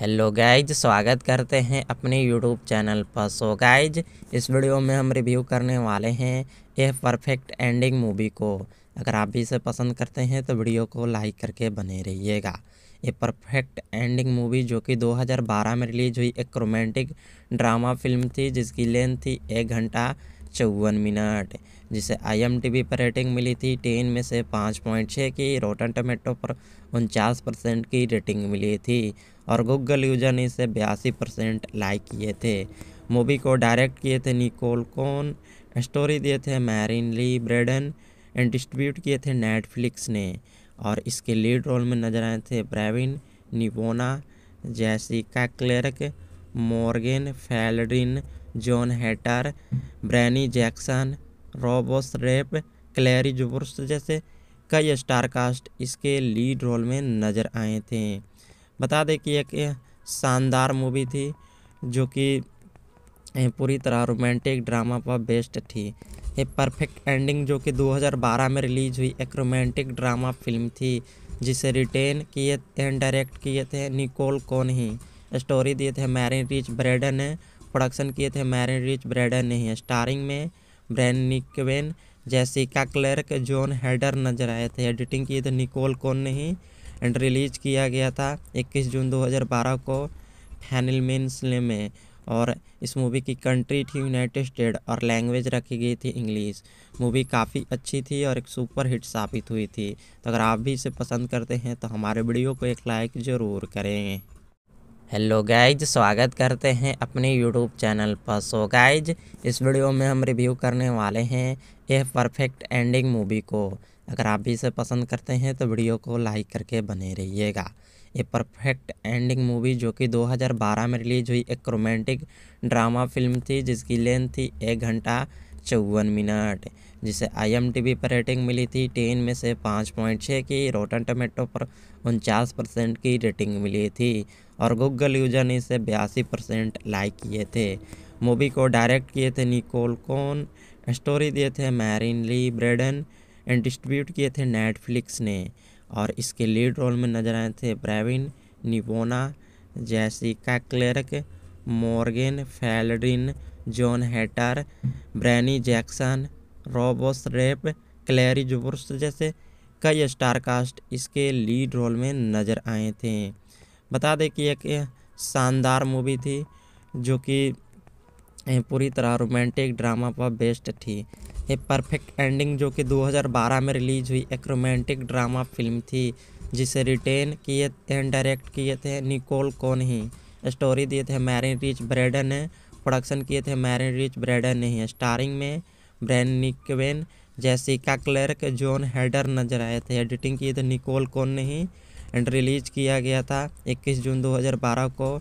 hello guys स्वागत करते हैं अपने यूट्यूब चैनल पर सो गाइज इस वीडियो में हम रिव्यू करने वाले हैं यह परफेक्ट एंडिंग मूवी को अगर आप भी इसे पसंद करते हैं तो वीडियो को लाइक करके बने रहिएगा ये परफेक्ट एंडिंग मूवी जो कि 2012 में रिलीज हुई एक रोमांटिक ड्रामा फिल्म थी जिसकी लेंथ थी एक घंटा चौवन मिनट जिसे आई पर रेटिंग मिली थी टेन में से पाँच पॉइंट छः की रोटन टमेटो पर उनचास परसेंट की रेटिंग मिली थी और गूगल यूजर ने इसे बयासी परसेंट लाइक किए थे मूवी को डायरेक्ट किए थे निकोल कोन स्टोरी दिए थे Marin Lee Braden and distribute किए थे नेटफ्लिक्स ने और इसके लीड रोल में नजर आए थे ब्रेविन निवोना Jessica Clark मॉर्गेन फेलड्रिन John Heder ब्रैनी Jackson रोबोस rape क्लेरी जुबर्स जैसे कई स्टारकास्ट इसके लीड रोल में नजर आए थे बता दें कि एक शानदार मूवी थी जो कि पूरी तरह रोमांटिक ड्रामा पर बेस्ड थी ये परफेक्ट एंडिंग जो कि 2012 में रिलीज हुई एक रोमांटिक ड्रामा फिल्म थी जिसे रिटेन किए थे डायरेक्ट किए थे निकोल कौन ही स्टोरी दिए थे मैरिन रिच ब्रेडन ने प्रोडक्शन किए थे मैरिन रिच ब्रेडन ने ही स्टारिंग में bran निकवेन Jessica Clark John Heder नजर आए थे एडिटिंग किए थे निकोल कौन ने ही एंड रिलीज किया गया था 21 जून 2012 को फैनलमेंसले में और इस मूवी की कंट्री थी यूनाइटेड स्टेट और लैंग्वेज रखी गई थी इंग्लिश मूवी काफ़ी अच्छी थी और एक सुपर हिट साबित हुई थी तो अगर आप भी इसे पसंद करते हैं तो हमारे वीडियो को एक लाइक ज़रूर करें हेलो गाइज स्वागत करते हैं अपने यूट्यूब चैनल पर सो गाइज इस वीडियो में हम रिव्यू करने वाले हैं ए परफेक्ट एंडिंग मूवी को अगर आप भी इसे पसंद करते हैं तो वीडियो को लाइक करके बने रहिएगा ये परफेक्ट एंडिंग मूवी जो कि 2012 में रिलीज हुई एक रोमांटिक ड्रामा फिल्म थी जिसकी लेंथ थी एक घंटा चौवन मिनट जिसे आईएमटीबी पर रेटिंग मिली थी टेन में से पाँच पॉइंट छः की रोटन टमेटो पर उनचास परसेंट की रेटिंग मिली थी और गूगल यूजर ने इसे बयासी परसेंट लाइक किए थे मूवी को डायरेक्ट किए थे निकोल कौन स्टोरी दिए थे Marin Lee Braden and distribute किए थे नेटफ्लिक्स ने और इसके लीड रोल में नजर आए थे ब्रेविन निवोना Jessica Clark Morgan फेलड्रिन John Heder ब्रैनी Jackson रॉबोस rape क्लैरी जुबर्स जैसे कई स्टार कास्ट इसके लीड रोल में नज़र आए थे बता दें कि एक शानदार मूवी थी जो कि पूरी तरह रोमांटिक ड्रामा पर बेस्ट थी ये परफेक्ट एंडिंग जो कि 2012 में रिलीज हुई एक रोमांटिक ड्रामा फिल्म थी जिसे रिटेन किए एंड डायरेक्ट किए थे निकोल कौन ही स्टोरी दिए थे मैरिन रिच ब्रेडन ने प्रोडक्शन किए थे मैरिन रिच ब्रेडन ने ही स्टारिंग में bran निकवेन Jessica Clark John Heder नजर आए थे एडिटिंग किए थे निकोल कौन ने ही एंड रिलीज किया गया था 21 जून 2012 को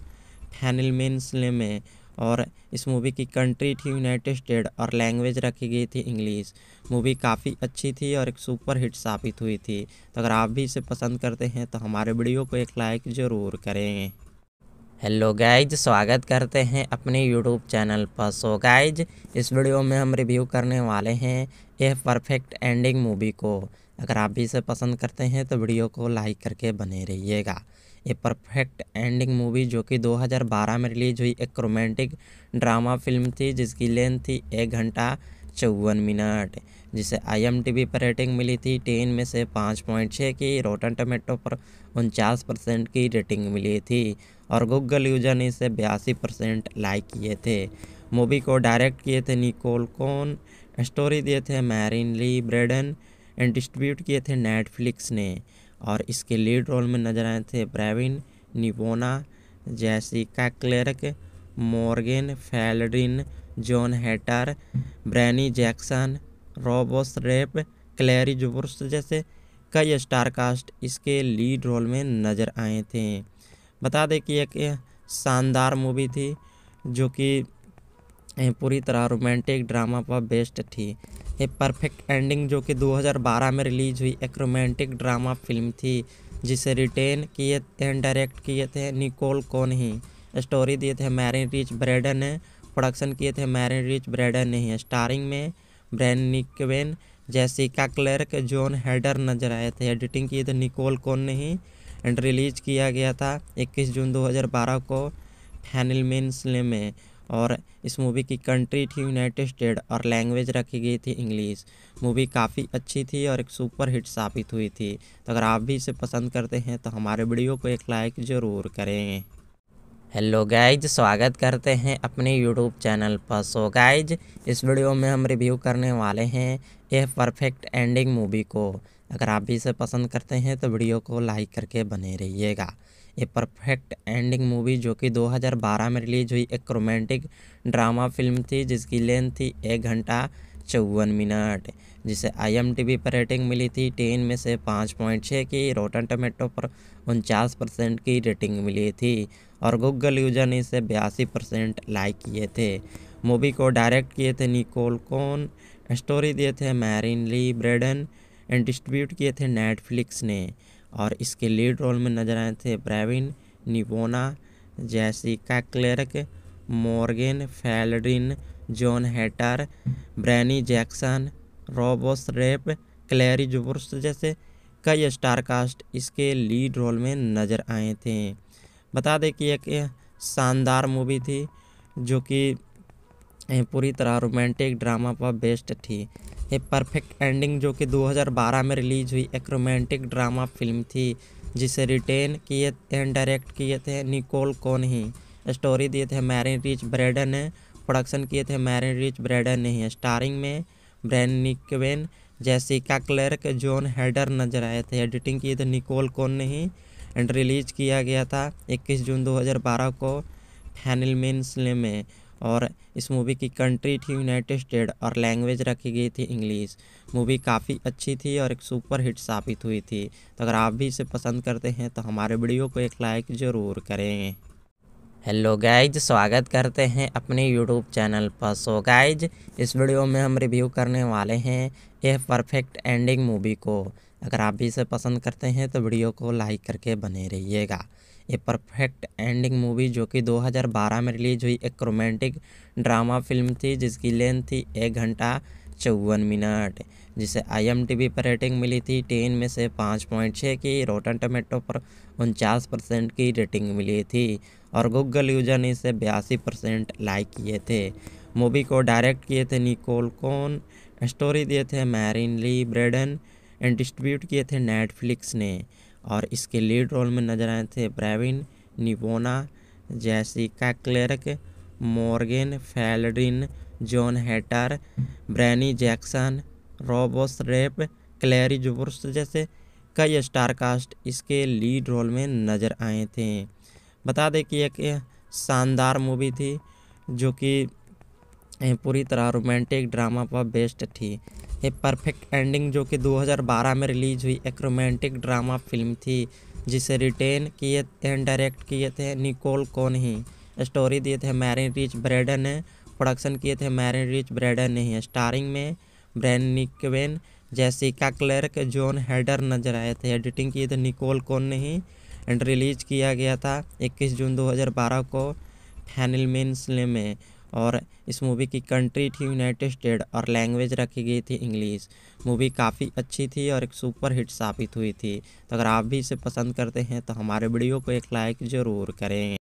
फैनिलमेंस में और इस मूवी की कंट्री थी यूनाइटेड स्टेट और लैंग्वेज रखी गई थी इंग्लिश मूवी काफ़ी अच्छी थी और एक सुपर हिट साबित हुई थी तो अगर आप भी इसे पसंद करते हैं तो हमारे वीडियो को एक लाइक ज़रूर करें हेलो गाइज स्वागत करते हैं अपने यूट्यूब चैनल पर सो गाइज इस वीडियो में हम रिव्यू करने वाले हैं ए परफेक्ट एंडिंग मूवी को अगर आप भी इसे पसंद करते हैं तो वीडियो को लाइक करके बने रहिएगा ये परफेक्ट एंडिंग मूवी जो कि 2012 में रिलीज हुई एक रोमांटिक ड्रामा फिल्म थी जिसकी लेंथ थी एक घंटा चौवन मिनट जिसे आईएमटीबी पर रेटिंग मिली थी टेन में से पाँच पॉइंट छः की रोटन टमेटो पर उनचास परसेंट की रेटिंग मिली थी और गूगल यूजर ने इसे बयासी परसेंट लाइक किए थे मूवी को डायरेक्ट किए थे निकोल कॉन स्टोरी दिए थे Marin Lee Braden and distribute किए थे नेटफ्लिक्स ने और इसके लीड रोल में नजर आए थे ब्रेविन निवोना Jessica Clark मॉर्गेन फेलड्रिन John Heder ब्रैनी Jackson रॉबोस rape क्लैरी जुबर्स जैसे कई स्टार कास्ट इसके लीड रोल में नज़र आए थे बता दें कि एक शानदार मूवी थी जो कि ये पूरी तरह रोमांटिक ड्रामा पर बेस्ड थी ये परफेक्ट एंडिंग जो कि 2012 में रिलीज हुई एक रोमांटिक ड्रामा फिल्म थी जिसे रिटेन किए एंड डायरेक्ट किए थे निकोल कौन ही स्टोरी दिए थे मैरिन रिच ब्रेडन ने प्रोडक्शन किए थे मैरिन रिच ब्रेडन ने ही स्टारिंग में bran निकवेन Jessica Clark John Heder नजर आए थे एडिटिंग की थे निकोल कौन ने ही एंड रिलीज किया गया था 21 जून 2012 को फैनिलमिन में और इस मूवी की कंट्री थी यूनाइटेड स्टेट और लैंग्वेज रखी गई थी इंग्लिश मूवी काफ़ी अच्छी थी और एक सुपर हिट साबित हुई थी तो अगर आप भी इसे पसंद करते हैं तो हमारे वीडियो को एक लाइक ज़रूर करें हेलो गाइज स्वागत करते हैं अपने यूट्यूब चैनल पर सो गाइज इस वीडियो में हम रिव्यू करने वाले हैं ए परफेक्ट एंडिंग मूवी को अगर आप भी इसे पसंद करते हैं तो वीडियो को लाइक करके बने रहिएगा ये परफेक्ट एंडिंग मूवी जो कि 2012 में रिलीज हुई एक रोमांटिक ड्रामा फिल्म थी जिसकी लेंथ थी एक घंटा चौवन मिनट जिसे आई पर रेटिंग मिली थी टेन में से पाँच पॉइंट छः की रोटन टमेटो पर उनचास परसेंट की रेटिंग मिली थी और गूगल यूजर ने इसे बयासी परसेंट लाइक किए थे मूवी को डायरेक्ट किए थे निकोल कौन स्टोरी दिए थे Marin Lee Braden and distribute किए थे नेटफ्लिक्स ने और इसके लीड रोल में नजर आए थे ब्रेविन निवोना Jessica Clark Morgan फेलड्रिन John Heder ब्रैनी Jackson रॉबोस rape क्लैरी जुबर्स जैसे कई स्टार कास्ट इसके लीड रोल में नज़र आए थे बता दें कि एक शानदार मूवी थी जो कि ये पूरी तरह रोमांटिक ड्रामा पर बेस्ड थी ये परफेक्ट एंडिंग जो कि 2012 में रिलीज हुई एक रोमांटिक ड्रामा फिल्म थी जिसे रिटेन किए थे डायरेक्ट किए थे निकोल कौन ही स्टोरी दिए थे मैरिन रिच ब्रेडन ने प्रोडक्शन किए थे मैरिन रिच ब्रेडन ने ही स्टारिंग में bran निकवेन Jessica Clark John Heder नजर आए थे एडिटिंग किए थे निकोल कौन ने ही एंड रिलीज किया गया था 21 जून 2012 को फैनिलमिन में और इस मूवी की कंट्री थी यूनाइटेड स्टेट और लैंग्वेज रखी गई थी इंग्लिश मूवी काफ़ी अच्छी थी और एक सुपर हिट साबित हुई थी तो अगर आप भी इसे पसंद करते हैं तो हमारे वीडियो को एक लाइक ज़रूर करें हेलो गाइज स्वागत करते हैं अपने यूट्यूब चैनल पर सो गाइज इस वीडियो में हम रिव्यू करने वाले हैं यह परफेक्ट एंडिंग मूवी को अगर आप भी इसे पसंद करते हैं तो वीडियो को लाइक करके बने रहिएगा ए परफेक्ट एंडिंग मूवी जो कि 2012 में रिलीज हुई एक रोमांटिक ड्रामा फिल्म थी जिसकी लेंथ थी एक घंटा चौवन मिनट जिसे आई पर रेटिंग मिली थी टेन में से पाँच पॉइंट छः की रोटन टमेटो पर उनचास परसेंट की रेटिंग मिली थी और गूगल यूजर ने इसे बयासी परसेंट लाइक किए थे मूवी को डायरेक्ट किए थे निकोल कौन स्टोरी दिए थे Marin Lee Braden and distribute किए थे नेटफ्लिक्स ने और इसके लीड रोल में नजर आए थे ब्रेविन निवोना Jessica Clark Morgan फेलडिन John Heder ब्रैनी Jackson रोबोस rape क्लैरी जुबर्स जैसे कई स्टार कास्ट इसके लीड रोल में नज़र आए थे बता दें कि एक शानदार मूवी थी जो कि पूरी तरह रोमांटिक ड्रामा पर बेस्ड थी ए परफेक्ट एंडिंग जो कि 2012 में रिलीज हुई एक रोमांटिक ड्रामा फिल्म थी जिसे रिटेन किए थे डायरेक्ट किए थे निकोल कौन ही स्टोरी दिए थे मैरिन रिच ब्रेडन ने प्रोडक्शन किए थे मैरिन रिच ब्रेडन ने ही स्टारिंग में bran निकवेन Jessica Clark John Heder नजर आए थे एडिटिंग किए थे निकोल कौन ने ही एंड रिलीज किया गया था 21 जून 2012 को फैनिलमेंस में और इस मूवी की कंट्री थी यूनाइटेड स्टेट और लैंग्वेज रखी गई थी इंग्लिश मूवी काफ़ी अच्छी थी और एक सुपर हिट साबित हुई थी तो अगर आप भी इसे पसंद करते हैं तो हमारे वीडियो को एक लाइक ज़रूर करें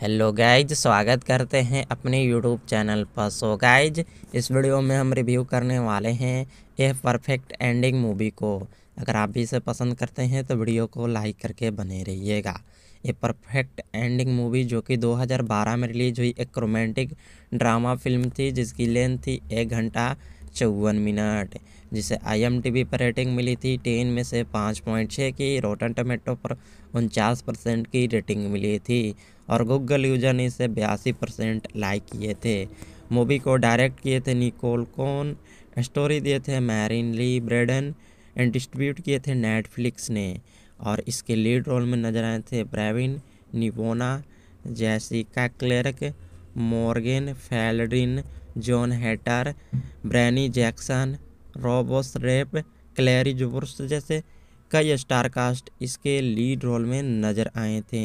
हेलो गाइज स्वागत करते हैं अपने यूट्यूब चैनल पर सो गाइज इस वीडियो में हम रिव्यू करने वाले हैं ए परफेक्ट एंडिंग मूवी को अगर आप भी इसे पसंद करते हैं तो वीडियो को लाइक करके बने रहिएगा ये परफेक्ट एंडिंग मूवी जो कि 2012 में रिलीज हुई एक रोमांटिक ड्रामा फिल्म थी जिसकी लेंथ थी एक घंटा चौवन मिनट जिसे आईएमटीबी पर रेटिंग मिली थी टेन में से पाँच पॉइंट छः की रोटन टमेटो पर उनचास परसेंट की रेटिंग मिली थी और गूगल यूजर ने इसे बयासी परसेंट लाइक किए थे मूवी को डायरेक्ट किए थे निकोल कॉन स्टोरी दिए थे Marin Lee Braden and distribute किए थे नेटफ्लिक्स ने और इसके लीड रोल में नजर आए थे ब्रेविन निवोना Jessica Clark Morgan फेलड्रिन John Heder ब्रैनी Jackson रॉबोस rape क्लैरी जुबर्स जैसे कई स्टार कास्ट इसके लीड रोल में नज़र आए थे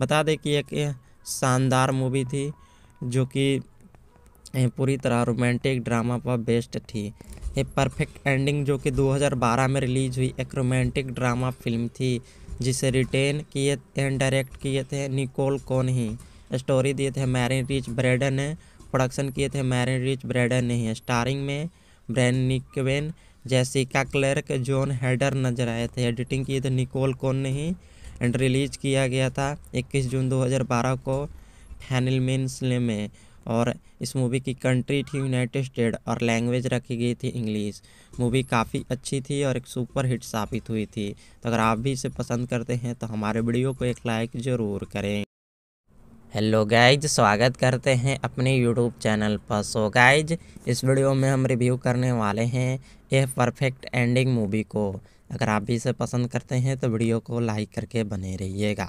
बता दें कि एक शानदार मूवी थी जो कि ये पूरी तरह रोमांटिक ड्रामा पर बेस्ड थी ये परफेक्ट एंडिंग जो कि 2012 में रिलीज हुई एक रोमांटिक ड्रामा फिल्म थी जिसे रिटेन किए एंड डायरेक्ट किए थे निकोल कौन ही स्टोरी दिए थे मैरिन रिच ब्रेडन ने प्रोडक्शन किए थे मैरिन रिच ब्रेडन ने ही स्टारिंग में bran निकवेन Jessica Clark John Heder नजर आए थे एडिटिंग किए थे निकोल कौन ने ही एंड रिलीज किया गया था 21 जून 2012 को फैनिलमिन में और इस मूवी की कंट्री थी यूनाइटेड स्टेट और लैंग्वेज रखी गई थी इंग्लिश मूवी काफ़ी अच्छी थी और एक सुपर हिट साबित हुई थी तो अगर आप भी इसे पसंद करते हैं तो हमारे वीडियो को एक लाइक ज़रूर करें हेलो गाइज स्वागत करते हैं अपने यूट्यूब चैनल पर सो गाइज इस वीडियो में हम रिव्यू करने वाले हैं ए परफेक्ट एंडिंग मूवी को अगर आप भी इसे पसंद करते हैं तो वीडियो को लाइक करके बने रहिएगा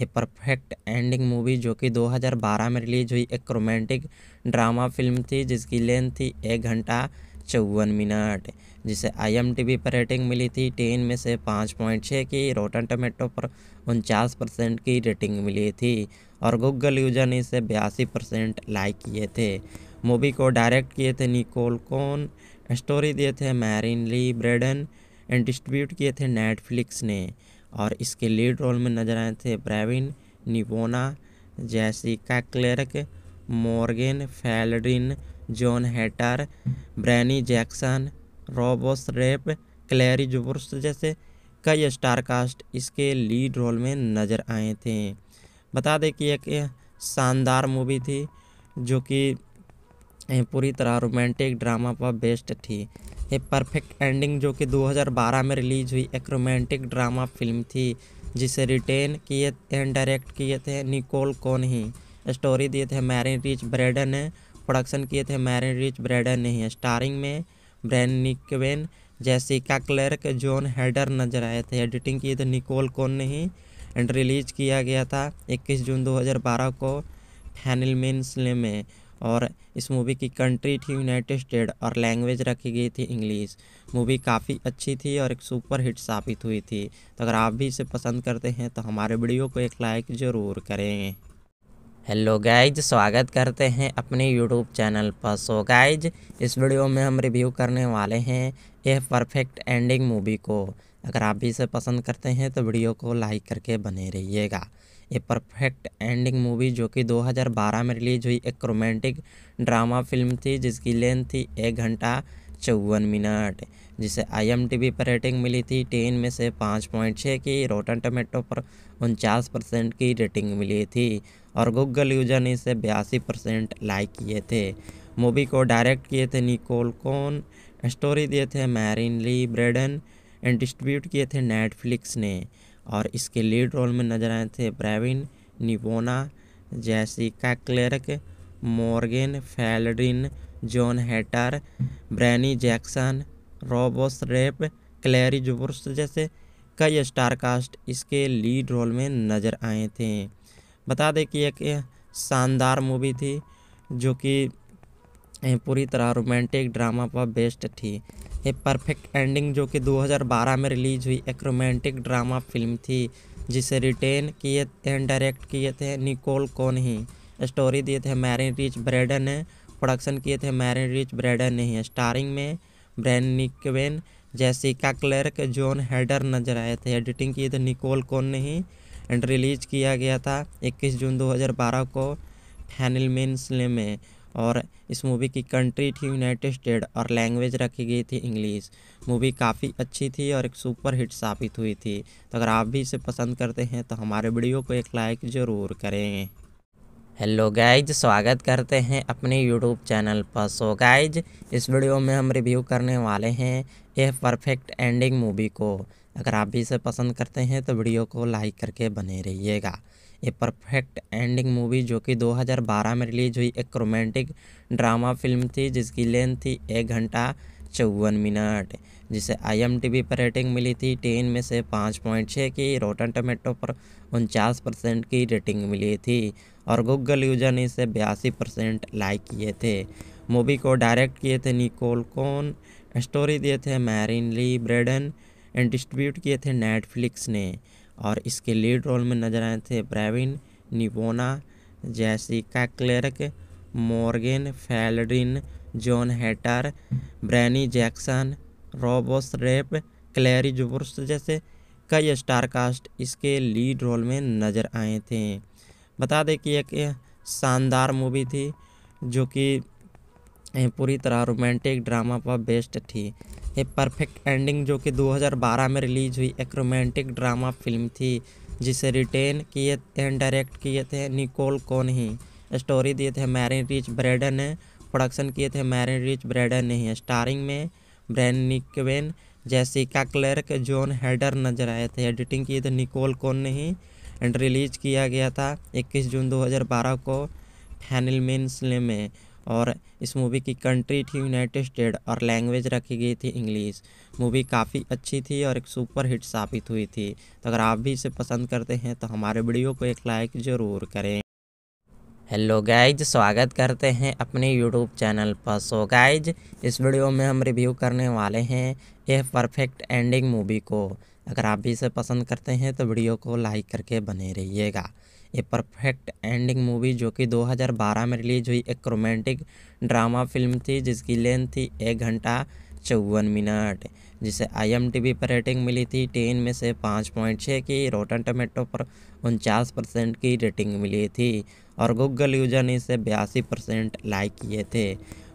ये परफेक्ट एंडिंग मूवी जो कि 2012 में रिलीज हुई एक रोमांटिक ड्रामा फिल्म थी जिसकी लेंथ थी एक घंटा चौवन मिनट जिसे आई पर रेटिंग मिली थी टेन में से पाँच पॉइंट छः की रोटन टमेटो पर उनचास परसेंट की रेटिंग मिली थी और गूगल यूजर ने इसे बयासी परसेंट लाइक किए थे मूवी को डायरेक्ट किए थे निकोल कौन स्टोरी दिए थे Marin Lee Braden and distribute किए थे नेटफ्लिक्स ने और इसके लीड रोल में नजर आए थे ब्रेविन निवोना Jessica Clark Morgan फैलरिन John Heder ब्रैनी Jackson रॉबोस rape क्लैरी जुबर्स जैसे कई स्टार कास्ट इसके लीड रोल में नज़र आए थे बता दें कि एक शानदार मूवी थी जो कि पूरी तरह रोमांटिक ड्रामा पर बेस्ड थी ये परफेक्ट एंडिंग जो कि 2012 में रिलीज हुई एक रोमांटिक ड्रामा फिल्म थी जिसे रिटेन किए एंड डायरेक्ट किए थे निकोल कौन ही स्टोरी दिए थे मैरिन रिच ब्रेडन ने प्रोडक्शन किए थे मैरिन रिच ब्रेडन ने स्टारिंग में bran निकवेन Jessica Clark John Heder नजर आए थे एडिटिंग किए थे निकोल कौन ने ही एंड रिलीज किया गया था 21 जून 2012 को फैनिल मिन्सले में और इस मूवी की कंट्री थी यूनाइटेड स्टेट और लैंग्वेज रखी गई थी इंग्लिश मूवी काफ़ी अच्छी थी और एक सुपर हिट साबित हुई थी तो अगर आप भी इसे पसंद करते हैं तो हमारे वीडियो को एक लाइक ज़रूर करें हेलो गाइज स्वागत करते हैं अपने यूट्यूब चैनल पर सो गाइज इस वीडियो में हम रिव्यू करने वाले हैं ए परफेक्ट एंडिंग मूवी को अगर आप भी इसे पसंद करते हैं तो वीडियो को लाइक करके बने रहिएगा ये परफेक्ट एंडिंग मूवी जो कि 2012 में रिलीज हुई एक रोमांटिक ड्रामा फिल्म थी जिसकी लेंथ थी एक घंटा चौवन मिनट जिसे आई पर रेटिंग मिली थी टेन में से पाँच पॉइंट छः की रोटन टमेटो पर उनचास परसेंट की रेटिंग मिली थी और गूगल यूजर ने इसे बयासी परसेंट लाइक किए थे मूवी को डायरेक्ट किए थे निकोल कॉन स्टोरी दिए थे Marin Lee Braden and distribute किए थे नेटफ्लिक्स ने और इसके लीड रोल में नजर आए थे ब्रेविन निवोना Jessica Clark Morgan फेलड्रिन John Heder ब्रैनी Jackson रॉबोस rape क्लेरी जुबर्स जैसे कई स्टार कास्ट इसके लीड रोल में नज़र आए थे बता दें कि एक शानदार मूवी थी जो कि पूरी तरह रोमांटिक ड्रामा पर बेस्ट थी ए परफेक्ट एंडिंग जो कि 2012 में रिलीज हुई एक रोमांटिक ड्रामा फिल्म थी जिसे रिटेन किए एंड डायरेक्ट किए थे निकोल कौन ही स्टोरी दिए थे मैरिन रिच ब्रेडन ने प्रोडक्शन किए थे मैरिन रिच ब्रेडन ने ही स्टारिंग में bran निकवेन Jessica Clark John Heder नजर आए थे एडिटिंग किए थे निकोल कौन ने ही एंड रिलीज किया गया था 21 जून 2012 को फैनिलमेंस में और इस मूवी की कंट्री थी यूनाइटेड स्टेट और लैंग्वेज रखी गई थी इंग्लिश मूवी काफ़ी अच्छी थी और एक सुपर हिट साबित हुई थी तो अगर आप भी इसे पसंद करते हैं तो हमारे वीडियो को एक लाइक ज़रूर करें हेलो गाइज स्वागत करते हैं अपने यूट्यूब चैनल पर सो गाइज इस वीडियो में हम रिव्यू करने वाले हैं ए परफेक्ट एंडिंग मूवी को अगर आप भी इसे पसंद करते हैं तो वीडियो को लाइक करके बने रहिएगा ये परफेक्ट एंडिंग मूवी जो कि 2012 में रिलीज हुई एक रोमांटिक ड्रामा फिल्म थी जिसकी लेंथ थी एक घंटा चौवन मिनट जिसे आईएमटीबी पर रेटिंग मिली थी टेन में से पाँच पॉइंट छः की रोटन टमेटो पर उनचास परसेंट की रेटिंग मिली थी और गूगल यूजर ने इसे बयासी परसेंट लाइक किए थे मूवी को डायरेक्ट किए थे निकोल कॉन स्टोरी दिए थे Marin Lee Braden and distribute किए थे नेटफ्लिक्स ने और इसके लीड रोल में नजर आए थे ब्रेविन निवोना Jessica Clark Morgan फेलड्रिन John Heder ब्रैनी Jackson रॉबोस rape क्लैरी जुबर्स जैसे कई स्टार कास्ट इसके लीड रोल में नज़र आए थे बता दें कि एक शानदार मूवी थी जो कि पूरी तरह रोमांटिक ड्रामा पर बेस्ट थी ये परफेक्ट एंडिंग जो कि 2012 में रिलीज हुई एक रोमांटिक ड्रामा फिल्म थी जिसे रिटेन किए एंड डायरेक्ट किए थे निकोल कौन ही स्टोरी दिए थे मैरिन रिच ब्रेडन ने प्रोडक्शन किए थे मैरिन रिच ब्रेडन ने ही स्टारिंग में bran निकवेन Jessica Clark John Heder नजर आए थे एडिटिंग की थी निकोल कौन ने ही एंड रिलीज किया गया था 21 जून 2012 को फैनिलमिन में और इस मूवी की कंट्री थी यूनाइटेड स्टेट और लैंग्वेज रखी गई थी इंग्लिश मूवी काफ़ी अच्छी थी और एक सुपर हिट साबित हुई थी तो अगर आप भी इसे पसंद करते हैं तो हमारे वीडियो को एक लाइक ज़रूर करें हेलो गाइज स्वागत करते हैं अपने यूट्यूब चैनल पर सो गाइज इस वीडियो में हम रिव्यू करने वाले हैं ए परफेक्ट एंडिंग मूवी को अगर आप भी इसे पसंद करते हैं तो वीडियो को लाइक करके बने रहिएगा ये परफेक्ट एंडिंग मूवी जो कि 2012 में रिलीज हुई एक रोमांटिक ड्रामा फिल्म थी जिसकी लेंथ थी एक घंटा चौवन मिनट जिसे आईएमटीबी पर रेटिंग मिली थी टेन में से पाँच पॉइंट छः की रोटन टमेटो पर उनचास परसेंट की रेटिंग मिली थी और गूगल यूजर ने इसे बयासी परसेंट लाइक किए थे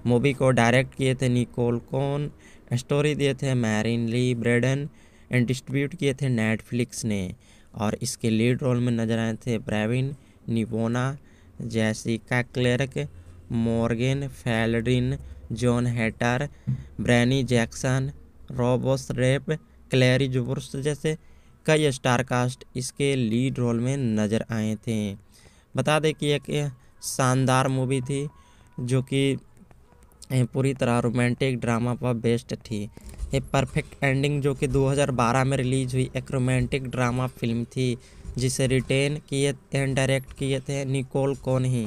मूवी को डायरेक्ट किए थे निकोल कौन स्टोरी दिए थे Marin Lee Braden and distribute किए थे नेटफ्लिक्स ने और इसके लीड रोल में नजर आए थे ब्रेविन निवोना Jessica Clark Morgan फेलड्रिन John Heder ब्रैनी Jackson रॉबोस rape क्लैरी जुबर्स जैसे कई स्टार कास्ट इसके लीड रोल में नज़र आए थे बता दें कि एक शानदार मूवी थी जो कि पूरी तरह रोमांटिक ड्रामा पर बेस्ड थी ये परफेक्ट एंडिंग जो कि 2012 में रिलीज हुई एक रोमांटिक ड्रामा फिल्म थी जिसे रिटेन किए थे डायरेक्ट किए थे निकोल कौन ही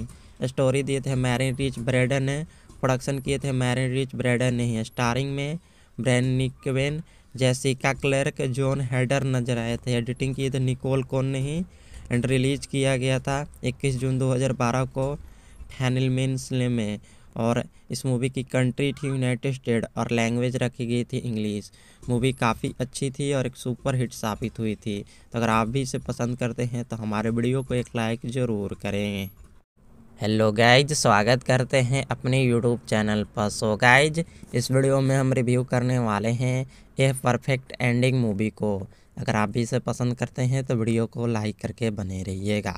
स्टोरी दिए थे मैरिन रिच ब्रेडन ने प्रोडक्शन किए थे मैरिन रिच ब्रेडन ने ही स्टारिंग में bran निकवेन Jessica Clark John Heder नजर आए थे एडिटिंग किए थे निकोल कौन ने ही एंड रिलीज किया गया था इक्कीस जून दो को फैनिल में और इस मूवी की कंट्री थी यूनाइटेड स्टेट और लैंग्वेज रखी गई थी इंग्लिश मूवी काफ़ी अच्छी थी और एक सुपर हिट साबित हुई थी तो अगर आप भी इसे पसंद करते हैं तो हमारे वीडियो को एक लाइक ज़रूर करें हेलो गाइज स्वागत करते हैं अपने यूट्यूब चैनल पर सो गाइज इस वीडियो में हम रिव्यू करने वाले हैं यह परफेक्ट एंडिंग मूवी को अगर आप भी इसे पसंद करते हैं तो वीडियो को लाइक करके बने रहिएगा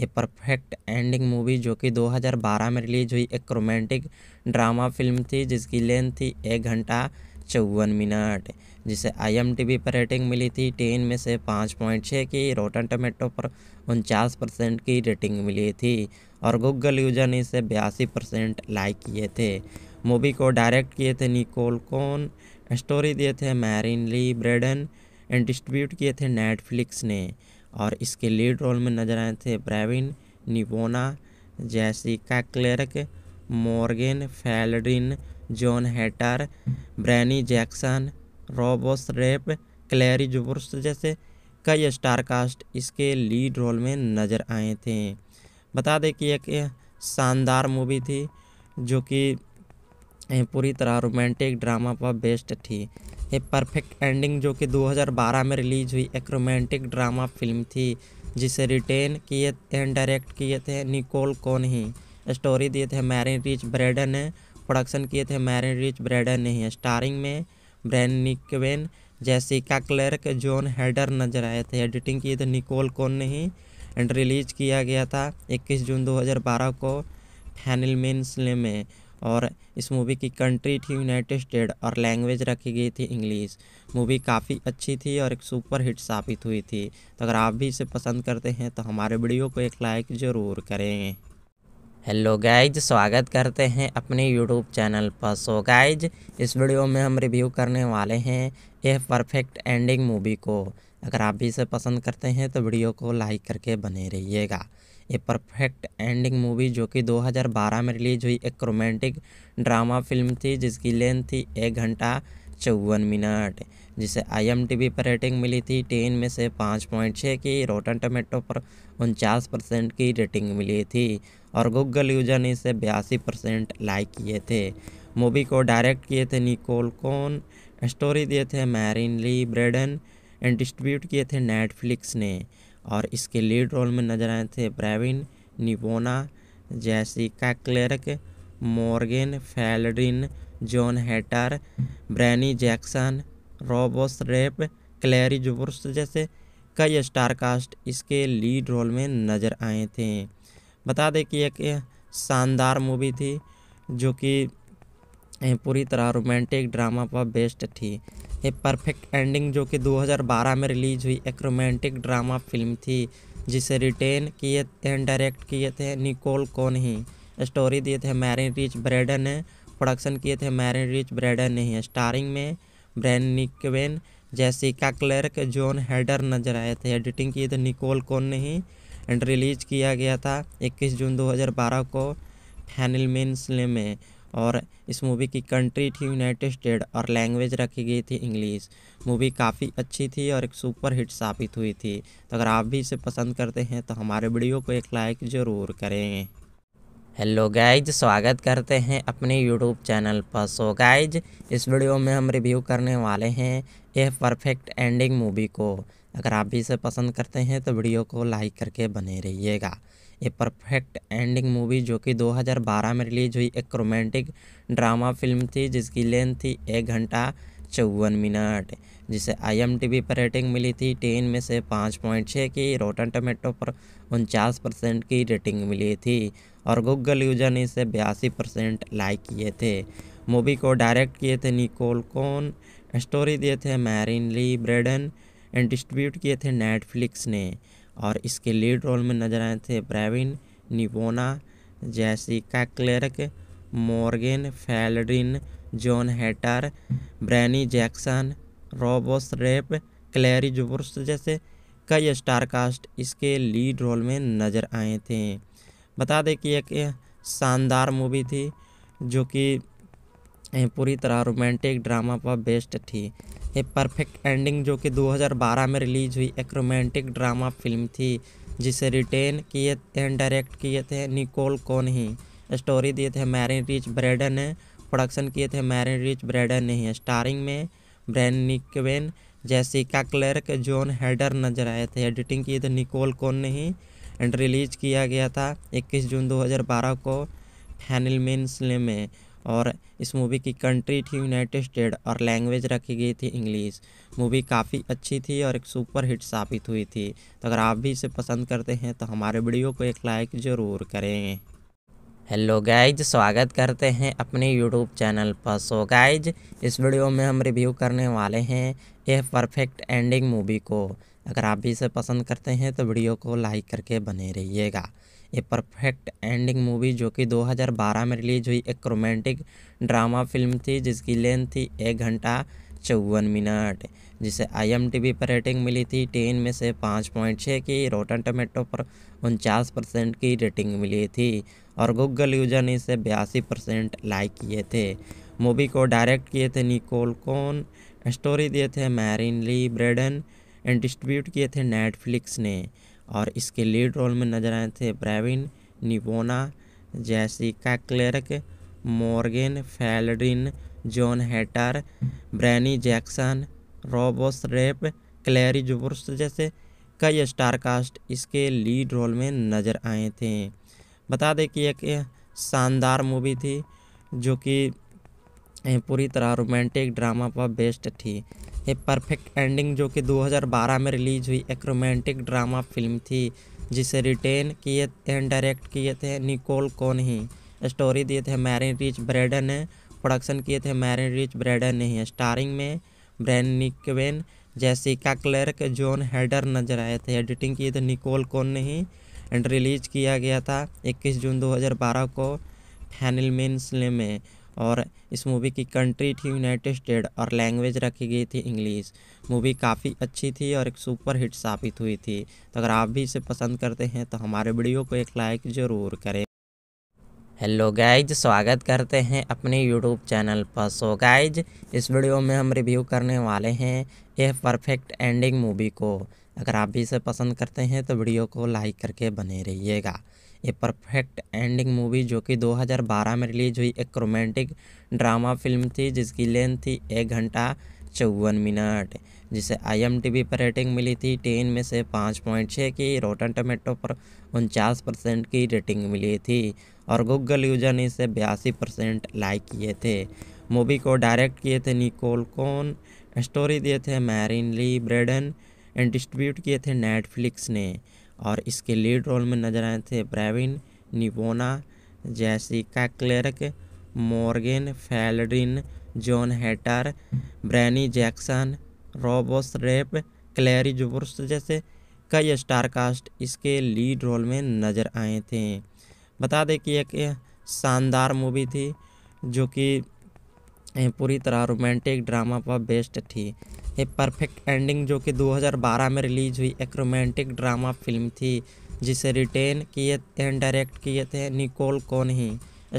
ए परफेक्ट एंडिंग मूवी जो कि 2012 में रिलीज हुई एक रोमांटिक ड्रामा फिल्म थी जिसकी लेंथ थी एक घंटा चौवन मिनट जिसे आई पर रेटिंग मिली थी टेन में से पाँच पॉइंट छः की रोटन टमेटो पर उनचास परसेंट की रेटिंग मिली थी और गूगल यूजर ने इसे बयासी परसेंट लाइक किए थे मूवी को डायरेक्ट किए थे निकोल कौन स्टोरी दिए थे Marin Lee Braden and distribute किए थे नेटफ्लिक्स ने और इसके लीड रोल में नजर आए थे ब्रेविन निवोना Jessica Clark Morgan फेलडिन John Heder ब्रैनी Jackson रॉबोस rape Clary Jobers जैसे कई स्टार कास्ट इसके लीड रोल में नज़र आए थे बता दें कि एक शानदार मूवी थी जो कि ये पूरी तरह रोमांटिक ड्रामा पर बेस्ड थी ये परफेक्ट एंडिंग जो कि 2012 में रिलीज हुई एक रोमांटिक ड्रामा फिल्म थी जिसे रिटेन किए थे डायरेक्ट किए थे निकोल कौन ही स्टोरी दिए थे मैरिन रिच ब्रेडन ने प्रोडक्शन किए थे मैरिन रिच ब्रेडन ने ही स्टारिंग में bran निकवेन Jessica Clark John Heder नजर आए थे एडिटिंग किए थे निकोल कौन ने ही एंड रिलीज किया गया था 21 जून 2012 को फैनिलमेंस में और इस मूवी की कंट्री थी यूनाइटेड स्टेट और लैंग्वेज रखी गई थी इंग्लिश मूवी काफ़ी अच्छी थी और एक सुपर हिट साबित हुई थी तो अगर आप भी इसे पसंद करते हैं तो हमारे वीडियो को एक लाइक ज़रूर करें हेलो गाइज स्वागत करते हैं अपने यूट्यूब चैनल पर सो गाइज इस वीडियो में हम रिव्यू करने वाले हैं ए परफेक्ट एंडिंग मूवी को अगर आप भी इसे पसंद करते हैं तो वीडियो को लाइक करके बने रहिएगा ये परफेक्ट एंडिंग मूवी जो कि 2012 में रिलीज हुई एक रोमांटिक ड्रामा फिल्म थी जिसकी लेंथ थी एक घंटा चौवन मिनट जिसे आई पर रेटिंग मिली थी टेन में से पाँच पॉइंट छः की रोटन टमेटो पर उनचास परसेंट की रेटिंग मिली थी और गूगल यूजर ने इसे बयासी परसेंट लाइक किए थे मूवी को डायरेक्ट किए थे निकोल कौन स्टोरी दिए थे Marin Lee Braden and distribute किए थे नेटफ्लिक्स ने और इसके लीड रोल में नजर आए थे ब्रेविन निवोना Jessica Clark Morgan फेलरिन John Heder ब्रैनी Jackson रॉबोस rape क्लेरी जुबर्स जैसे कई स्टार कास्ट इसके लीड रोल में नज़र आए थे बता दें कि एक शानदार मूवी थी जो कि पूरी तरह रोमांटिक ड्रामा पर बेस्ड थी ये परफेक्ट एंडिंग जो कि 2012 में रिलीज हुई एक रोमांटिक ड्रामा फिल्म थी जिसे रिटेन किए थे डायरेक्ट किए थे निकोल कौन ही स्टोरी दिए थे मैरिन रिच ब्रेडन ने प्रोडक्शन किए थे मैरिन रिच ब्रेडन ने ही स्टारिंग में bran निकवेन Jessica Clark John Heder नजर आए थे एडिटिंग किए थे निकोल कौन ने ही एंड रिलीज किया गया था इक्कीस जून दो को फैनिल में और इस मूवी की कंट्री थी यूनाइटेड स्टेट और लैंग्वेज रखी गई थी इंग्लिश मूवी काफ़ी अच्छी थी और एक सुपर हिट साबित हुई थी तो अगर आप भी इसे पसंद करते हैं तो हमारे वीडियो को एक लाइक ज़रूर करें हेलो गाइज स्वागत करते हैं अपने यूट्यूब चैनल पर सो गाइज इस वीडियो में हम रिव्यू करने वाले हैं यह परफेक्ट एंडिंग मूवी को अगर आप भी इसे पसंद करते हैं तो वीडियो को लाइक करके बने रहिएगा ये परफेक्ट एंडिंग मूवी जो कि 2012 में रिलीज हुई एक रोमांटिक ड्रामा फिल्म थी जिसकी लेंथ थी एक घंटा चौवन मिनट जिसे आईएमटीबी पर रेटिंग मिली थी टेन में से पाँच पॉइंट छः की रोटन टमेटो पर उनचास परसेंट की रेटिंग मिली थी और गूगल यूजर ने इसे बयासी परसेंट लाइक किए थे मूवी को डायरेक्ट किए थे निकोल कॉन स्टोरी दिए थे Marin Lee Braden and distribute किए थे नेटफ्लिक्स ने और इसके लीड रोल में नजर आए थे ब्रेविन निवोना Jessica Clark Morgan फेलरिन John Heder ब्रैनी Jackson रॉबोस rape क्लेरी जुबर्स जैसे कई स्टार कास्ट इसके लीड रोल में नज़र आए थे बता दें कि एक शानदार मूवी थी जो कि ये पूरी तरह रोमांटिक ड्रामा पर बेस्ड थी ये परफेक्ट एंडिंग जो कि 2012 में रिलीज हुई एक रोमांटिक ड्रामा फिल्म थी जिसे रिटेन किए एंड डायरेक्ट किए थे निकोल कौन ही स्टोरी दिए थे मैरिन रिच ब्रेडन ने प्रोडक्शन किए थे मैरिन रिच ब्रेडन ने ही स्टारिंग में bran निकवेन Jessica Clark John Heder नजर आए थे एडिटिंग किए थे निकोल कौन ने ही एंड रिलीज किया गया था 21 जून 2012 को फैनिलमिन्स में और इस मूवी की कंट्री थी यूनाइटेड स्टेट और लैंग्वेज रखी गई थी इंग्लिश मूवी काफ़ी अच्छी थी और एक सुपर हिट साबित हुई थी तो अगर आप भी इसे पसंद करते हैं तो हमारे वीडियो को एक लाइक ज़रूर करें हेलो गाइज स्वागत करते हैं अपने यूट्यूब चैनल पर सो गाइज इस वीडियो में हम रिव्यू करने वाले हैं यह परफेक्ट एंडिंग मूवी को अगर आप भी इसे पसंद करते हैं तो वीडियो को लाइक करके बने रहिएगा ये परफेक्ट एंडिंग मूवी जो कि 2012 में रिलीज हुई एक रोमांटिक ड्रामा फिल्म थी जिसकी लेंथ थी एक घंटा चौवन मिनट जिसे आई पर रेटिंग मिली थी टेन में से पाँच पॉइंट छः की रोटन टमेटो पर उनचास परसेंट की रेटिंग मिली थी और गूगल यूजर ने इसे बयासी परसेंट लाइक किए थे मूवी को डायरेक्ट किए थे निकोल कौन स्टोरी दिए थे Marin Lee Braden and distribute किए थे नेटफ्लिक्स ने और इसके लीड रोल में नजर आए थे ब्रेविन निवोना Jessica Clark Morgan फेलड्रिन John Heder ब्रैनी Jackson रॉबोस rape क्लेरी जुबर्स जैसे कई स्टार कास्ट इसके लीड रोल में नज़र आए थे बता दें कि एक शानदार मूवी थी जो कि ये पूरी तरह रोमांटिक ड्रामा पर बेस्ड थी ये परफेक्ट एंडिंग जो कि 2012 में रिलीज हुई एक रोमांटिक ड्रामा फिल्म थी जिसे रिटेन किए एंड डायरेक्ट किए थे निकोल कौन ही स्टोरी दिए थे मैरिन रिच ब्रेडन ने प्रोडक्शन किए थे मैरिन रिच ब्रेडन ने ही स्टारिंग में bran निकवेन Jessica Clark John Heder नजर आए थे एडिटिंग किए थे निकोल कौन ने ही एंड रिलीज किया गया था 21 जून 2012 को फैनिलमेंस में और इस मूवी की कंट्री थी यूनाइटेड स्टेट और लैंग्वेज रखी गई थी इंग्लिश मूवी काफ़ी अच्छी थी और एक सुपर हिट साबित हुई थी तो अगर आप भी इसे पसंद करते हैं तो हमारे वीडियो को एक लाइक ज़रूर करें हेलो गाइज स्वागत करते हैं अपने यूट्यूब चैनल पर सो गाइज इस वीडियो में हम रिव्यू करने वाले हैं ए परफेक्ट एंडिंग मूवी को अगर आप भी इसे पसंद करते हैं तो वीडियो को लाइक करके बने रहिएगा ये परफेक्ट एंडिंग मूवी जो कि 2012 में रिलीज हुई एक रोमांटिक ड्रामा फिल्म थी जिसकी लेंथ थी एक घंटा चौवन मिनट जिसे आई पर रेटिंग मिली थी टेन में से पाँच पॉइंट छः की रोटन टमेटो पर उनचास परसेंट की रेटिंग मिली थी और गूगल यूजर ने इसे बयासी परसेंट लाइक किए थे मूवी को डायरेक्ट किए थे निकोल कॉन स्टोरी दिए थे Marin Lee Braden and distribute किए थे नेटफ्लिक्स ने और इसके लीड रोल में नजर आए थे ब्रेविन निवोना Jessica Clark मॉर्गेन फेलड्रिन John Heder ब्रैनी Jackson रॉबोस rape क्लैरी जुबर्स जैसे कई स्टार कास्ट इसके लीड रोल में नज़र आए थे बता दें कि एक शानदार मूवी थी जो कि पूरी तरह रोमांटिक ड्रामा पर बेस्ट थी ये परफेक्ट एंडिंग जो कि 2012 में रिलीज हुई एक रोमांटिक ड्रामा फिल्म थी जिसे रिटेन किए एंड डायरेक्ट किए थे निकोल कौन ही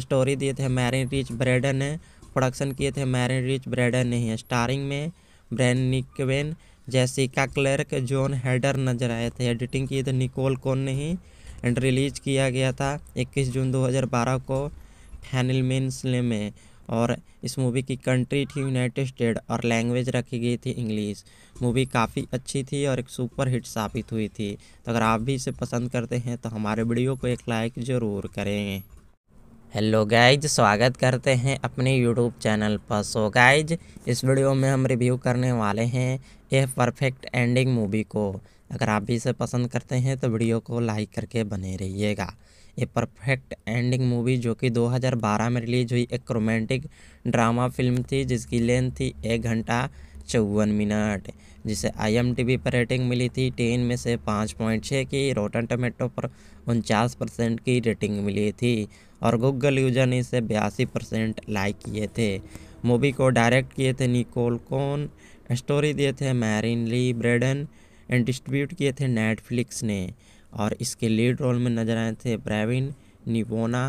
स्टोरी दिए थे मैरिन रिच ब्रेडन ने प्रोडक्शन किए थे मैरिन रिच ब्रेडन ने ही स्टारिंग में bran निकवेन Jessica Clark John Heder नजर आए थे एडिटिंग किए थे निकोल कौन ने ही एंड रिलीज किया गया था 21 जून 2012 को फैनिलमिन में और इस मूवी की कंट्री थी यूनाइटेड स्टेट और लैंग्वेज रखी गई थी इंग्लिश मूवी काफ़ी अच्छी थी और एक सुपर हिट साबित हुई थी तो अगर आप भी इसे पसंद करते हैं तो हमारे वीडियो को एक लाइक ज़रूर करें हेलो गाइज स्वागत करते हैं अपने यूट्यूब चैनल पर सो गाइज इस वीडियो में हम रिव्यू करने वाले हैं ए परफेक्ट एंडिंग मूवी को अगर आप भी इसे पसंद करते हैं तो वीडियो को लाइक करके बने रहिएगा ये परफेक्ट एंडिंग मूवी जो कि 2012 में रिलीज हुई एक रोमांटिक ड्रामा फिल्म थी जिसकी लेंथ थी एक घंटा चौवन मिनट जिसे आई पर रेटिंग मिली थी टेन में से पाँच पॉइंट छः की रोटन टमेटो पर उनचास परसेंट की रेटिंग मिली थी और गूगल यूजर ने इसे बयासी परसेंट लाइक किए थे मूवी को डायरेक्ट किए थे निकोल कौन स्टोरी दिए थे Marin Lee Braden and distribute किए थे नेटफ्लिक्स ने और इसके लीड रोल में नजर आए थे ब्रेविन निवोना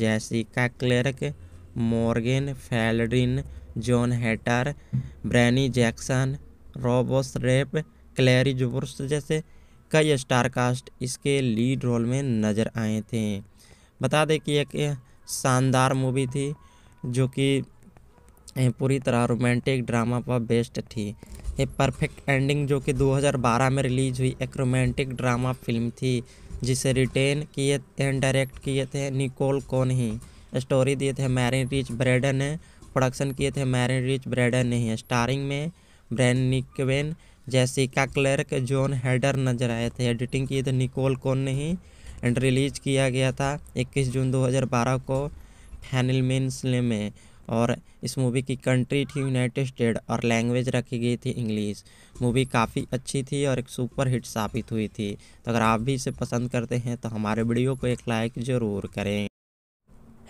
Jessica Clark Morgan फेलड्रिन John Heder ब्रैनी Jackson रॉबोस rape क्लैरी जुबर्स जैसे कई स्टार कास्ट इसके लीड रोल में नज़र आए थे बता दें कि एक शानदार मूवी थी जो कि ये पूरी तरह रोमांटिक ड्रामा पर बेस्ड थी ये परफेक्ट एंडिंग जो कि 2012 में रिलीज हुई एक रोमांटिक ड्रामा फिल्म थी जिसे रिटेन किए थे डायरेक्ट किए थे निकोल कौन ही स्टोरी दिए थे मैरिन रिच ब्रेडन ने प्रोडक्शन किए थे मैरिन रिच ब्रेडन ने ही स्टारिंग में bran निकवेन Jessica Clark John Heder नजर आए थे एडिटिंग किए थे निकोल कौन ने ही एंड रिलीज किया गया था 21 जून 2012 को फैनिलमिन में और इस मूवी की कंट्री थी यूनाइटेड स्टेट और लैंग्वेज रखी गई थी इंग्लिश मूवी काफ़ी अच्छी थी और एक सुपर हिट साबित हुई थी तो अगर आप भी इसे पसंद करते हैं तो हमारे वीडियो को एक लाइक ज़रूर करें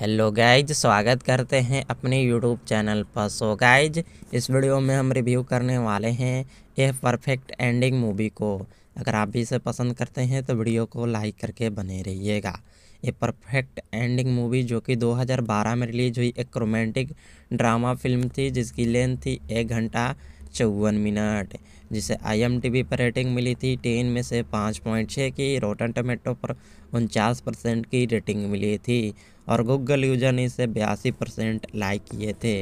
हेलो गाइज स्वागत करते हैं अपने यूट्यूब चैनल पर सो गाइज इस वीडियो में हम रिव्यू करने वाले हैं ए परफेक्ट एंडिंग मूवी को अगर आप भी इसे पसंद करते हैं तो वीडियो को लाइक करके बने रहिएगा ये परफेक्ट एंडिंग मूवी जो कि 2012 में रिलीज हुई एक रोमांटिक ड्रामा फिल्म थी जिसकी लेंथ थी एक घंटा चौवन मिनट जिसे आईएमटीबी पर रेटिंग मिली थी टेन में से पाँच पॉइंट छः की रोटन टमेटो पर उनचास परसेंट की रेटिंग मिली थी और गूगल यूजर ने इसे बयासी परसेंट लाइक किए थे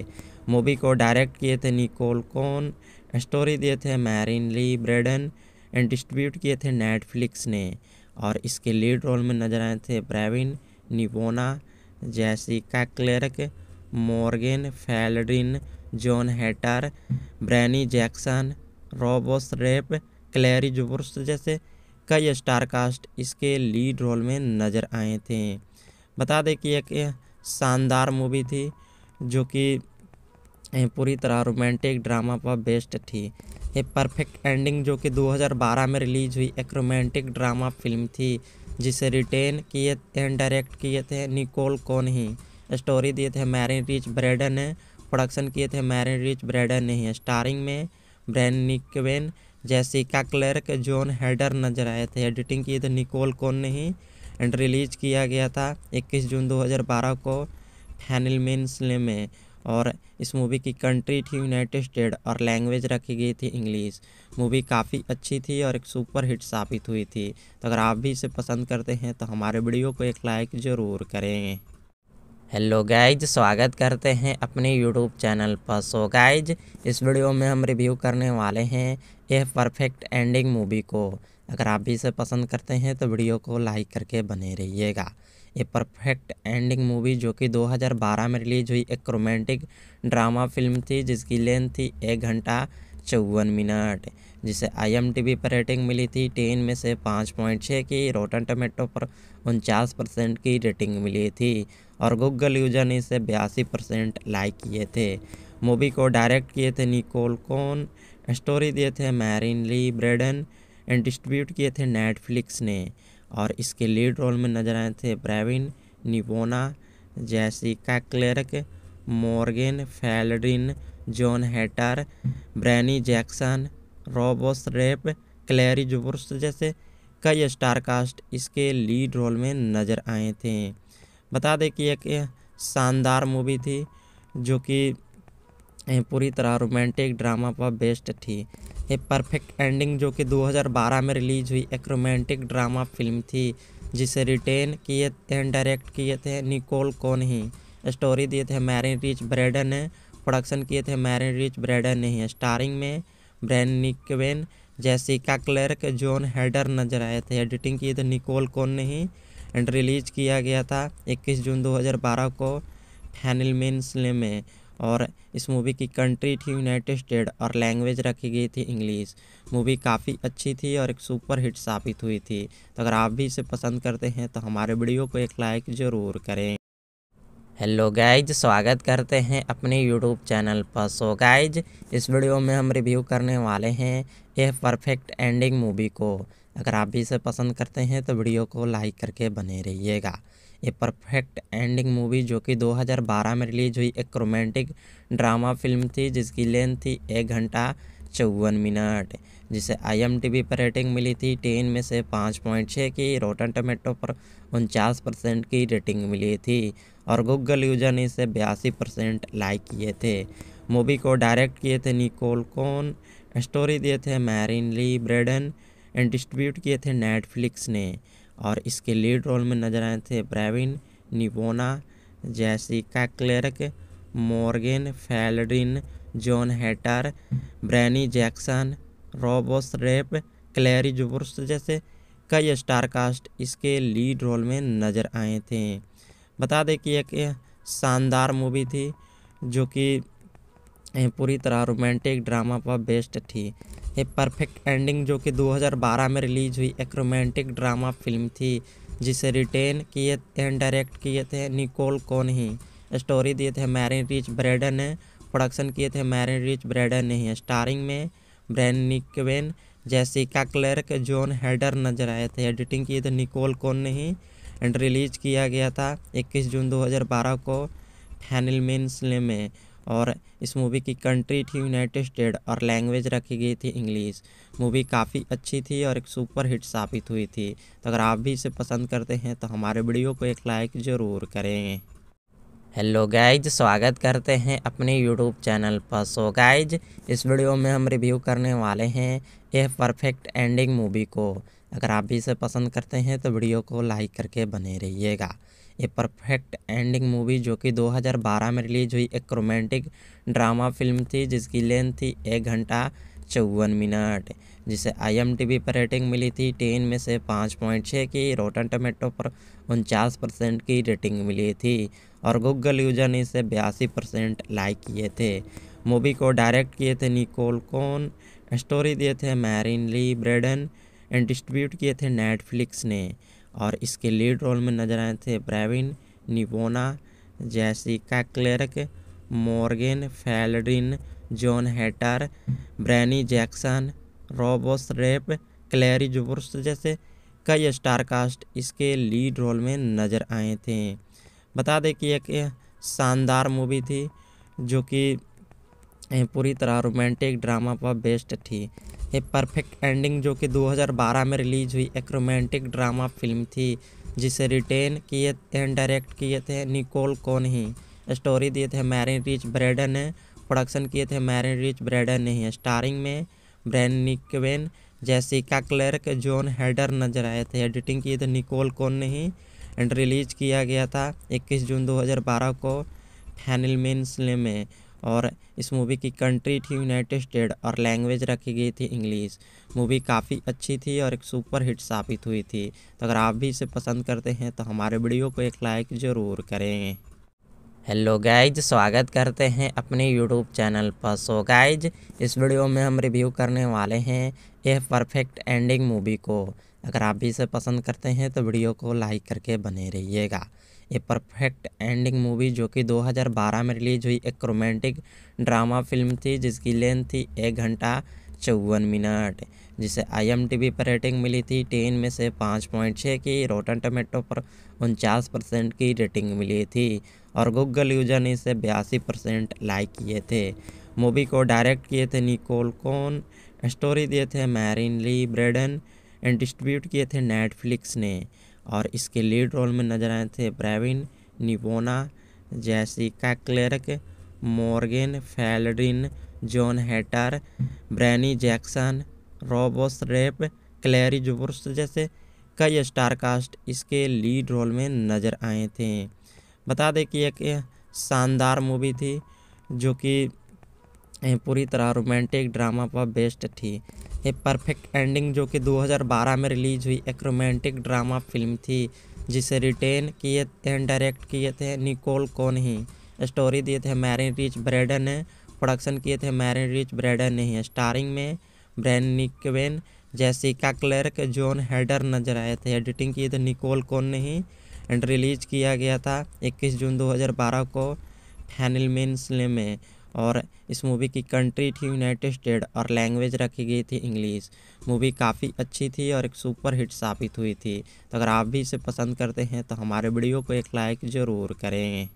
मूवी को डायरेक्ट किए थे निकोल कौन स्टोरी दिए थे Marin Lee Braden and distribute किए थे नेटफ्लिक्स ने और इसके लीड रोल में नजर आए थे ब्रेविन निवोना Jessica Clark मॉर्गेन फेलड्रिन John Heder ब्रैनी Jackson रॉबोस rape क्लैरी जुबर्स जैसे कई स्टार कास्ट इसके लीड रोल में नज़र आए थे बता दें कि एक शानदार मूवी थी जो कि ये पूरी तरह रोमांटिक ड्रामा पर बेस्ड थी ये परफेक्ट एंडिंग जो कि 2012 में रिलीज हुई एक रोमांटिक ड्रामा फिल्म थी जिसे रिटेन किए एंड डायरेक्ट किए थे निकोल कौन ही स्टोरी दिए थे मैरिन रिच ब्रेडन ने प्रोडक्शन किए थे मैरिन रिच ब्रेडन ने ही स्टारिंग में bran निकवेन Jessica Clark John Heder नजर आए थे एडिटिंग किए थे निकोल कौन ने ही एंड रिलीज किया गया था इक्कीस जून दो को फैनिल में और इस मूवी की कंट्री थी यूनाइटेड स्टेट और लैंग्वेज रखी गई थी इंग्लिश मूवी काफ़ी अच्छी थी और एक सुपर हिट साबित हुई थी तो अगर आप भी इसे पसंद करते हैं तो हमारे वीडियो को एक लाइक ज़रूर करें हेलो गाइज स्वागत करते हैं अपने यूट्यूब चैनल पर सो गाइज इस वीडियो में हम रिव्यू करने वाले हैं ए परफेक्ट एंडिंग मूवी को अगर आप भी इसे पसंद करते हैं तो वीडियो को लाइक करके बने रहिएगा ये परफेक्ट एंडिंग मूवी जो कि 2012 में रिलीज हुई एक रोमांटिक ड्रामा फिल्म थी जिसकी लेंथ थी एक घंटा चौवन मिनट जिसे आई पर रेटिंग मिली थी टेन में से पाँच पॉइंट छः की रोटन टमेटो पर उनचास परसेंट की रेटिंग मिली थी और गूगल यूजर ने इसे बयासी परसेंट लाइक किए थे मूवी को डायरेक्ट किए थे निकोल कौन स्टोरी दिए थे Marin Lee Braden and distribute किए थे नेटफ्लिक्स ने और इसके लीड रोल में नजर आए थे ब्रेविन निवोना Jessica Clark Morgan फेलरिन John Heder ब्रैनी Jackson रॉबोस rape क्लेरी जुबर्स जैसे कई स्टार कास्ट इसके लीड रोल में नज़र आए थे बता दें कि एक शानदार मूवी थी जो कि पूरी तरह रोमांटिक ड्रामा पर बेस्ट थी ये परफेक्ट एंडिंग जो कि 2012 में रिलीज हुई एक रोमांटिक ड्रामा फिल्म थी जिसे रिटेन किए एंड डायरेक्ट किए थे निकोल कौन ही स्टोरी दिए थे मैरिन रिच ब्रेडन ने प्रोडक्शन किए थे मैरिन रिच ब्रेडन ने ही स्टारिंग में bran निकवेन Jessica Clark John Heder नजर आए थे एडिटिंग किए थे निकोल कौन ने ही एंड रिलीज किया गया था इक्कीस जून दो को फैनिलमिन्स में और इस मूवी की कंट्री थी यूनाइटेड स्टेट और लैंग्वेज रखी गई थी इंग्लिश मूवी काफ़ी अच्छी थी और एक सुपर हिट साबित हुई थी तो अगर आप भी इसे पसंद करते हैं तो हमारे वीडियो को एक लाइक ज़रूर करें हेलो गाइज स्वागत करते हैं अपने यूट्यूब चैनल पर सो गाइज इस वीडियो में हम रिव्यू करने वाले हैं यह परफेक्ट एंडिंग मूवी को अगर आप भी इसे पसंद करते हैं तो वीडियो को लाइक करके बने रहिएगा ये परफेक्ट एंडिंग मूवी जो कि 2012 में रिलीज हुई एक रोमांटिक ड्रामा फिल्म थी जिसकी लेंथ थी एक घंटा चौवन मिनट जिसे आई पर रेटिंग मिली थी टेन में से पाँच पॉइंट छः की रोटन टमेटो पर उनचास परसेंट की रेटिंग मिली थी और गूगल यूजर ने इसे बयासी परसेंट लाइक किए थे मूवी को डायरेक्ट किए थे निकोल कौन स्टोरी दिए थे Marin Lee Braden and distribute किए थे नेटफ्लिक्स ने और इसके लीड रोल में नजर आए थे ब्रेविन निवोना Jessica Clark Morgan फेलडिन John Heder ब्रैनी Jackson रॉबोस rape क्लैरी जुबर्स जैसे कई स्टार कास्ट इसके लीड रोल में नज़र आए थे बता दें कि एक शानदार मूवी थी जो कि ये पूरी तरह रोमांटिक ड्रामा पर बेस्ड थी ये परफेक्ट एंडिंग जो कि 2012 में रिलीज हुई एक रोमांटिक ड्रामा फिल्म थी जिसे रिटेन किए एंड डायरेक्ट किए थे निकोल कौन ही स्टोरी दिए थे मैरिन रिच ब्रेडन ने प्रोडक्शन किए थे मैरिन रिच ब्रेडन ने ही स्टारिंग में bran निकवेन Jessica Clark John Heder नजर आए थे एडिटिंग किए थे निकोल कौन ने ही एंड रिलीज किया गया था इक्कीस जून दो को फैनलमिन में और इस मूवी की कंट्री थी यूनाइटेड स्टेट और लैंग्वेज रखी गई थी इंग्लिश मूवी काफ़ी अच्छी थी और एक सुपर हिट साबित हुई थी तो अगर आप भी इसे पसंद करते हैं तो हमारे वीडियो को एक लाइक ज़रूर करें हेलो गाइज स्वागत करते हैं अपने यूट्यूब चैनल पर सो गाइज इस वीडियो में हम रिव्यू करने वाले हैं ए परफेक्ट एंडिंग मूवी को अगर आप भी इसे पसंद करते हैं तो वीडियो को लाइक करके बने रहिएगा ये परफेक्ट एंडिंग मूवी जो कि 2012 में रिलीज हुई एक रोमांटिक ड्रामा फिल्म थी जिसकी लेंथ थी एक घंटा चौवन मिनट जिसे आई पर रेटिंग मिली थी टेन में से पाँच पॉइंट छः की रोटन टमेटो पर उनचास परसेंट की रेटिंग मिली थी और गूगल यूजर ने इसे बयासी परसेंट लाइक किए थे मूवी को डायरेक्ट किए थे निकोल कॉन स्टोरी दिए थे Marin Lee Braden and distribute किए थे नेटफ्लिक्स ने और इसके लीड रोल में नजर आए थे ब्रेविन निवोना Jessica Clark Morgan फेलड्रिन John Heder ब्रैनी Jackson रॉबोस rape क्लेरी जुबर्स जैसे कई स्टार कास्ट इसके लीड रोल में नज़र आए थे बता दें कि एक शानदार मूवी थी जो कि पूरी तरह रोमांटिक ड्रामा पर बेस्ट थी ए परफेक्ट एंडिंग जो कि 2012 में रिलीज हुई एक रोमांटिक ड्रामा फिल्म थी जिसे रिटेन किए एंड डायरेक्ट किए थे निकोल कौन ही स्टोरी दिए थे मैरिन रिच ब्रेडन ने प्रोडक्शन किए थे मैरिन रिच ब्रेडन ने ही स्टारिंग में bran निकवेन Jessica Clark John Heder नजर आए थे एडिटिंग किए थे निकोल कौन ने ही एंड रिलीज किया गया था 21 जून 2012 को फैनिलमेंस में और इस मूवी की कंट्री थी यूनाइटेड स्टेट और लैंग्वेज रखी गई थी इंग्लिश मूवी काफ़ी अच्छी थी और एक सुपर हिट साबित हुई थी तो अगर आप भी इसे पसंद करते हैं तो हमारे वीडियो को एक लाइक ज़रूर करें हेलो गाइज स्वागत करते हैं अपने यूट्यूब चैनल पर सो गाइज इस वीडियो में हम रिव्यू करने वाले हैं ए परफेक्ट एंडिंग मूवी को अगर आप भी इसे पसंद करते हैं तो वीडियो को लाइक करके बने रहिएगा ये परफेक्ट एंडिंग मूवी जो कि 2012 में रिलीज हुई एक रोमांटिक ड्रामा फिल्म थी जिसकी लेंथ थी एक घंटा चौवन मिनट जिसे आईएमटीबी पर रेटिंग मिली थी टेन में से पाँच पॉइंट छः की रोटन टमेटो पर उनचास परसेंट की रेटिंग मिली थी और गूगल यूजर ने इसे बयासी परसेंट लाइक किए थे मूवी को डायरेक्ट किए थे निकोल कॉन स्टोरी दिए थे Marin Lee Braden and distribute किए थे नेटफ्लिक्स ने और इसके लीड रोल में नजर आए थे ब्रेविन निवोना Jessica Clark Morgan फेलड्रिन John Heder ब्रैनी Jackson रॉबोस rape क्लैरी जुबर्स जैसे कई स्टार कास्ट इसके लीड रोल में नज़र आए थे बता दें कि एक शानदार मूवी थी जो कि ये पूरी तरह रोमांटिक ड्रामा पर बेस्ड थी ये परफेक्ट एंडिंग जो कि 2012 में रिलीज हुई एक रोमांटिक ड्रामा फिल्म थी जिसे रिटेन किए एंड डायरेक्ट किए थे निकोल कौन ही स्टोरी दिए थे मैरिन रिच ब्रेडन ने प्रोडक्शन किए थे मैरिन रिच ब्रेडन ने ही स्टारिंग में bran निकवेन Jessica Clark John Heder नजर आए थे एडिटिंग की थे निकोल कौन ने ही एंड रिलीज किया गया था 21 जून 2012 को फैनिलमिन में और इस मूवी की कंट्री थी यूनाइटेड स्टेट और लैंग्वेज रखी गई थी इंग्लिश मूवी काफ़ी अच्छी थी और एक सुपर हिट साबित हुई थी तो अगर आप भी इसे पसंद करते हैं तो हमारे वीडियो को एक लाइक ज़रूर करें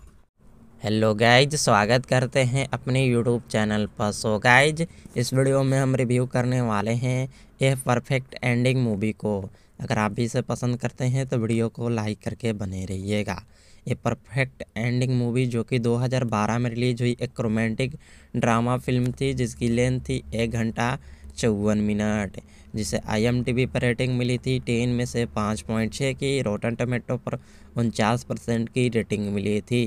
हेलो गाइज स्वागत करते हैं अपने यूट्यूब चैनल पर सो गाइज इस वीडियो में हम रिव्यू करने वाले हैं ए परफेक्ट एंडिंग मूवी को अगर आप भी इसे पसंद करते हैं तो वीडियो को लाइक करके बने रहिएगा ये परफेक्ट एंडिंग मूवी जो कि 2012 में रिलीज हुई एक रोमांटिक ड्रामा फिल्म थी जिसकी लेंथ थी एक घंटा चौवन मिनट जिसे आई पर रेटिंग मिली थी टेन में से पाँच पॉइंट छः की रोटन टमेटो पर उनचास परसेंट की रेटिंग मिली थी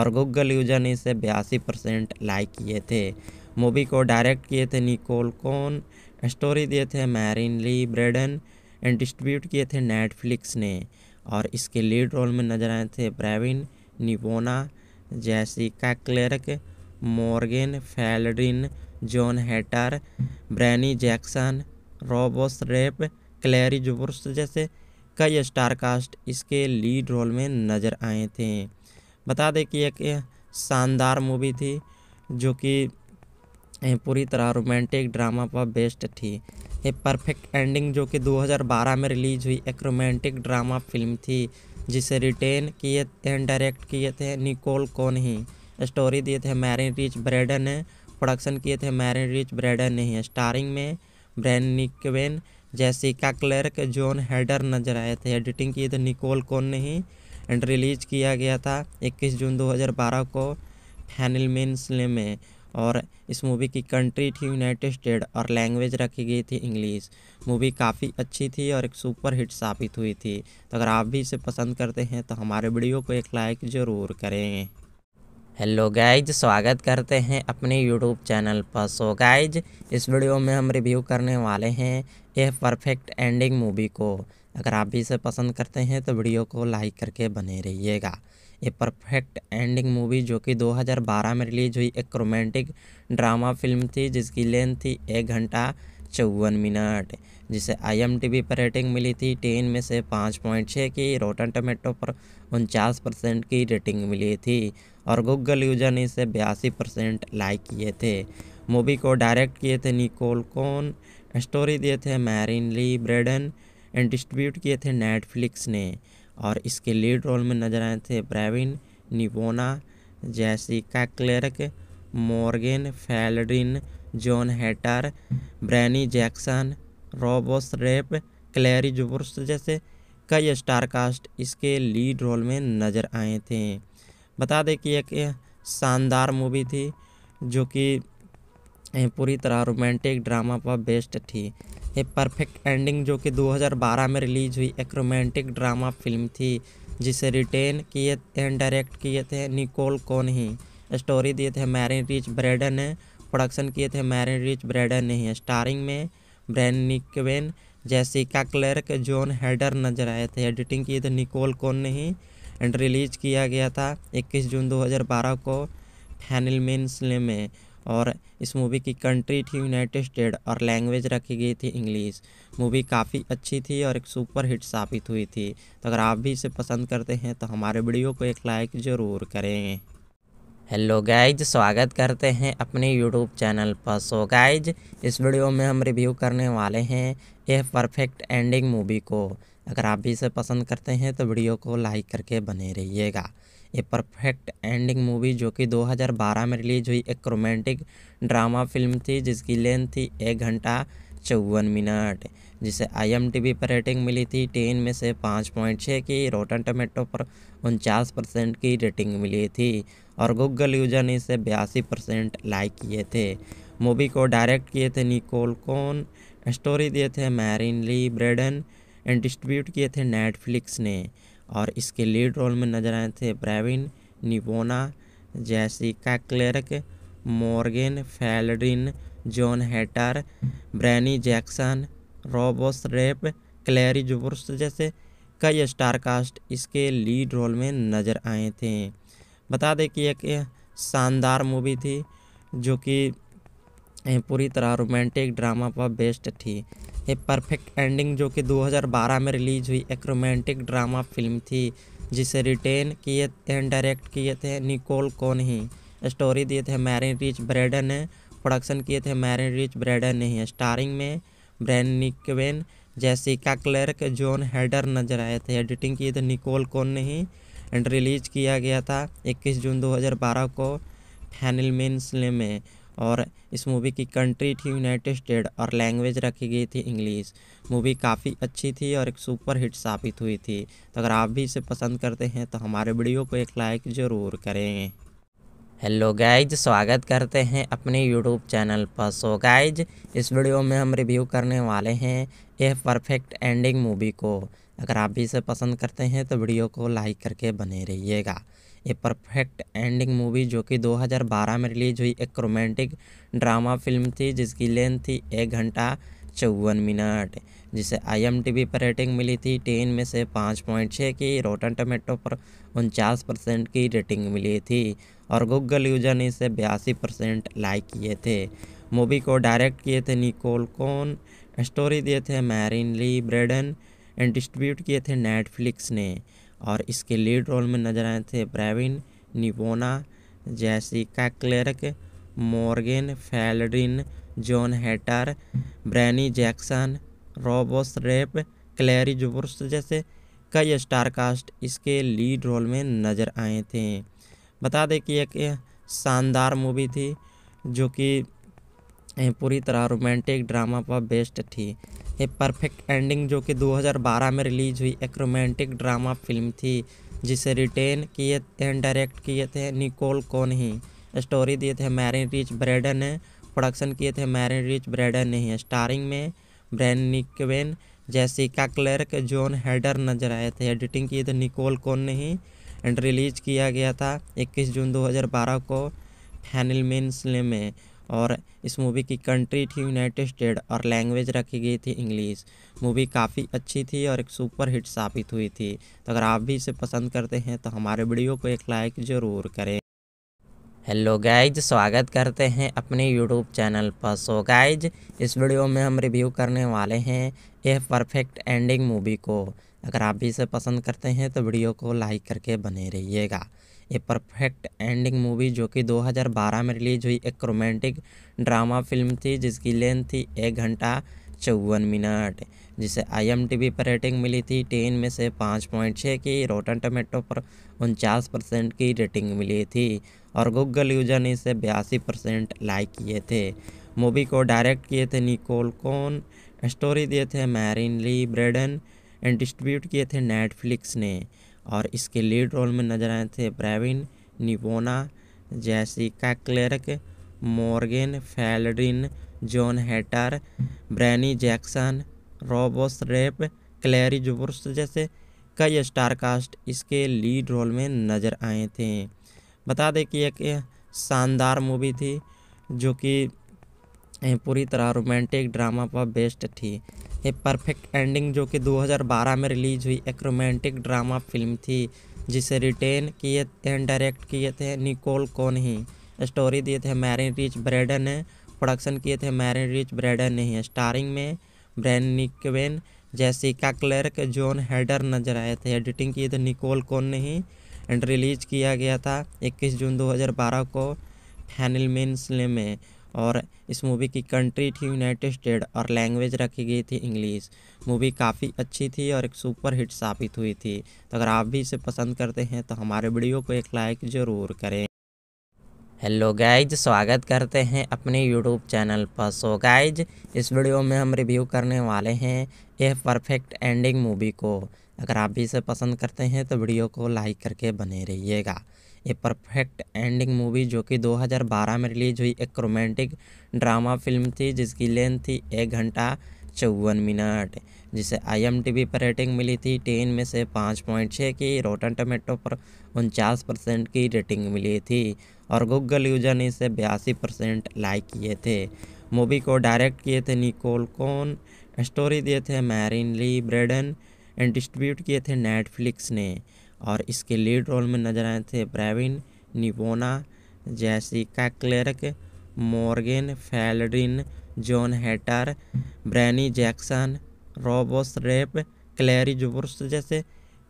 और गूगल यूजर ने इसे बयासी परसेंट लाइक किए थे मूवी को डायरेक्ट किए थे निकोल कोन स्टोरी दिए थे Marin Lee Braden and distribute किए थे नेटफ्लिक्स ने और इसके लीड रोल में नजर आए थे ब्रेविन निवोना Jessica Clark Morgan फेलड्रिन John Heder ब्रैनी Jackson रॉबोस rape क्लैरी जुबर्स जैसे कई स्टार कास्ट इसके लीड रोल में नज़र आए थे बता दें कि एक शानदार मूवी थी जो कि ये पूरी तरह रोमांटिक ड्रामा पर बेस्ड थी ये परफेक्ट एंडिंग जो कि 2012 में रिलीज हुई एक रोमांटिक ड्रामा फिल्म थी जिसे रिटेन किए थे डायरेक्ट किए थे निकोल कौन ही स्टोरी दिए थे मैरिन रिच ब्रेडन ने प्रोडक्शन किए थे मैरिन रिच ब्रेडन ने ही स्टारिंग में bran निकवेन Jessica Clark John Heder नजर आए थे एडिटिंग किए थे निकोल कौन ने ही एंड रिलीज किया गया था 21 जून 2012 को फैनिलमिन में और इस मूवी की कंट्री थी यूनाइटेड स्टेट और लैंग्वेज रखी गई थी इंग्लिश मूवी काफ़ी अच्छी थी और एक सुपर हिट साबित हुई थी तो अगर आप भी इसे पसंद करते हैं तो हमारे वीडियो को एक लाइक ज़रूर करें हेलो गाइज स्वागत करते हैं अपने यूट्यूब चैनल पर सो गाइज इस वीडियो में हम रिव्यू करने वाले हैं यह परफेक्ट एंडिंग मूवी को अगर आप भी इसे पसंद करते हैं तो वीडियो को लाइक करके बने रहिएगा ए परफेक्ट एंडिंग मूवी जो कि 2012 में रिलीज हुई एक रोमांटिक ड्रामा फिल्म थी जिसकी लेंथ थी एक घंटा चौवन मिनट जिसे आई पर रेटिंग मिली थी टेन में से पाँच पॉइंट छः की रोटन टमेटो पर उनचास परसेंट की रेटिंग मिली थी और गूगल यूजर ने इसे बयासी परसेंट लाइक किए थे मूवी को डायरेक्ट किए थे निकोल कौन स्टोरी दिए थे Marin Lee Braden and distribute किए थे नेटफ्लिक्स ने और इसके लीड रोल में नजर आए थे ब्रेविन निवोना Jessica Clark Morgan फेलड्रिन John Heder ब्रैनी Jackson रोबोस rape क्लैरी जुबर्स जैसे कई स्टार कास्ट इसके लीड रोल में नज़र आए थे बता दें कि एक शानदार मूवी थी जो कि ये पूरी तरह रोमांटिक ड्रामा पर बेस्ड थी ये परफेक्ट एंडिंग जो कि 2012 में रिलीज हुई एक रोमांटिक ड्रामा फिल्म थी जिसे रिटेन किए थे डायरेक्ट किए थे निकोल कौन ही स्टोरी दिए थे मैरिन रिच ब्रेडन ने प्रोडक्शन किए थे मैरिन रिच ब्रेडन ने ही स्टारिंग में bran निकवेन Jessica Clark John Heder नजर आए थे एडिटिंग किए थे निकोल कौन ने ही एंड रिलीज किया गया था 21 जून 2012 को फैनिल में और इस मूवी की कंट्री थी यूनाइटेड स्टेट और लैंग्वेज रखी गई थी इंग्लिश मूवी काफ़ी अच्छी थी और एक सुपर हिट साबित हुई थी तो अगर आप भी इसे पसंद करते हैं तो हमारे वीडियो को एक लाइक ज़रूर करें हेलो गाइज स्वागत करते हैं अपने यूट्यूब चैनल पर सो गाइज इस वीडियो में हम रिव्यू करने वाले हैं ए परफेक्ट एंडिंग मूवी को अगर आप भी इसे पसंद करते हैं तो वीडियो को लाइक करके बने रहिएगा ये परफेक्ट एंडिंग मूवी जो कि 2012 में रिलीज हुई एक रोमांटिक ड्रामा फिल्म थी जिसकी लेंथ थी एक घंटा चौवन मिनट जिसे आई पर रेटिंग मिली थी टेन में से पाँच पॉइंट छः की रोटन टमेटो पर उनचास परसेंट की रेटिंग मिली थी और गूगल यूजर ने इसे बयासी परसेंट लाइक किए थे मूवी को डायरेक्ट किए थे निकोल कौन स्टोरी दिए थे Marin Lee Braden and distribute किए थे नेटफ्लिक्स ने और इसके लीड रोल में नजर आए थे ब्रेविन निवोना Jessica Clark Morgan फेलरिन John Heder ब्रैनी Jackson रॉबोस rape क्लेरी जुबर्स जैसे कई स्टार कास्ट इसके लीड रोल में नज़र आए थे बता दें कि एक शानदार मूवी थी जो कि पूरी तरह रोमांटिक ड्रामा पर बेस्ड थी ये परफेक्ट एंडिंग जो कि 2012 में रिलीज हुई एक रोमांटिक ड्रामा फिल्म थी जिसे रिटेन किए एंड डायरेक्ट किए थे निकोल कौन ही स्टोरी दिए थे मैरिन रिच ब्रेडन ने प्रोडक्शन किए थे मैरिन रिच ब्रेडन ने ही स्टारिंग में bran निकवेन Jessica Clark John Heder नजर आए थे एडिटिंग किए थे निकोल कौन ने ही एंड रिलीज किया गया था इक्कीस जून दो को फैनिल में और इस मूवी की कंट्री थी यूनाइटेड स्टेट और लैंग्वेज रखी गई थी इंग्लिश मूवी काफ़ी अच्छी थी और एक सुपर हिट साबित हुई थी तो अगर आप भी इसे पसंद करते हैं तो हमारे वीडियो को एक लाइक ज़रूर करें हेलो गाइज स्वागत करते हैं अपने यूट्यूब चैनल पर सो गाइज इस वीडियो में हम रिव्यू करने वाले हैं यह परफेक्ट एंडिंग मूवी को अगर आप भी इसे पसंद करते हैं तो वीडियो को लाइक करके बने रहिएगा ये परफेक्ट एंडिंग मूवी जो कि 2012 में रिलीज हुई एक रोमांटिक ड्रामा फिल्म थी जिसकी लेंथ थी एक घंटा चौवन मिनट जिसे आईएमटीबी पर रेटिंग मिली थी टेन में से पाँच पॉइंट छः की रोटन टमेटो पर उनचास परसेंट की रेटिंग मिली थी और गूगल यूजर ने इसे बयासी परसेंट लाइक किए थे मूवी को डायरेक्ट किए थे निकोल कॉन स्टोरी दिए थे Marin Lee Braden and distribute किए थे नेटफ्लिक्स ने और इसके लीड रोल में नजर आए थे ब्रेविन निवोना Jessica Clark Morgan फेलरिन John Heder ब्रैनी Jackson रॉबोस rape क्लैरी जुबर्स जैसे कई स्टार कास्ट इसके लीड रोल में नज़र आए थे बता दें कि एक शानदार मूवी थी जो कि पूरी तरह रोमांटिक ड्रामा पर बेस्ट थी ए परफेक्ट एंडिंग जो कि 2012 में रिलीज हुई एक रोमांटिक ड्रामा फिल्म थी जिसे रिटेन किए एंड डायरेक्ट किए थे निकोल कौन ही स्टोरी दिए थे मैरिन रिच ब्रेडन ने प्रोडक्शन किए थे मैरिन रिच ब्रेडन ने ही स्टारिंग में bran निकवेन Jessica Clark Jon Heder नजर आए थे एडिटिंग किए थे निकोल कौन ने ही एंड रिलीज किया गया था 21 जून 2012 को फैनिलमिन्स में और इस मूवी की कंट्री थी यूनाइटेड स्टेट और लैंग्वेज रखी गई थी इंग्लिश मूवी काफ़ी अच्छी थी और एक सुपर हिट साबित हुई थी तो अगर आप भी इसे पसंद करते हैं तो हमारे वीडियो को एक लाइक ज़रूर करें हेलो गाइज स्वागत करते हैं अपने यूट्यूब चैनल पर सो गाइज इस वीडियो में हम रिव्यू करने वाले हैं ए परफेक्ट एंडिंग मूवी को अगर आप भी इसे पसंद करते हैं तो वीडियो को लाइक करके बने रहिएगा ये परफेक्ट एंडिंग मूवी जो कि 2012 में रिलीज हुई एक रोमांटिक ड्रामा फिल्म थी जिसकी लेंथ थी एक घंटा चौवन मिनट जिसे आई पर रेटिंग मिली थी टेन में से पाँच पॉइंट छः की रोटन टमेटो पर उनचास परसेंट की रेटिंग मिली थी और गूगल यूजर ने इसे बयासी परसेंट लाइक किए थे मूवी को डायरेक्ट किए थे निकोल कोन स्टोरी दिए थे Marin Lee Braden and distribute किए थे नेटफ्लिक्स ने और इसके लीड रोल में नजर आए थे ब्रेविन निवोना Jessica Clark Morgan फेलड्रिन John Heder ब्रैनी Jackson रॉबोस rape क्लैरी जुबर्स जैसे कई स्टार कास्ट इसके लीड रोल में नज़र आए थे बता दें कि एक शानदार मूवी थी जो कि पूरी तरह रोमांटिक ड्रामा पर बेस्ट थी ए परफेक्ट एंडिंग जो कि 2012 में रिलीज हुई एक रोमांटिक ड्रामा फिल्म थी जिसे रिटेन किए थे डायरेक्ट किए थे निकोल कौन ही स्टोरी दिए थे मैरिन रिच ब्रेडन ने प्रोडक्शन किए थे मैरिन रिच ब्रेडन ने ही स्टारिंग में bran निकवेन Jessica Clark John Heder नजर आए थे एडिटिंग किए थे निकोल कौन ने ही एंड रिलीज किया गया था 21 जून 2012 को फैनिलमिन में और इस मूवी की कंट्री थी यूनाइटेड स्टेट और लैंग्वेज रखी गई थी इंग्लिश मूवी काफ़ी अच्छी थी और एक सुपर हिट साबित हुई थी तो अगर आप भी इसे पसंद करते हैं तो हमारे वीडियो को एक लाइक ज़रूर करें हेलो गाइज स्वागत करते हैं अपने यूट्यूब चैनल पर सो गाइज इस वीडियो में हम रिव्यू करने वाले हैं यह परफेक्ट एंडिंग मूवी को अगर आप भी इसे पसंद करते हैं तो वीडियो को लाइक करके बने रहिएगा ये परफेक्ट एंडिंग मूवी जो कि 2012 में रिलीज हुई एक रोमांटिक ड्रामा फिल्म थी जिसकी लेंथ थी एक घंटा चौवन मिनट जिसे आई पर रेटिंग मिली थी टेन में से पाँच पॉइंट छः की रोटन टमेटो पर उनचास परसेंट की रेटिंग मिली थी और गूगल यूजर ने इसे बयासी परसेंट लाइक किए थे मूवी को डायरेक्ट किए थे निकोल कॉन स्टोरी दिए थे Marin Lee Braden and distribute किए थे नेटफ्लिक्स ने और इसके लीड रोल में नजर आए थे ब्रेविन निवोना Jessica Clark Morgan फेलरिन John Heder ब्रैनी Jackson रॉबोस rape क्लैरी जुबर्स जैसे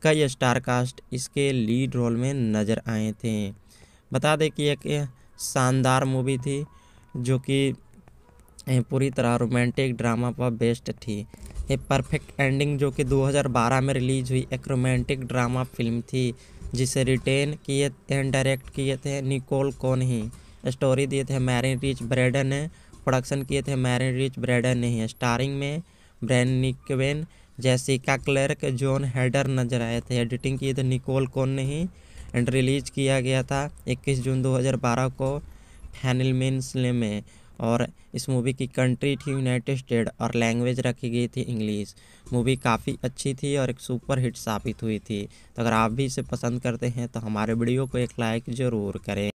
कई स्टार कास्ट इसके लीड रोल में नज़र आए थे बता दें कि एक शानदार मूवी थी जो कि पूरी तरह रोमांटिक ड्रामा पर बेस्ट थी ए परफेक्ट एंडिंग जो कि 2012 में रिलीज हुई एक रोमांटिक ड्रामा फिल्म थी जिसे रिटेन किए एंड डायरेक्ट किए थे निकोल कौन ही स्टोरी दिए थे मैरिन रिच ब्रेडन ने प्रोडक्शन किए थे मैरिन रिच ब्रेडन ने ही स्टारिंग में bran निकवेन Jessica Clark Jon Heder नजर आए थे एडिटिंग किए थे निकोल कौन ने ही एंड रिलीज किया गया था 21 जून 2012 को फैनिल में और इस मूवी की कंट्री थी यूनाइटेड स्टेट और लैंग्वेज रखी गई थी इंग्लिश मूवी काफ़ी अच्छी थी और एक सुपर हिट साबित हुई थी तो अगर आप भी इसे पसंद करते हैं तो हमारे वीडियो को एक लाइक ज़रूर करें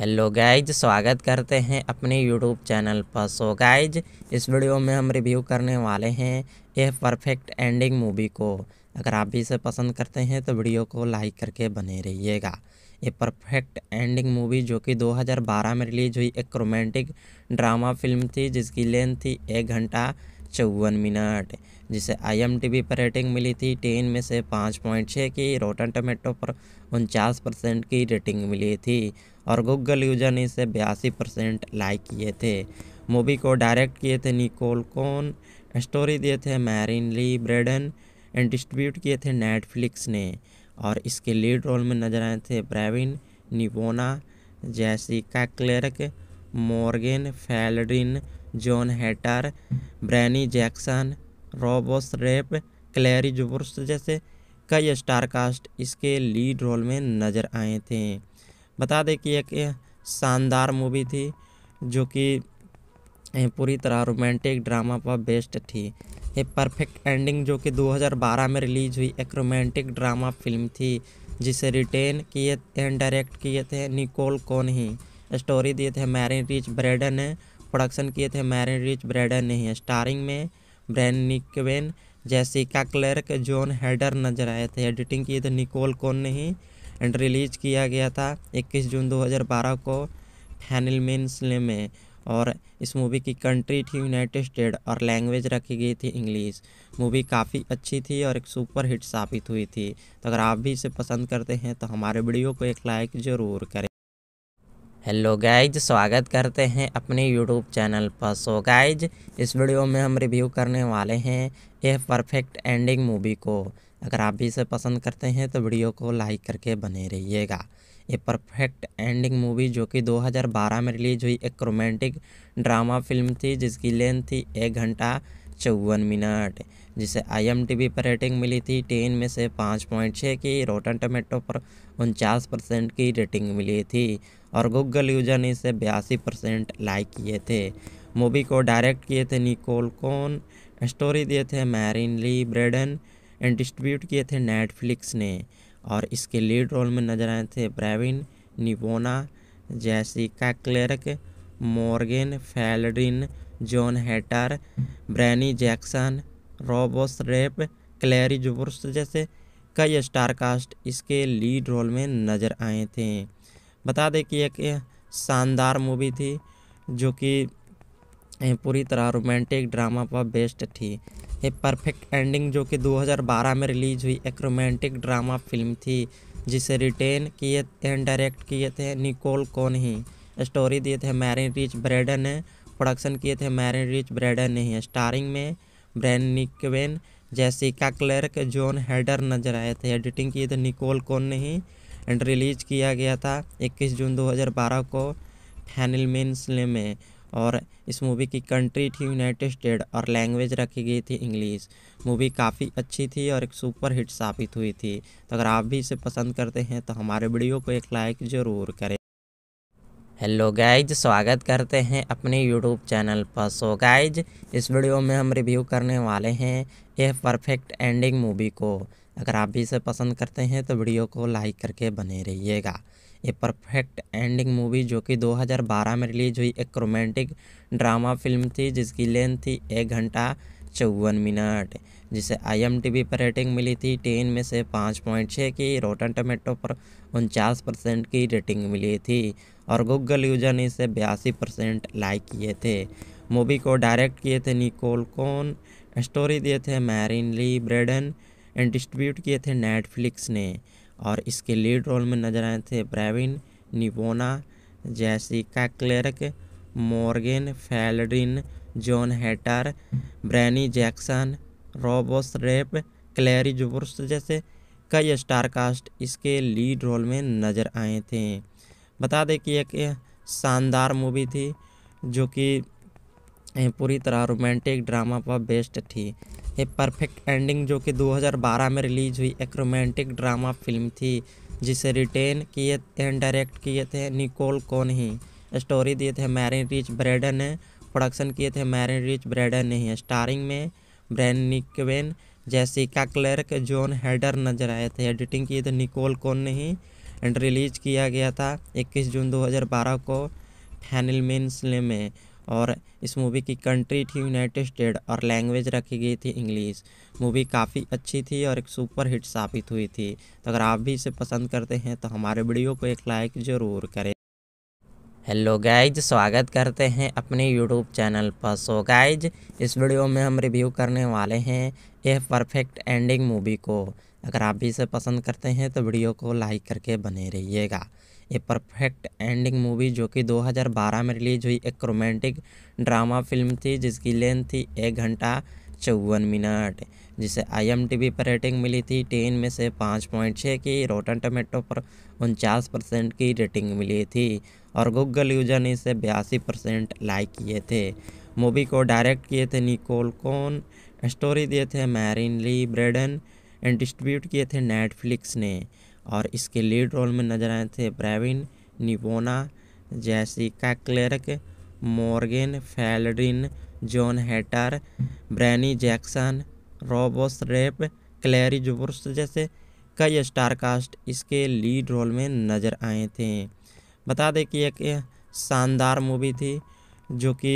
हेलो गाइज स्वागत करते हैं अपने यूट्यूब चैनल पर सो गाइज इस वीडियो में हम रिव्यू करने वाले हैं ए परफेक्ट एंडिंग मूवी को अगर आप भी इसे पसंद करते हैं तो वीडियो को लाइक करके बने रहिएगा ये परफेक्ट एंडिंग मूवी जो कि 2012 में रिलीज हुई एक रोमांटिक ड्रामा फिल्म थी जिसकी लेंथ थी एक घंटा चौवन मिनट जिसे आई पर रेटिंग मिली थी टेन में से पाँच पॉइंट छः की रोटन टमेटो पर उनचास परसेंट की रेटिंग मिली थी और गूगल यूजर ने इसे बयासी परसेंट लाइक किए थे मूवी को डायरेक्ट किए थे निकोल कौन स्टोरी दिए थे Marin Lee Braden and distribute किए थे नेटफ्लिक्स ने और इसके लीड रोल में नजर आए थे ब्रेविन निवोना Jessica Clark Morgan फेलड्रिन John Heder ब्रैनी Jackson रॉबोस rape क्लेरी जुबर्स जैसे कई स्टार कास्ट इसके लीड रोल में नज़र आए थे बता दें कि एक शानदार मूवी थी जो कि पूरी तरह रोमांटिक ड्रामा पर बेस्ट थी ए परफेक्ट एंडिंग जो कि 2012 में रिलीज हुई एक रोमांटिक ड्रामा फिल्म थी जिसे रिटेन किए एंड डायरेक्ट किए थे निकोल कौन ही स्टोरी दिए थे मैरिन रिच ब्रेडन ने प्रोडक्शन किए थे मैरिन रिच ब्रेडन ने ही स्टारिंग में bran निकवेन Jessica Clark John Heder नजर आए थे एडिटिंग किए थे निकोल कौन ने ही एंड रिलीज किया गया था 21 जून 2012 को फैनिलमिन में और इस मूवी की कंट्री थी यूनाइटेड स्टेट और लैंग्वेज रखी गई थी इंग्लिश मूवी काफ़ी अच्छी थी और एक सुपर हिट साबित हुई थी तो अगर आप भी इसे पसंद करते हैं तो हमारे वीडियो को एक लाइक ज़रूर करें हेलो गाइज स्वागत करते हैं अपने यूट्यूब चैनल पर सो गाइज इस वीडियो में हम रिव्यू करने वाले हैं ए परफेक्ट एंडिंग मूवी को अगर आप भी इसे पसंद करते हैं तो वीडियो को लाइक करके बने रहिएगा ये परफेक्ट एंडिंग मूवी जो कि 2012 में रिलीज हुई एक रोमांटिक ड्रामा फिल्म थी जिसकी लेंथ थी एक घंटा चौवन मिनट जिसे आईएमटीबी पर रेटिंग मिली थी टेन में से पाँच पॉइंट छः की रोटन टमेटो पर उनचास परसेंट की रेटिंग मिली थी और गूगल यूजर ने इसे बयासी परसेंट लाइक किए थे मूवी को डायरेक्ट किए थे निकोल कौन स्टोरी दिए थे Marin Lee Braden and distribute किए थे नेटफ्लिक्स ने और इसके लीड रोल में नजर आए थे ब्रेविन निवोना Jessica Clark Morgan फेलडिन John Heder ब्रैनी Jackson रॉबोस rape क्लैरी जुबर्स जैसे कई स्टार कास्ट इसके लीड रोल में नज़र आए थे बता दें कि एक शानदार मूवी थी जो कि पूरी तरह रोमांटिक ड्रामा पर बेस्ड थी ये परफेक्ट एंडिंग जो कि 2012 में रिलीज हुई एक रोमांटिक ड्रामा फिल्म थी जिसे रिटेन किए एंड डायरेक्ट किए थे निकोल कौन ही स्टोरी दिए थे मैरिन रिच ब्रेडन ने प्रोडक्शन किए थे मैरिन रिच ब्रेडन ने ही स्टारिंग में bran निकवेन Jessica Clark John Heder नजर आए थे एडिटिंग किए थे निकोल कौन ने ही एंड रिलीज किया गया था 21 जून 2012 को फैनिलमिन्स में और इस मूवी की कंट्री थी यूनाइटेड स्टेट और लैंग्वेज रखी गई थी इंग्लिश मूवी काफ़ी अच्छी थी और एक सुपर हिट साबित हुई थी तो अगर आप भी इसे पसंद करते हैं तो हमारे वीडियो को एक लाइक ज़रूर करें हेलो गाइज स्वागत करते हैं अपने यूट्यूब चैनल पर सो गाइज इस वीडियो में हम रिव्यू करने वाले हैं यह परफेक्ट एंडिंग मूवी को अगर आप भी इसे पसंद करते हैं तो वीडियो को लाइक करके बने रहिएगा ये परफेक्ट एंडिंग मूवी जो कि 2012 में रिलीज हुई एक रोमांटिक ड्रामा फिल्म थी जिसकी लेंथ थी एक घंटा चौवन मिनट जिसे आई पर रेटिंग मिली थी टेन में से पाँच पॉइंट छः की रोटन टमेटो पर उनचास परसेंट की रेटिंग मिली थी और गूगल यूजर ने इसे बयासी परसेंट लाइक किए थे मूवी को डायरेक्ट किए थे निकोल कौन स्टोरी दिए थे Marin Lee Braden and distribute किए थे नेटफ्लिक्स ने और इसके लीड रोल में नजर आए थे ब्रेविन निवोना Jessica Clark Morgan फेलडिन John Heder ब्रैनी Jackson रॉबोस rape क्लैरी जुबर्स जैसे कई स्टार कास्ट इसके लीड रोल में नज़र आए थे बता दें कि एक शानदार मूवी थी जो कि पूरी तरह रोमांटिक ड्रामा पर बेस्ट थी ए परफेक्ट एंडिंग जो कि 2012 में रिलीज हुई एक रोमांटिक ड्रामा फिल्म थी जिसे रिटेन किए थे डायरेक्ट किए थे निकोल कौन ही स्टोरी दिए थे मैरिन रिच ब्रेडन ने प्रोडक्शन किए थे मैरिन रिच ब्रेडन ने ही स्टारिंग में bran निकवेन Jessica Clark John Heder नजर आए थे एडिटिंग किए थे निकोल कौन ने ही एंड रिलीज किया गया था 21 जून 2012 को फैनिलमेंस में और इस मूवी की कंट्री थी यूनाइटेड स्टेट और लैंग्वेज रखी गई थी इंग्लिश मूवी काफ़ी अच्छी थी और एक सुपर हिट साबित हुई थी तो अगर आप भी इसे पसंद करते हैं तो हमारे वीडियो को एक लाइक ज़रूर करें हेलो गाइज स्वागत करते हैं अपने यूट्यूब चैनल पर सो गाइज इस वीडियो में हम रिव्यू करने वाले हैं ए परफेक्ट एंडिंग मूवी को अगर आप भी इसे पसंद करते हैं तो वीडियो को लाइक करके बने रहिएगा ये परफेक्ट एंडिंग मूवी जो कि 2012 में रिलीज हुई एक रोमांटिक ड्रामा फिल्म थी जिसकी लेंथ थी एक घंटा चौवन मिनट जिसे आईएमटीबी पर रेटिंग मिली थी टेन में से पाँच पॉइंट छः की रोटन टमेटो पर उनचास परसेंट की रेटिंग मिली थी और गूगल यूजर ने इसे बयासी परसेंट लाइक किए थे मूवी को डायरेक्ट किए थे निकोल कॉन स्टोरी दिए थे Marin Lee Braden and distribute किए थे नेटफ्लिक्स ने और इसके लीड रोल में नजर आए थे ब्रेविन निवोना Jessica Clark मॉर्गेन फेलड्रिन John Heder ब्रैनी Jackson रॉबोस rape क्लैरी जुबर्स जैसे कई स्टार कास्ट इसके लीड रोल में नज़र आए थे बता दें कि एक शानदार मूवी थी जो कि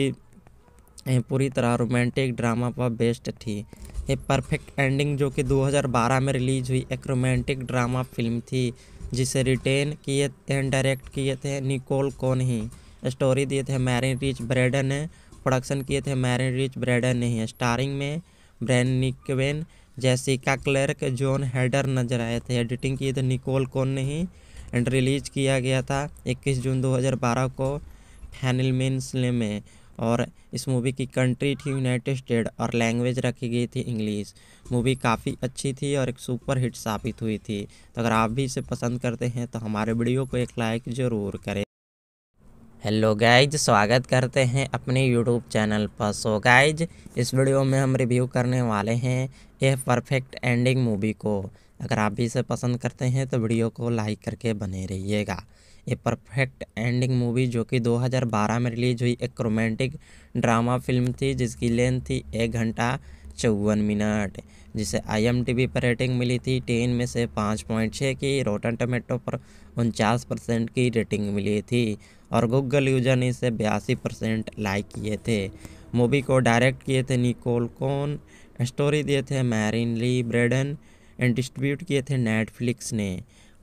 पूरी तरह रोमांटिक ड्रामा पर बेस्ट थी ये परफेक्ट एंडिंग जो कि 2012 में रिलीज हुई एक रोमांटिक ड्रामा फिल्म थी जिसे रिटेन किए एंड डायरेक्ट किए थे निकोल कौन ही स्टोरी दिए थे मैरिन रिच ब्रेडन ने प्रोडक्शन किए थे मैरिन रिच ब्रेडन ने ही स्टारिंग में bran निकवेन Jessica Clark John Heder नजर आए थे एडिटिंग की थी निकोल कौन ने ही एंड रिलीज किया गया था 21 जून 2012 को फैनिलमिन में और इस मूवी की कंट्री थी यूनाइटेड स्टेट और लैंग्वेज रखी गई थी इंग्लिश मूवी काफ़ी अच्छी थी और एक सुपर हिट साबित हुई थी तो अगर आप भी इसे पसंद करते हैं तो हमारे वीडियो को एक लाइक ज़रूर करें हेलो गाइज स्वागत करते हैं अपने यूट्यूब चैनल पर सो so गाइज इस वीडियो में हम रिव्यू करने वाले हैं यह परफेक्ट एंडिंग मूवी को अगर आप भी इसे पसंद करते हैं तो वीडियो को लाइक करके बने रहिएगा ये परफेक्ट एंडिंग मूवी जो कि 2012 में रिलीज हुई एक रोमांटिक ड्रामा फिल्म थी जिसकी लेंथ थी एक घंटा चौवन मिनट जिसे आई पर रेटिंग मिली थी टेन में से पाँच पॉइंट छः की रोटन टमेटो पर उनचास परसेंट की रेटिंग मिली थी और गूगल यूजर ने इसे बयासी परसेंट लाइक किए थे मूवी को डायरेक्ट किए थे निकोल कौन स्टोरी दिए थे Marin Lee Braden and distribute किए थे नेटफ्लिक्स ने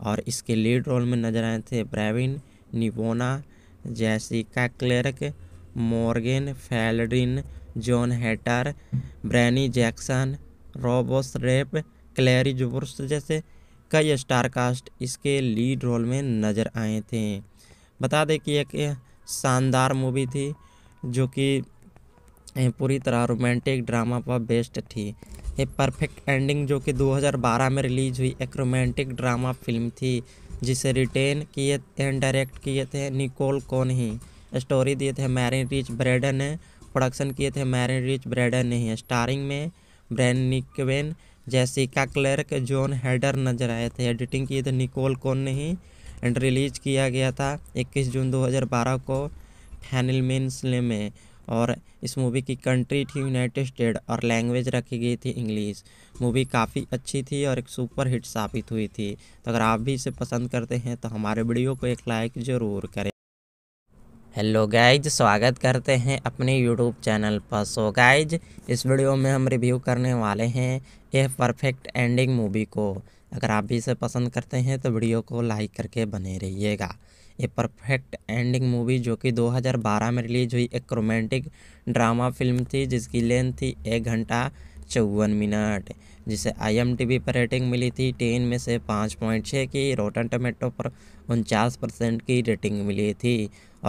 और इसके लीड रोल में नजर आए थे ब्रेविन निवोना जैसिका क्लेरक मॉर्गेन फैलडिन जॉन हेटर ब्रैनी जैक्सन रॉबोस रेप क्लैरी जुबर्स जैसे कई स्टार कास्ट इसके लीड रोल में नज़र आए थे बता दें कि एक शानदार मूवी थी जो कि पूरी तरह रोमांटिक ड्रामा पर बेस्ड थी ये परफेक्ट एंडिंग जो कि 2012 में रिलीज हुई एक रोमांटिक ड्रामा फिल्म थी जिसे रिटेन किए थे डायरेक्ट किए थे निकोल कौन ही स्टोरी दिए थे मैरिन रिच ब्रेडन ने प्रोडक्शन किए थे मैरिन रिच ब्रेडन ने ही स्टारिंग में bran निकवेन Jessica Clark John Heder नजर आए थे एडिटिंग किए थे निकोल कौन ने ही एंड रिलीज किया गया था 21 जून 2012 को फैनलमेन में और इस मूवी की कंट्री थी यूनाइटेड स्टेट और लैंग्वेज रखी गई थी इंग्लिश मूवी काफ़ी अच्छी थी और एक सुपर हिट साबित हुई थी तो अगर आप भी इसे पसंद करते हैं तो हमारे वीडियो को एक लाइक ज़रूर करें हेलो गाइज स्वागत करते हैं अपने यूट्यूब चैनल पर सो गाइज इस वीडियो में हम रिव्यू करने वाले हैं यह परफेक्ट एंडिंग मूवी को अगर आप भी इसे पसंद करते हैं तो वीडियो को लाइक करके बने रहिएगा ये परफेक्ट एंडिंग मूवी जो कि 2012 में रिलीज हुई एक रोमांटिक ड्रामा फिल्म थी जिसकी लेंथ थी एक घंटा चौवन मिनट जिसे आई पर रेटिंग मिली थी टेन में से पाँच पॉइंट छः की रोटन टमेटो पर उनचास परसेंट की रेटिंग मिली थी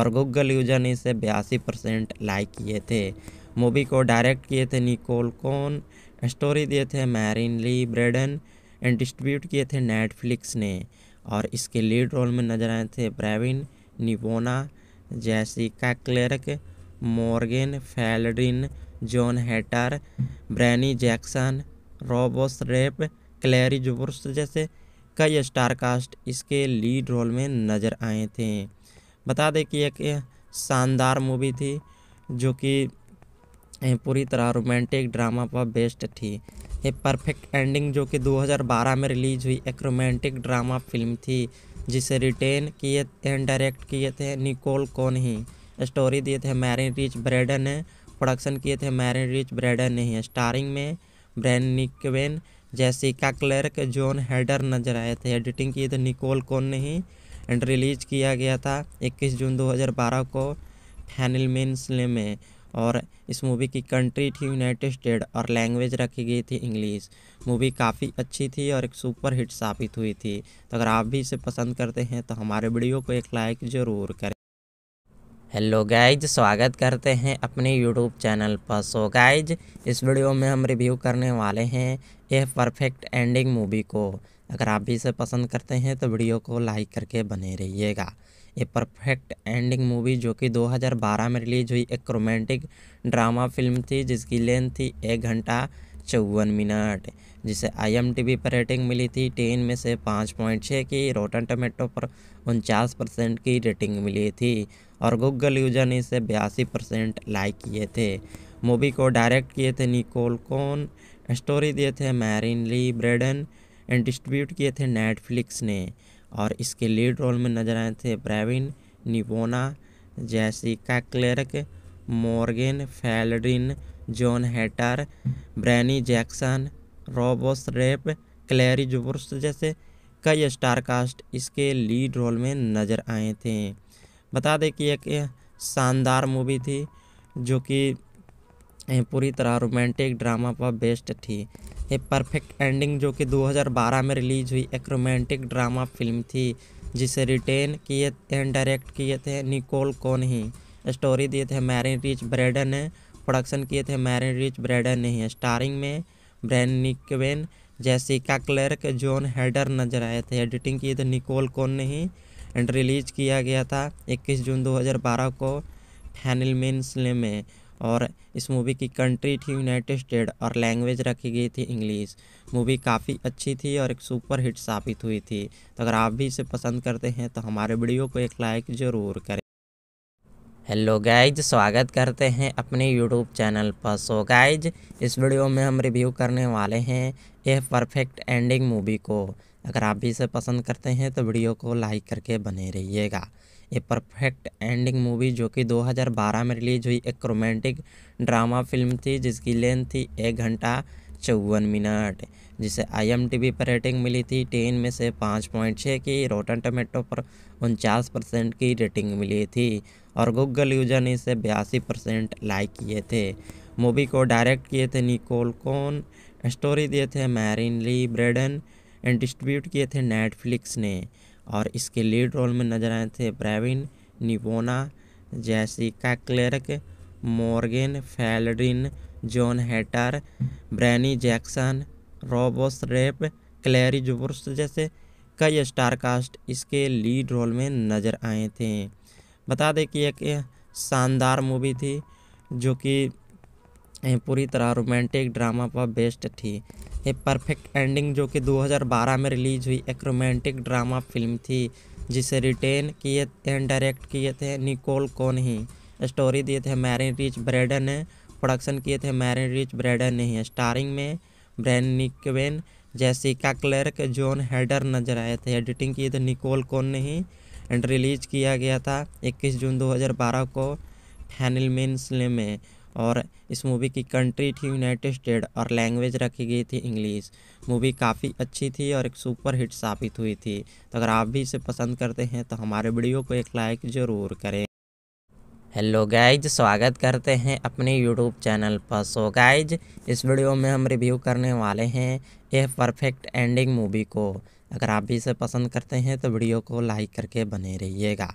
और गूगल यूजर ने इसे बयासी परसेंट लाइक किए थे मूवी को डायरेक्ट किए थे निकोल कॉन स्टोरी दिए थे Marin Lee Braden and distribute किए थे नेटफ्लिक्स ने और इसके लीड रोल में नजर आए थे ब्रेविन निवोना Jessica Clark Morgan फेलडिन John Heder ब्रैनी Jackson रॉबोस rape क्लेरी जुबर्स जैसे कई स्टार कास्ट इसके लीड रोल में नज़र आए थे बता दें कि एक शानदार मूवी थी जो कि पूरी तरह रोमांटिक ड्रामा पर बेस्ड थी ये परफेक्ट एंडिंग जो कि 2012 में रिलीज हुई एक रोमांटिक ड्रामा फिल्म थी जिसे रिटेन किए एंड डायरेक्ट किए थे निकोल कौन ही स्टोरी दिए थे मैरिन रिच ब्रेडन ने प्रोडक्शन किए थे मैरिन रिच ब्रेडन ने ही स्टारिंग में bran निकवेन Jessica Clark John Heder नजर आए थे एडिटिंग किए थे निकोल कौन ने ही एंड रिलीज किया गया था 21 जून 2012 को फैनिलमिन्स में और इस मूवी की कंट्री थी यूनाइटेड स्टेट और लैंग्वेज रखी गई थी इंग्लिश मूवी काफ़ी अच्छी थी और एक सुपर हिट साबित हुई थी तो अगर आप भी इसे पसंद करते हैं तो हमारे वीडियो को एक लाइक ज़रूर करें हेलो गाइज स्वागत करते हैं अपने यूट्यूब चैनल पर सो गाइज इस वीडियो में हम रिव्यू करने वाले हैं यह परफेक्ट एंडिंग मूवी को अगर आप भी इसे पसंद करते हैं तो वीडियो को लाइक करके बने रहिएगा ए परफेक्ट एंडिंग मूवी जो कि 2012 में रिलीज हुई एक रोमांटिक ड्रामा फिल्म थी जिसकी लेंथ थी एक घंटा चौवन मिनट जिसे आई पर रेटिंग मिली थी टेन में से पाँच पॉइंट छः की रोटन टमेटो पर उनचास परसेंट की रेटिंग मिली थी और गूगल यूजर ने इसे बयासी परसेंट लाइक किए थे मूवी को डायरेक्ट किए थे निकोल कौन स्टोरी दिए थे Marin Lee Braden and distribute किए थे नेटफ्लिक्स ने और इसके लीड रोल में नजर आए थे ब्रेविन निवोना Jessica Clark Morgan फेलड्रिन John Heder ब्रैनी Jackson रॉबोस rape क्लेरी जुबर्स जैसे कई स्टार कास्ट इसके लीड रोल में नज़र आए थे बता दें कि एक शानदार मूवी थी जो कि पूरी तरह रोमांटिक ड्रामा पर बेस्ट थी ये परफेक्ट एंडिंग जो कि 2012 में रिलीज़ हुई एक रोमांटिक ड्रामा फिल्म थी जिसे रिटेन किए थे डायरेक्ट किए थे निकोल कौन ही स्टोरी दिए थे मैरिन रिच ब्रेडन ने प्रोडक्शन किए थे मैरिन रिच ब्रेडन ने ही स्टारिंग में bran निकवेन Jessica Clark John Heder नजर आए थे एडिटिंग किए थे निकोल कौन ने ही एंड रिलीज किया गया था इक्कीस जून दो को फैनिल में और इस मूवी की कंट्री थी यूनाइटेड स्टेट और लैंग्वेज रखी गई थी इंग्लिश मूवी काफ़ी अच्छी थी और एक सुपर हिट साबित हुई थी तो अगर आप भी इसे पसंद करते हैं तो हमारे वीडियो को एक लाइक ज़रूर करें हेलो गाइज स्वागत करते हैं अपने यूट्यूब चैनल पर सो गाइज इस वीडियो में हम रिव्यू करने वाले हैं ए परफेक्ट एंडिंग मूवी को अगर आप भी इसे पसंद करते हैं तो वीडियो को लाइक करके बने रहिएगा ये परफेक्ट एंडिंग मूवी जो कि 2012 में रिलीज हुई एक रोमांटिक ड्रामा फिल्म थी जिसकी लेंथ थी एक घंटा चौवन मिनट जिसे आई पर रेटिंग मिली थी टेन में से पाँच पॉइंट छः की रोटन टमेटो पर उनचास परसेंट की रेटिंग मिली थी और गूगल यूजर ने इसे बयासी परसेंट लाइक किए थे मूवी को डायरेक्ट किए थे निकोल कौन स्टोरी दिए थे Marin Lee Braden and distribute किए थे नेटफ्लिक्स ने और इसके लीड रोल में नजर आए थे ब्रेविन निवोना Jessica Clark मॉर्गेन फेलड्रिन John Heder ब्रैनी Jackson रॉबोस rape क्लैरी जुबर्स जैसे कई स्टार कास्ट इसके लीड रोल में नज़र आए थे बता दें कि एक शानदार मूवी थी जो कि पूरी तरह रोमांटिक ड्रामा पर बेस्ट थी ये परफेक्ट एंडिंग जो कि 2012 में रिलीज हुई एक रोमांटिक ड्रामा फिल्म थी जिसे रिटेन किए एंड डायरेक्ट किए थे निकोल कौन ही स्टोरी दिए थे मैरिन रिच ब्रेडन ने प्रोडक्शन किए थे मैरिन रिच ब्रेडन ने ही स्टारिंग में bran निकवेन Jessica Clark John Heder नजर आए थे एडिटिंग किए थे निकोल कौन ने ही एंड रिलीज किया गया था 21 जून 2012 को फैनिलमिन में और इस मूवी की कंट्री थी यूनाइटेड स्टेट और लैंग्वेज रखी गई थी इंग्लिश मूवी काफ़ी अच्छी थी और एक सुपर हिट साबित हुई थी तो अगर आप भी इसे पसंद करते हैं तो हमारे वीडियो को एक लाइक ज़रूर करें हेलो गाइज स्वागत करते हैं अपने यूट्यूब चैनल पर सो गाइज इस वीडियो में हम रिव्यू करने वाले हैं यह परफेक्ट एंडिंग मूवी को अगर आप भी इसे पसंद करते हैं तो वीडियो को लाइक करके बने रहिएगा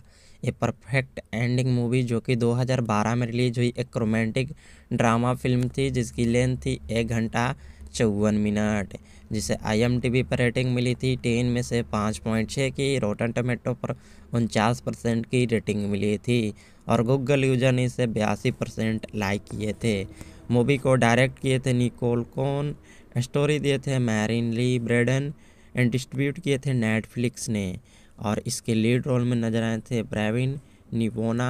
ये परफेक्ट एंडिंग मूवी जो कि 2012 में रिलीज हुई एक रोमांटिक ड्रामा फिल्म थी जिसकी लेंथ थी एक घंटा चौवन मिनट जिसे आईएमडीबी पर रेटिंग मिली थी टेन में से पाँच पॉइंट छः की रोटन टमेटो पर उनचास परसेंट की रेटिंग मिली थी और गूगल यूजर ने इसे बयासी परसेंट लाइक किए थे मूवी को डायरेक्ट किए थे निकोल कौन स्टोरी दिए थे Marin Lee Braden and distribute किए थे नेटफ्लिक्स ने और इसके लीड रोल में नजर आए थे ब्रेविन निवोना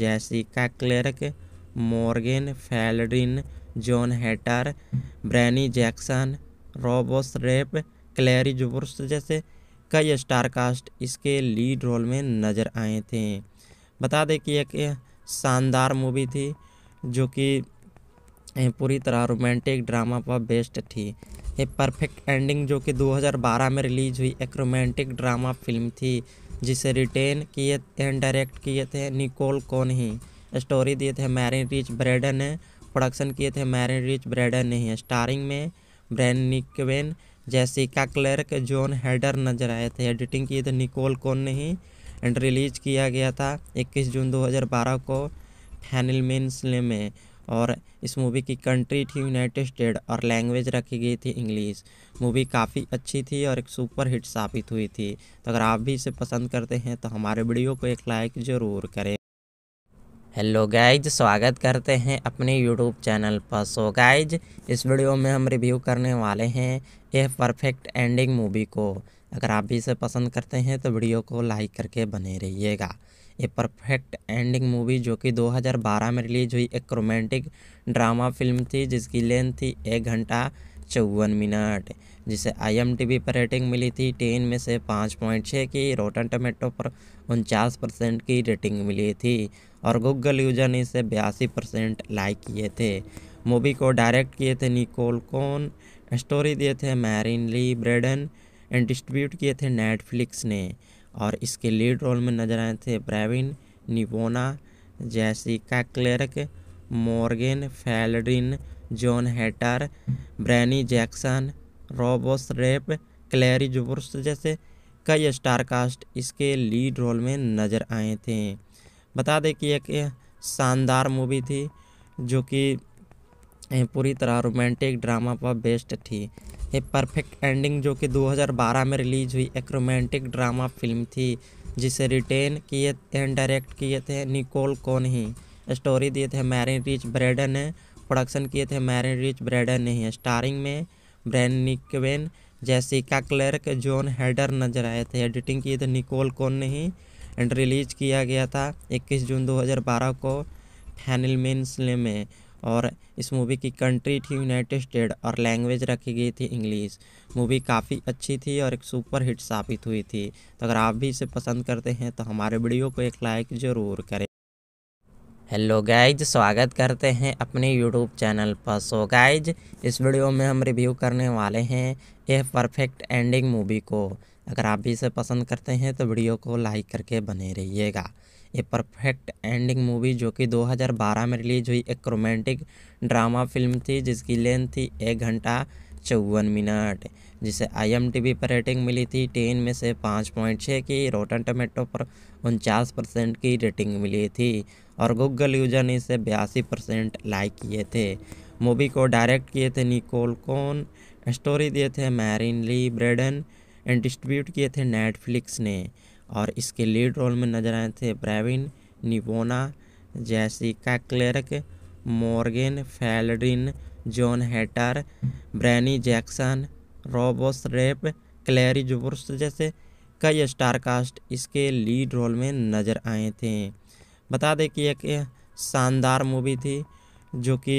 Jessica Clark Morgan फेलरिन John Heder ब्रैनी Jackson रॉबोस rape क्लेरी जुबर्स जैसे कई स्टार कास्ट इसके लीड रोल में नज़र आए थे बता दें कि एक शानदार मूवी थी जो कि पूरी तरह रोमांटिक ड्रामा पर बेस्ट थी ए परफेक्ट एंडिंग जो कि 2012 में रिलीज हुई एक रोमांटिक ड्रामा फिल्म थी जिसे रिटेन किए एंड डायरेक्ट किए थे निकोल कौन ही स्टोरी दिए थे मैरिन रिच ब्रेडन ने प्रोडक्शन किए थे मैरिन रिच ब्रेडन ने ही स्टारिंग में bran निकवेन Jessica Clark John Heder नजर आए थे एडिटिंग किए थे निकोल कौन ने ही एंड रिलीज किया गया था 21 जून 2012 को फैनिल में और इस मूवी की कंट्री थी यूनाइटेड स्टेट और लैंग्वेज रखी गई थी इंग्लिश मूवी काफ़ी अच्छी थी और एक सुपर हिट साबित हुई थी तो अगर आप भी इसे पसंद करते हैं तो हमारे वीडियो को एक लाइक ज़रूर करें हेलो गाइज स्वागत करते हैं अपने यूट्यूब चैनल पर सो गाइज इस वीडियो में हम रिव्यू करने वाले हैं ए परफेक्ट एंडिंग मूवी को अगर आप भी इसे पसंद करते हैं तो वीडियो को लाइक करके बने रहिएगा ये परफेक्ट एंडिंग मूवी जो कि 2012 में रिलीज हुई एक रोमांटिक ड्रामा फिल्म थी जिसकी लेंथ थी एक घंटा चौवन मिनट जिसे आईएमटीबी पर रेटिंग मिली थी टेन में से पाँच पॉइंट छः की रोटन टमेटो पर उनचास परसेंट की रेटिंग मिली थी और गूगल यूजर ने इसे बयासी परसेंट लाइक किए थे मूवी को डायरेक्ट किए थे निकोल कौन स्टोरी दिए थे Marin Lee Braden and distribute किए थे नेटफ्लिक्स ने और इसके लीड रोल में नजर आए थे ब्रेविन निवोना Jessica Clark Morgan फेलड्रिन John Heder ब्रैनी Jackson रॉबोस rape क्लैरी जुबर्स जैसे कई स्टार कास्ट इसके लीड रोल में नज़र आए थे बता दें कि एक शानदार मूवी थी जो कि पूरी तरह रोमांटिक ड्रामा पर बेस्ट थी ये परफेक्ट एंडिंग जो कि 2012 में रिलीज हुई एक रोमांटिक ड्रामा फिल्म थी जिसे रिटेन किए एंड डायरेक्ट किए थे निकोल कौन ही स्टोरी दिए थे मैरिन रिच ब्रेडन ने प्रोडक्शन किए थे मैरिन रिच ब्रेडन ने ही स्टारिंग में bran निकवेन Jessica Clark John Heder नजर आए थे एडिटिंग किए थे निकोल कौन ने ही एंड रिलीज किया गया था 21 जून 2012 को फैनिल में और इस मूवी की कंट्री थी यूनाइटेड स्टेट और लैंग्वेज रखी गई थी इंग्लिश मूवी काफ़ी अच्छी थी और एक सुपर हिट साबित हुई थी तो अगर आप भी इसे पसंद करते हैं तो हमारे वीडियो को एक लाइक ज़रूर करें हेलो गाइज स्वागत करते हैं अपने यूट्यूब चैनल पर सो गाइज इस वीडियो में हम रिव्यू करने वाले हैं यह परफेक्ट एंडिंग मूवी को अगर आप भी इसे पसंद करते हैं तो वीडियो को लाइक करके बने रहिएगा ये परफेक्ट एंडिंग मूवी जो कि 2012 में रिलीज हुई एक रोमांटिक ड्रामा फिल्म थी जिसकी लेंथ थी एक घंटा चौवन मिनट जिसे आईएमटीबी पर रेटिंग मिली थी टेन में से पाँच पॉइंट छः की रोटन टमेटो पर उनचास परसेंट की रेटिंग मिली थी और गूगल यूजर ने इसे बयासी परसेंट लाइक किए थे मूवी को डायरेक्ट किए थे निकोल कौन स्टोरी दिए थे Marin Lee Braden and distribute किए थे नेटफ्लिक्स ने और इसके लीड रोल में नजर आए थे ब्रेविन निवोना Jessica Clark Morgan फेलडिन John Heder ब्रैनी Jackson रॉबोस rape क्लेरी जुबर्स जैसे कई स्टार कास्ट इसके लीड रोल में नज़र आए थे बता दें कि एक शानदार मूवी थी जो कि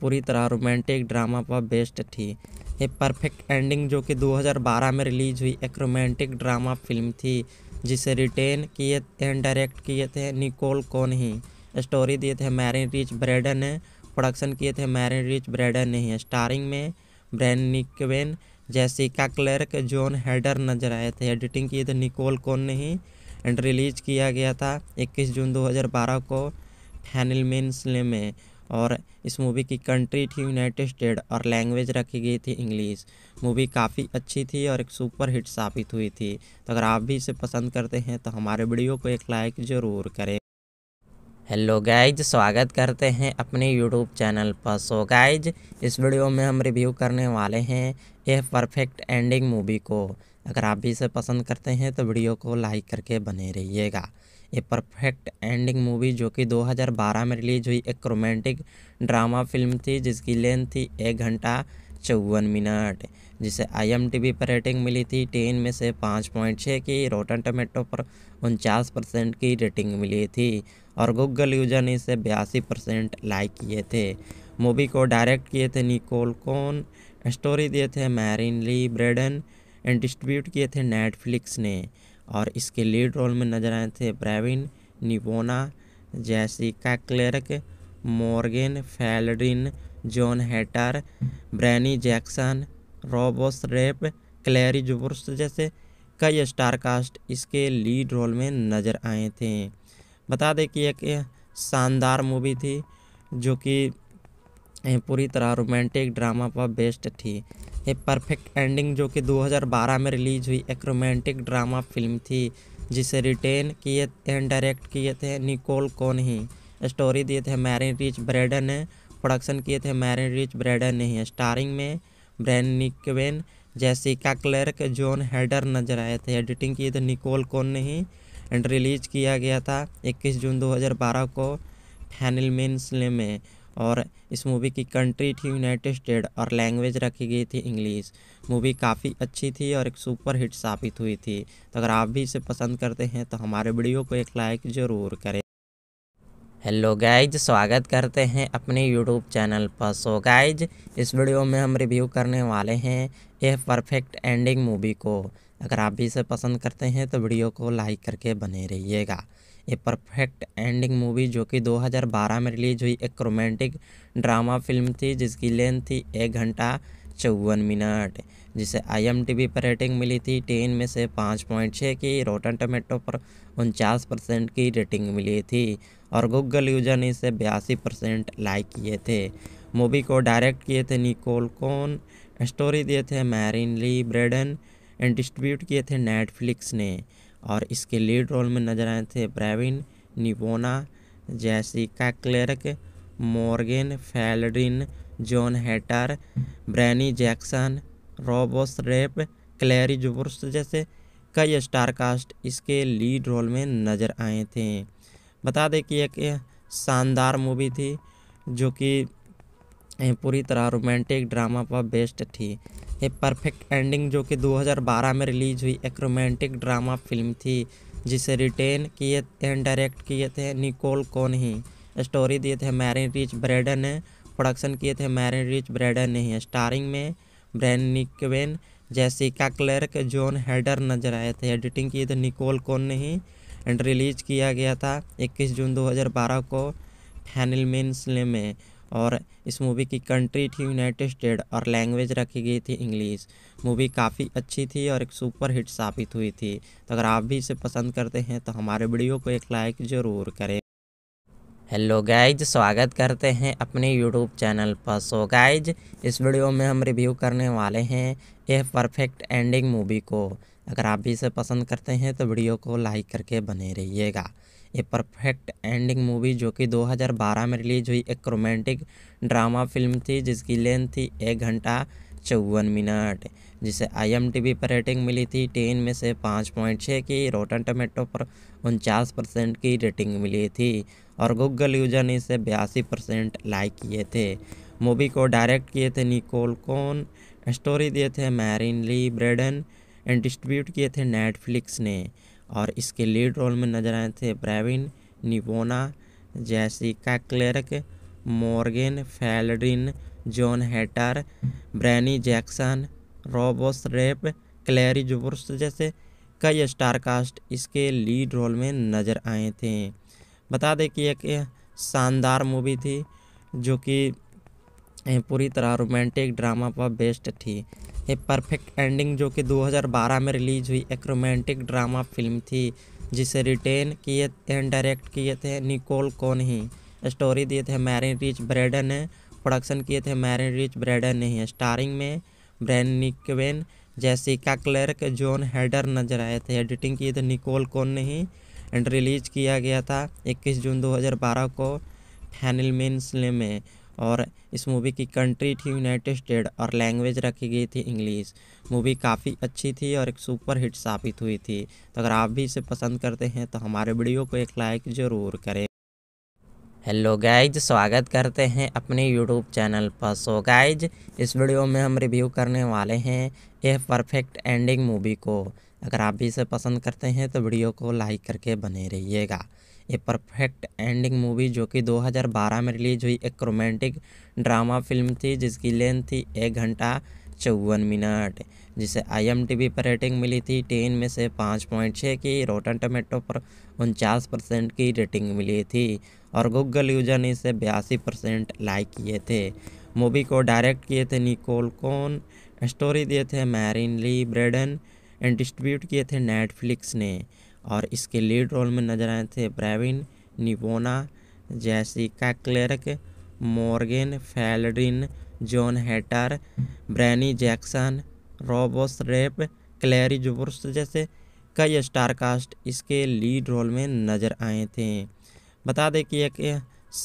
पूरी तरह रोमांटिक ड्रामा पर बेस्ट थी ये परफेक्ट एंडिंग जो कि 2012 में रिलीज हुई एक रोमांटिक ड्रामा फिल्म थी जिसे रिटेन किए एंड डायरेक्ट किए थे निकोल कौन ही स्टोरी दिए थे मैरिन रिच ब्रेडन ने प्रोडक्शन किए थे मैरिन रिच ब्रेडन ने ही स्टारिंग में bran निकवेन Jessica Clark John Heder नजर आए थे एडिटिंग किए थे निकोल कौन ने ही एंड रिलीज किया गया था 21 जून 2012 को फैनिल में और इस मूवी की कंट्री थी यूनाइटेड स्टेट और लैंग्वेज रखी गई थी इंग्लिश मूवी काफ़ी अच्छी थी और एक सुपर हिट साबित हुई थी तो अगर आप भी इसे पसंद करते हैं तो हमारे वीडियो को एक लाइक ज़रूर करें हेलो गाइज स्वागत करते हैं अपने यूट्यूब चैनल पर सो गाइज इस वीडियो में हम रिव्यू करने वाले हैं ए परफेक्ट एंडिंग मूवी को अगर आप भी इसे पसंद करते हैं तो वीडियो को लाइक करके बने रहिएगा ये परफेक्ट एंडिंग मूवी जो कि 2012 में रिलीज हुई एक रोमांटिक ड्रामा फिल्म थी जिसकी लेंथ थी एक घंटा चौवन मिनट जिसे आई पर रेटिंग मिली थी टेन में से पाँच पॉइंट छः की रोटन टमेटो पर उनचास परसेंट की रेटिंग मिली थी और गूगल यूजर ने इसे बयासी परसेंट लाइक किए थे मूवी को डायरेक्ट किए थे निकोल कौन स्टोरी दिए थे Marin Lee Braden and distribute किए थे नेटफ्लिक्स ने और इसके लीड रोल में नजर आए थे ब्रेविन निवोना Jessica Clark Morgan फेलड्रिन John Heder ब्रैनी Jackson रॉबोस rape क्लैरी जुबर्स जैसे कई स्टार कास्ट इसके लीड रोल में नज़र आए थे बता दें कि एक शानदार मूवी थी जो कि पूरी तरह रोमांटिक ड्रामा पर बेस्ट थी ए परफेक्ट एंडिंग जो कि 2012 में रिलीज हुई एक रोमांटिक ड्रामा फिल्म थी जिसे रिटेन किए थे डायरेक्ट किए थे निकोल कौन ही स्टोरी दिए थे मैरिन रिच ब्रेडन ने प्रोडक्शन किए थे मैरिन रिच ब्रेडन ने ही स्टारिंग में bran निकवेन Jessica Clark John Heder नजर आए थे एडिटिंग किए थे निकोल कौन ने ही एंड रिलीज किया गया था 21 जून 2012 को फैनलमेंस में और इस मूवी की कंट्री थी यूनाइटेड स्टेट और लैंग्वेज रखी गई थी इंग्लिश मूवी काफ़ी अच्छी थी और एक सुपर हिट साबित हुई थी तो अगर आप भी इसे पसंद करते हैं तो हमारे वीडियो को एक लाइक ज़रूर करें हेलो गाइज स्वागत करते हैं अपने यूट्यूब चैनल पर सो गाइज इस वीडियो में हम रिव्यू करने वाले हैं यह परफेक्ट एंडिंग मूवी को अगर आप भी इसे पसंद करते हैं तो वीडियो को लाइक करके बने रहिएगा ये परफेक्ट एंडिंग मूवी जो कि 2012 में रिलीज हुई एक रोमांटिक ड्रामा फिल्म थी जिसकी लेंथ थी एक घंटा चौवन मिनट जिसे आईएमटीबी पर रेटिंग मिली थी टेन में से पाँच पॉइंट छः की रोटन टमेटो पर उनचास परसेंट की रेटिंग मिली थी और गूगल यूजर ने इसे बयासी परसेंट लाइक किए थे मूवी को डायरेक्ट किए थे निकोल कॉन स्टोरी दिए थे Marin Lee Braden and distribute किए थे नेटफ्लिक्स ने और इसके लीड रोल में नजर आए थे ब्रेविन निवोना Jessica Clark Morgan फेलडिन John Heder ब्रैनी Jackson रॉबोस rape क्लेरी जुबर्स जैसे कई स्टार कास्ट इसके लीड रोल में नज़र आए थे बता दें कि एक शानदार मूवी थी जो कि ये पूरी तरह रोमांटिक ड्रामा पर बेस्ड थी ये परफेक्ट एंडिंग जो कि 2012 में रिलीज हुई एक रोमांटिक ड्रामा फिल्म थी जिसे रिटेन किए थे डायरेक्ट किए थे निकोल कौन ही स्टोरी दिए थे मैरिन रिच ब्रेडन ने प्रोडक्शन किए थे मैरिन रिच ब्रेडन ने ही स्टारिंग में bran निकवेन Jessica Clark John Heder नजर आए थे एडिटिंग की थे निकोल कौन ने ही एंड रिलीज किया गया था 21 जून 2012 को फैनिलमिन्स में और इस मूवी की कंट्री थी यूनाइटेड स्टेट और लैंग्वेज रखी गई थी इंग्लिश मूवी काफ़ी अच्छी थी और एक सुपर हिट साबित हुई थी तो अगर आप भी इसे पसंद करते हैं तो हमारे वीडियो को एक लाइक ज़रूर करें हेलो गाइज स्वागत करते हैं अपने यूट्यूब चैनल पर सो गाइज इस वीडियो में हम रिव्यू करने वाले हैं यह परफेक्ट एंडिंग मूवी को अगर आप भी इसे पसंद करते हैं तो वीडियो को लाइक करके बने रहिएगा ए परफेक्ट एंडिंग मूवी जो कि 2012 में रिलीज हुई एक रोमांटिक ड्रामा फिल्म थी जिसकी लेंथ थी एक घंटा चौवन मिनट जिसे आई पर रेटिंग मिली थी टेन में से पाँच पॉइंट छः की रोटन टमेटो पर उनचास परसेंट की रेटिंग मिली थी और गूगल यूजर ने इसे बयासी परसेंट लाइक किए थे मूवी को डायरेक्ट किए थे निकोल कौन स्टोरी दिए थे Marin Lee Braden and distribute किए थे नेटफ्लिक्स ने और इसके लीड रोल में नजर आए थे ब्रेविन निवोना Jessica Clark Morgan फेलड्रिन John Heder ब्रैनी Jackson रोबोस rape क्लैरी जुबर्स जैसे कई स्टार कास्ट इसके लीड रोल में नज़र आए थे बता दें कि एक शानदार मूवी थी जो कि ये पूरी तरह रोमांटिक ड्रामा पर बेस्ड थी ये परफेक्ट एंडिंग जो कि 2012 में रिलीज हुई एक रोमांटिक ड्रामा फिल्म थी जिसे रिटेन किए एंड डायरेक्ट किए थे निकोल कौन ही स्टोरी दिए थे मैरिन रिच ब्रेडन ने प्रोडक्शन किए थे मैरिन रिच ब्रेडन ने ही स्टारिंग में bran निकवेन Jessica Clark John Heder नजर आए थे एडिटिंग किए थे निकोल कौन ने ही एंड रिलीज किया गया था इक्कीस जून दो को फैनिल में और इस मूवी की कंट्री थी यूनाइटेड स्टेट और लैंग्वेज रखी गई थी इंग्लिश मूवी काफ़ी अच्छी थी और एक सुपर हिट साबित हुई थी तो अगर आप भी इसे पसंद करते हैं तो हमारे वीडियो को एक लाइक ज़रूर करें हेलो गाइज स्वागत करते हैं अपने यूट्यूब चैनल पर सो गाइज इस वीडियो में हम रिव्यू करने वाले हैं ए परफेक्ट एंडिंग मूवी को अगर आप भी इसे पसंद करते हैं तो वीडियो को लाइक करके बने रहिएगा ये परफेक्ट एंडिंग मूवी जो कि 2012 में रिलीज हुई एक रोमांटिक ड्रामा फिल्म थी जिसकी लेंथ थी एक घंटा चौवन मिनट जिसे आई पर रेटिंग मिली थी टेन में से पाँच पॉइंट छः की रोटन टमेटो पर उनचास परसेंट की रेटिंग मिली थी और गूगल यूजर ने इसे बयासी परसेंट लाइक किए थे मूवी को डायरेक्ट किए थे निकोल कॉन स्टोरी दिए थे Marin Lee Braden and distribute किए थे नेटफ्लिक्स ने और इसके लीड रोल में नजर आए थे ब्रेविन निवोना Jessica Clark Morgan फेलड्रिन John Heder ब्रैनी Jackson रॉबोस rape क्लेरी जुबर्स जैसे कई स्टार कास्ट इसके लीड रोल में नज़र आए थे बता दें कि एक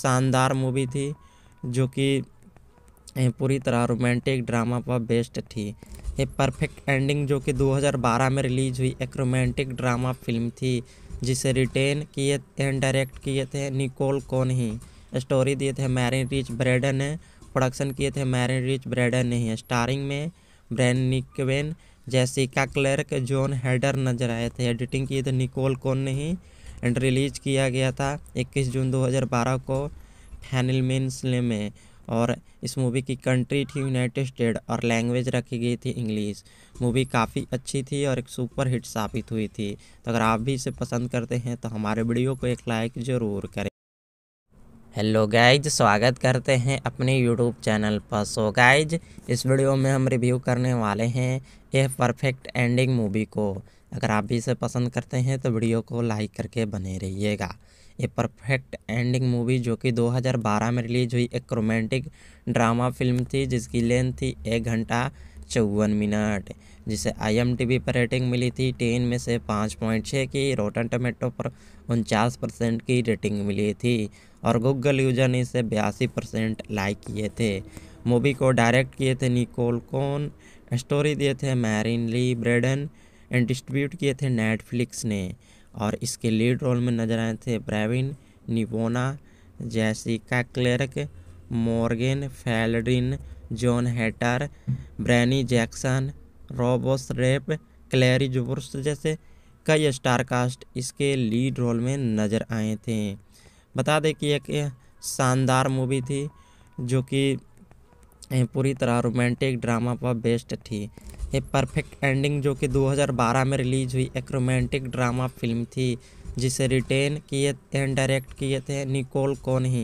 शानदार मूवी थी जो कि पूरी तरह रोमांटिक ड्रामा पर बेस्ट थी ये परफेक्ट एंडिंग जो कि 2012 में रिलीज हुई एक रोमांटिक ड्रामा फिल्म थी जिसे रिटेन किए एंड डायरेक्ट किए थे निकोल कौन ही स्टोरी दिए थे मैरिन रिच ब्रेडन ने प्रोडक्शन किए थे मैरिन रिच ब्रेडन ने ही स्टारिंग में bran निकवेन Jessica Clark John Heder नजर आए थे एडिटिंग किए थे निकोल कौन ने ही एंड रिलीज किया गया था 21 जून 2012 को फैनिलमिन्स में और इस मूवी की कंट्री थी यूनाइटेड स्टेट और लैंग्वेज रखी गई थी इंग्लिश मूवी काफ़ी अच्छी थी और एक सुपर हिट साबित हुई थी तो अगर आप भी इसे पसंद करते हैं तो हमारे वीडियो को एक लाइक ज़रूर करें हेलो गाइज स्वागत करते हैं अपने यूट्यूब चैनल पर सो गाइज इस वीडियो में हम रिव्यू करने वाले हैं यह परफेक्ट एंडिंग मूवी को अगर आप भी इसे पसंद करते हैं तो वीडियो को लाइक करके बने रहिएगा ए परफेक्ट एंडिंग मूवी जो कि 2012 में रिलीज हुई एक रोमांटिक ड्रामा फिल्म थी जिसकी लेंथ थी एक घंटा चौवन मिनट जिसे आई पर रेटिंग मिली थी टेन में से पाँच पॉइंट छः की रोटन टमेटो पर उनचास परसेंट की रेटिंग मिली थी और गूगल यूजर ने इसे बयासी परसेंट लाइक किए थे मूवी को डायरेक्ट किए थे निकोल कॉन स्टोरी दिए थे Marin Lee Braden and distribute किए थे नेटफ्लिक्स ने और इसके लीड रोल में नजर आए थे ब्रेविन निवोना Jessica Clark Morgan फेलड्रिन John Heder ब्रैनी Jackson रॉबोस rape क्लैरी जुबर्स जैसे कई स्टार कास्ट इसके लीड रोल में नज़र आए थे बता दें कि एक शानदार मूवी थी जो कि पूरी तरह रोमांटिक ड्रामा पर बेस्ट थी ये परफेक्ट एंडिंग जो कि 2012 में रिलीज हुई एक रोमांटिक ड्रामा फिल्म थी जिसे रिटेन किए थे डायरेक्ट किए थे निकोल कौन ही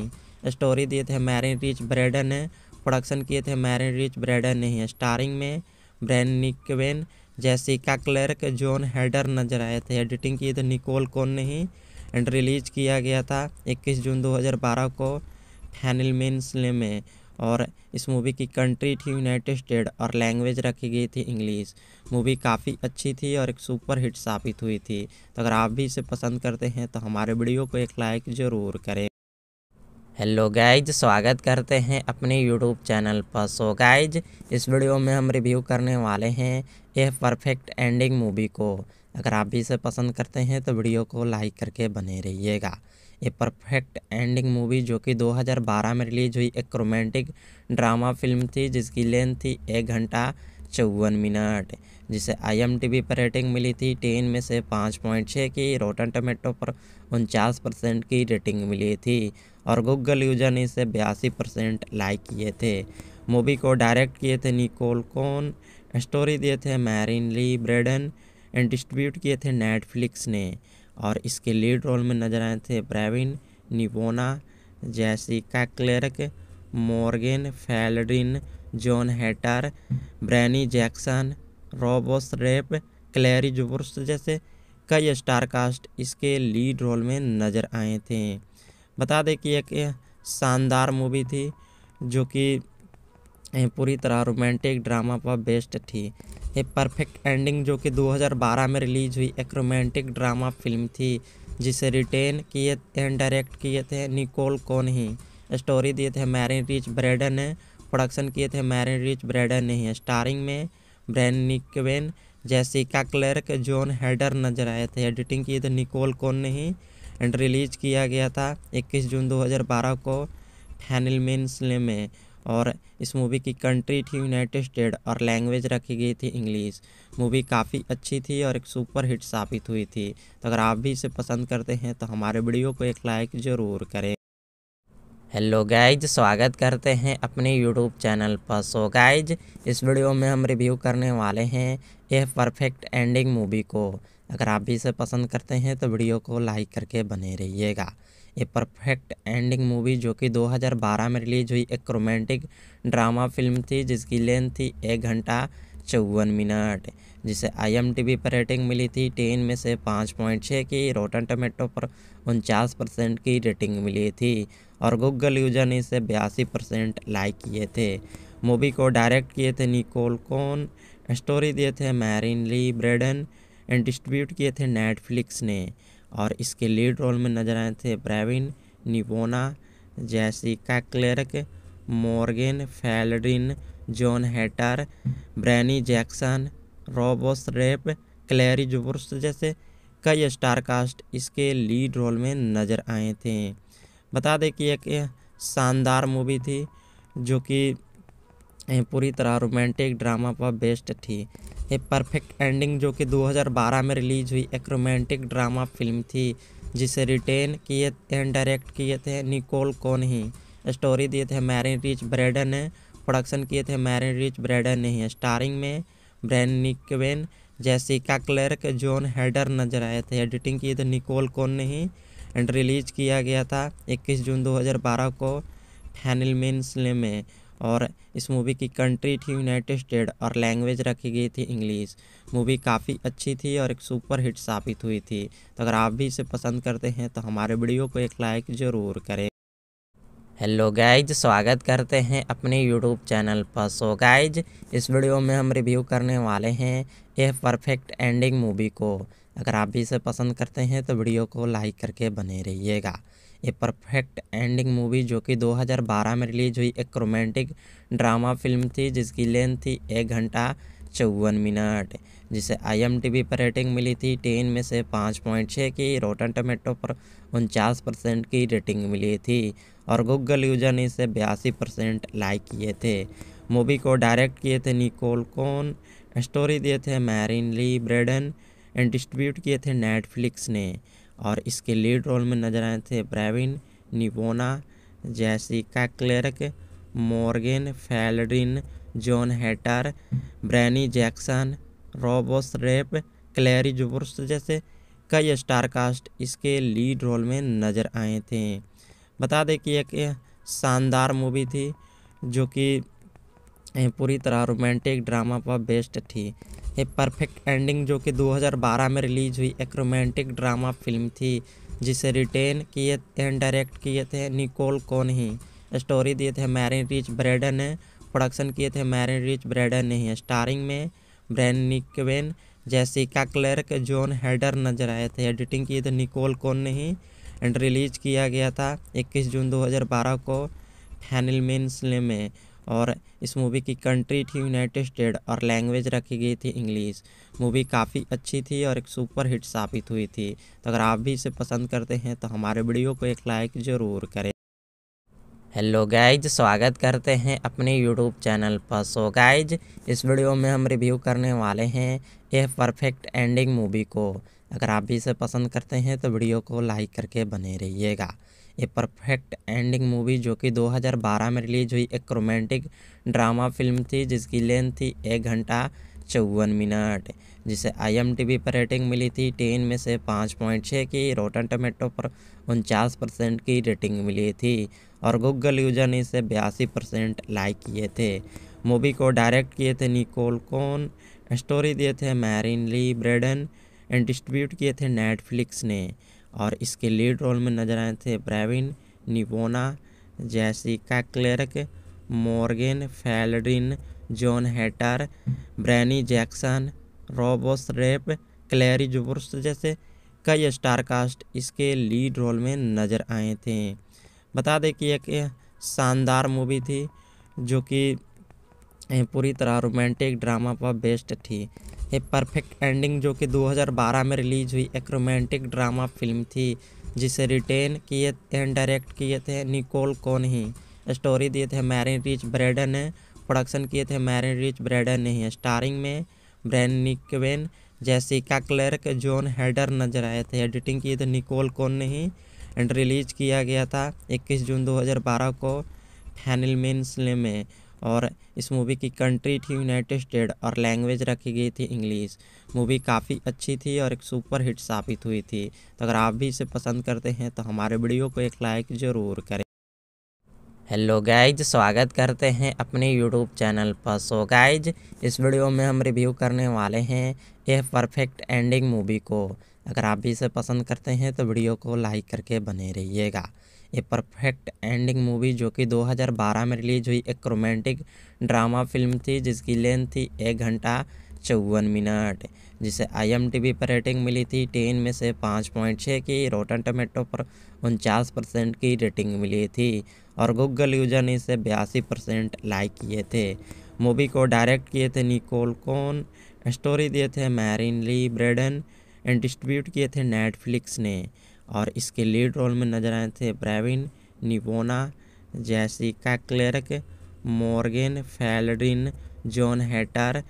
स्टोरी दिए थे मैरिन रिच ब्रेडन ने प्रोडक्शन किए थे मैरिन रिच ब्रेडन ने ही स्टारिंग में bran निकवेन Jessica Clark John Heder नजर आए थे एडिटिंग किए थे निकोल कौन ने ही एंड रिलीज किया गया था 21 जून 2012 को फैनिलमेंस में और इस मूवी की कंट्री थी यूनाइटेड स्टेट और लैंग्वेज रखी गई थी इंग्लिश मूवी काफ़ी अच्छी थी और एक सुपर हिट साबित हुई थी तो अगर आप भी इसे पसंद करते हैं तो हमारे वीडियो को एक लाइक ज़रूर करें हेलो गाइज स्वागत करते हैं अपने यूट्यूब चैनल पर सो गाइज इस वीडियो में हम रिव्यू करने वाले हैं ए परफेक्ट एंडिंग मूवी को अगर आप भी इसे पसंद करते हैं तो वीडियो को लाइक करके बने रहिएगा ये परफेक्ट एंडिंग मूवी जो कि 2012 में रिलीज हुई एक रोमांटिक ड्रामा फिल्म थी जिसकी लेंथ थी एक घंटा चौवन मिनट जिसे आईएमटीबी पर रेटिंग मिली थी टेन में से पाँच पॉइंट छः की रोटन टमेटो पर उनचास परसेंट की रेटिंग मिली थी और गूगल यूजर ने इसे बयासी परसेंट लाइक किए थे मूवी को डायरेक्ट किए थे निकोल कॉन स्टोरी दिए थे Marin Lee Braden and distribute किए थे नेटफ्लिक्स ने और इसके लीड रोल में नजर आए थे ब्रेविन निवोना Jessica Clark Morgan फेलड्रिन John Heder ब्रैनी Jackson रॉबोस rape क्लैरी जुबर्स जैसे कई स्टार कास्ट इसके लीड रोल में नज़र आए थे बता दें कि एक शानदार मूवी थी जो कि ये पूरी तरह रोमांटिक ड्रामा पर बेस्ड थी ये परफेक्ट एंडिंग जो कि 2012 में रिलीज हुई एक रोमांटिक ड्रामा फिल्म थी जिसे रिटेन किए एंड डायरेक्ट किए थे निकोल कौन ही स्टोरी दिए थे मैरिन रिच ब्रेडन ने प्रोडक्शन किए थे मैरिन रिच ब्रेडन ने ही स्टारिंग में bran निकवेन Jessica Clark John Heder नजर आए थे एडिटिंग की थे निकोल कौन ने ही एंड रिलीज किया गया था 21 जून 2012 को फैनिलमिन में और इस मूवी की कंट्री थी यूनाइटेड स्टेट और लैंग्वेज रखी गई थी इंग्लिश मूवी काफ़ी अच्छी थी और एक सुपर हिट साबित हुई थी तो अगर आप भी इसे पसंद करते हैं तो हमारे वीडियो को एक लाइक ज़रूर करें हेलो गाइज स्वागत करते हैं अपने यूट्यूब चैनल पर सो गाइज इस वीडियो में हम रिव्यू करने वाले हैं ए परफेक्ट एंडिंग मूवी को अगर आप भी इसे पसंद करते हैं तो वीडियो को लाइक करके बने रहिएगा ये परफेक्ट एंडिंग मूवी जो कि 2012 में रिलीज हुई एक रोमांटिक ड्रामा फिल्म थी जिसकी लेंथ थी एक घंटा चौवन मिनट जिसे आई पर रेटिंग मिली थी टेन में से पाँच पॉइंट छः की रोटन टमेटो पर उनचास परसेंट की रेटिंग मिली थी और गूगल यूजर ने इसे बयासी परसेंट लाइक किए थे मूवी को डायरेक्ट किए थे निकोल कौन स्टोरी दिए थे Marin Lee Braden and distribute किए थे नेटफ्लिक्स ने और इसके लीड रोल में नजर आए थे ब्रेविन निवोना Jessica Clark Morgan फैलरिन John Heder ब्रैनी Jackson रोबोस rape क्लेरी जुबर्स जैसे कई स्टार कास्ट इसके लीड रोल में नज़र आए थे बता दें कि एक शानदार मूवी थी जो कि पूरी तरह रोमांटिक ड्रामा पर बेस्ट थी ये परफेक्ट एंडिंग जो कि 2012 में रिलीज हुई एक रोमांटिक ड्रामा फिल्म थी जिसे रिटेन किए एंड डायरेक्ट किए थे निकोल कौन ही स्टोरी दिए थे मैरिन रिच ब्रेडन ने प्रोडक्शन किए थे मैरिन रिच ब्रेडन ने ही स्टारिंग में bran निकवेन Jessica Clark John Heder नजर आए थे एडिटिंग किए थे निकोल कौन ने ही एंड रिलीज किया गया था इक्कीस जून दो को फैनिलमिन्स में और इस मूवी की कंट्री थी यूनाइटेड स्टेट और लैंग्वेज रखी गई थी इंग्लिश मूवी काफ़ी अच्छी थी और एक सुपर हिट साबित हुई थी तो अगर आप भी इसे पसंद करते हैं तो हमारे वीडियो को एक लाइक ज़रूर करें हेलो गाइज स्वागत करते हैं अपने यूट्यूब चैनल पर सो गाइज इस वीडियो में हम रिव्यू करने वाले हैं ए परफेक्ट एंडिंग मूवी को अगर आप भी इसे पसंद करते हैं तो वीडियो को लाइक करके बने रहिएगा ये परफेक्ट एंडिंग मूवी जो कि 2012 में रिलीज हुई एक रोमांटिक ड्रामा फिल्म थी जिसकी लेंथ थी एक घंटा चौवन मिनट जिसे आई पर रेटिंग मिली थी टेन में से पाँच पॉइंट छः की रोटन टमेटो पर उनचास परसेंट की रेटिंग मिली थी और गूगल यूजर ने इसे बयासी परसेंट लाइक किए थे मूवी को डायरेक्ट किए थे निकोल कौन स्टोरी दिए थे Marin Lee Braden and distribute किए थे नेटफ्लिक्स ने और इसके लीड रोल में नजर आए थे ब्रेविन निवोना Jessica Clark Morgan फेलड्रिन John Heder ब्रैनी Jackson रॉबोस rape क्लैरी जुबर्स जैसे कई स्टार कास्ट इसके लीड रोल में नज़र आए थे बता दें कि एक शानदार मूवी थी जो कि पूरी तरह रोमांटिक ड्रामा पर बेस्ट थी ए परफेक्ट एंडिंग जो कि 2012 में रिलीज़ हुई एक रोमांटिक ड्रामा फिल्म थी जिसे रिटेन किए एंड डायरेक्ट किए थे निकोल कौन ही स्टोरी दिए थे मैरिन रिच ब्रेडन ने प्रोडक्शन किए थे मैरिन रिच ब्रेडन ने ही स्टारिंग में bran निकवेन Jessica Clark John Heder नजर आए थे एडिटिंग किए थे निकोल कौन ने ही एंड रिलीज किया गया था 21 जून 2012 को फैनिलमिन में और इस मूवी की कंट्री थी यूनाइटेड स्टेट और लैंग्वेज रखी गई थी इंग्लिश मूवी काफ़ी अच्छी थी और एक सुपर हिट साबित हुई थी तो अगर आप भी इसे पसंद करते हैं तो हमारे वीडियो को एक लाइक ज़रूर करें हेलो गाइज स्वागत करते हैं अपने यूट्यूब चैनल पर सो गाइज इस वीडियो में हम रिव्यू करने वाले हैं यह परफेक्ट एंडिंग मूवी को अगर आप भी इसे पसंद करते हैं तो वीडियो को लाइक करके बने रहिएगा ये परफेक्ट एंडिंग मूवी जो कि 2012 में रिलीज हुई एक रोमांटिक ड्रामा फिल्म थी जिसकी लेंथ थी एक घंटा चौवन मिनट जिसे आई पर रेटिंग मिली थी टेन में से पाँच पॉइंट छः की रोटन टमेटो पर उनचास परसेंट की रेटिंग मिली थी और गूगल यूजर ने इसे बयासी परसेंट लाइक किए थे मूवी को डायरेक्ट किए थे निकोल कॉन स्टोरी दिए थे Marin Lee Braden and distribute किए थे नेटफ्लिक्स ने और इसके लीड रोल में नजर आए थे ब्रेविन निवोना Jessica Clark Morgan फेलडिन John Heder ब्रैनी Jackson रॉबोस rape क्लेरी जुबर्स जैसे कई स्टार कास्ट इसके लीड रोल में नज़र आए थे बता दें कि एक शानदार मूवी थी जो कि पूरी तरह रोमांटिक ड्रामा पर बेस्ट थी ए परफेक्ट एंडिंग जो कि 2012 में रिलीज हुई एक रोमांटिक ड्रामा फिल्म थी जिसे रिटेन किए एंड डायरेक्ट किए थे निकोल कौन ही स्टोरी दिए थे मैरिन रिच ब्रेडन ने प्रोडक्शन किए थे मैरिन रिच ब्रेडन ने ही स्टारिंग में bran निकवेन Jessica Clark Jon Heder नजर आए थे एडिटिंग किए थे निकोल कौन ने ही एंड रिलीज किया गया था 21 जून 2012 को फैनिल में और इस मूवी की कंट्री थी यूनाइटेड स्टेट और लैंग्वेज रखी गई थी इंग्लिश मूवी काफ़ी अच्छी थी और एक सुपर हिट साबित हुई थी तो अगर आप भी इसे पसंद करते हैं तो हमारे वीडियो को एक लाइक ज़रूर करें हेलो गाइज स्वागत करते हैं अपने यूट्यूब चैनल पर सो गाइज इस वीडियो में हम रिव्यू करने वाले हैं ए परफेक्ट एंडिंग मूवी को अगर आप भी इसे पसंद करते हैं तो वीडियो को लाइक करके बने रहिएगा ये परफेक्ट एंडिंग मूवी जो कि 2012 में रिलीज हुई एक रोमांटिक ड्रामा फिल्म थी जिसकी लेंथ थी एक घंटा चौवन मिनट जिसे आईएमटीबी पर रेटिंग मिली थी टेन में से पाँच पॉइंट छः की रोटन टमेटो पर उनचास परसेंट की रेटिंग मिली थी और गूगल यूजर ने इसे बयासी परसेंट लाइक किए थे मूवी को डायरेक्ट किए थे निकोल कौन स्टोरी दिए थे Marin Lee Braden and distribute किए थे नेटफ्लिक्स ने और इसके लीड रोल में नजर आए थे ब्रेविन निवोना Jessica Clark Morgan फेलड्रिन John Heder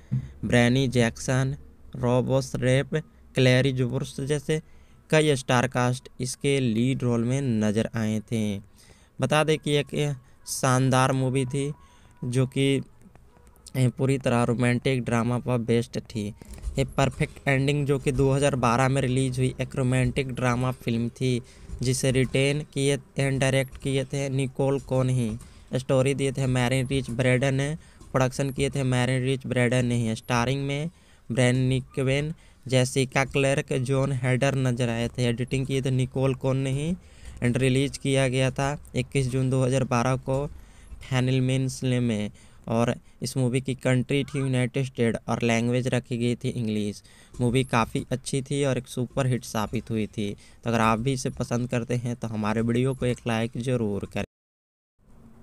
ब्रैनी Jackson रॉबोस rape क्लैरी जुबर्स जैसे कई स्टार कास्ट इसके लीड रोल में नज़र आए थे बता दें कि एक शानदार मूवी थी जो कि पूरी तरह रोमांटिक ड्रामा पर बेस्ड थी ये परफेक्ट एंडिंग जो कि 2012 में रिलीज़ हुई एक रोमांटिक ड्रामा फिल्म थी जिसे रिटेन किए एंड डायरेक्ट किए थे निकोल कौन ही स्टोरी दिए थे मैरिन रिच ब्रेडन ने प्रोडक्शन किए थे मैरिन रिच ब्रेडन ने ही स्टारिंग में bran निकवेन Jessica Clark John Heder नजर आए थे एडिटिंग किए थे निकोल कौन ने ही एंड रिलीज किया गया था 21 जून 2012 को फैनिलमिन में और इस मूवी की कंट्री थी यूनाइटेड स्टेट और लैंग्वेज रखी गई थी इंग्लिश मूवी काफ़ी अच्छी थी और एक सुपर हिट साबित हुई थी तो अगर आप भी इसे पसंद करते हैं तो हमारे वीडियो को एक लाइक ज़रूर करें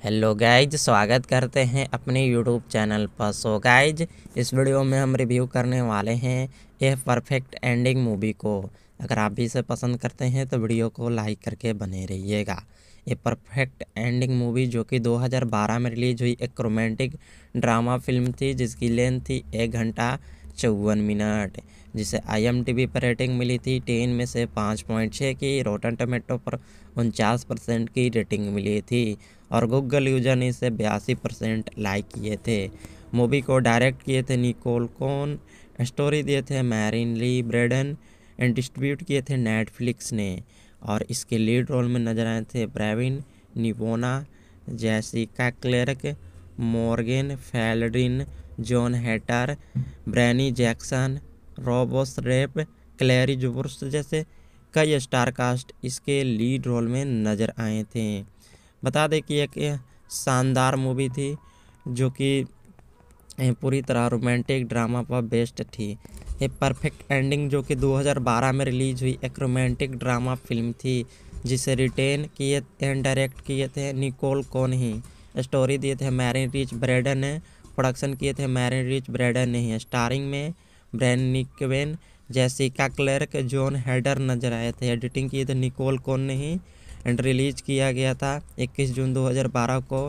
हेलो गाइज स्वागत करते हैं अपने यूट्यूब चैनल पर सो गाइज इस वीडियो में हम रिव्यू करने वाले हैं ए परफेक्ट एंडिंग मूवी को अगर आप भी इसे पसंद करते हैं तो वीडियो को लाइक करके बने रहिएगा ये परफेक्ट एंडिंग मूवी जो कि 2012 में रिलीज हुई एक रोमांटिक ड्रामा फिल्म थी जिसकी लेंथ थी एक घंटा चौवन मिनट जिसे आईएमटीबी पर रेटिंग मिली थी टेन में से पाँच पॉइंट छः की रोटन टमेटो पर उनचास परसेंट की रेटिंग मिली थी और गूगल यूजर ने इसे बयासी परसेंट लाइक किए थे मूवी को डायरेक्ट किए थे निकोल कोन स्टोरी दिए थे Marin Lee Braden and distribute किए थे नेटफ्लिक्स ने और इसके लीड रोल में नजर आए थे ब्रेविन निवोना Jessica Clark Morgan फेलड्रिन John Heder ब्रैनी Jackson रॉबोस rape क्लैरी जुबर्स जैसे कई स्टार कास्ट इसके लीड रोल में नज़र आए थे बता दें कि एक शानदार मूवी थी जो कि पूरी तरह रोमांटिक ड्रामा पर बेस्ट थी ये परफेक्ट एंडिंग जो कि 2012 में रिलीज हुई एक रोमांटिक ड्रामा फिल्म थी जिसे रिटेन किए एंड डायरेक्ट किए थे निकोल कौन ही स्टोरी दिए थे मैरिन रिच ब्रेडन ने प्रोडक्शन किए थे मैरिन रिच ब्रेडन ने ही स्टारिंग में bran निकवेन Jessica Clark Jon Heder नजर आए थे एडिटिंग की थे निकोल कौन ने ही एंड रिलीज किया गया था 21 जून 2012 को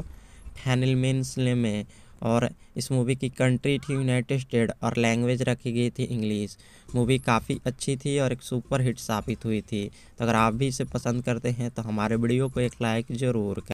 फैनिलमिन्स में और इस मूवी की कंट्री थी यूनाइटेड स्टेट और लैंग्वेज रखी गई थी इंग्लिश मूवी काफ़ी अच्छी थी और एक सुपर हिट साबित हुई थी तो अगर आप भी इसे पसंद करते हैं तो हमारे वीडियो को एक लाइक ज़रूर करें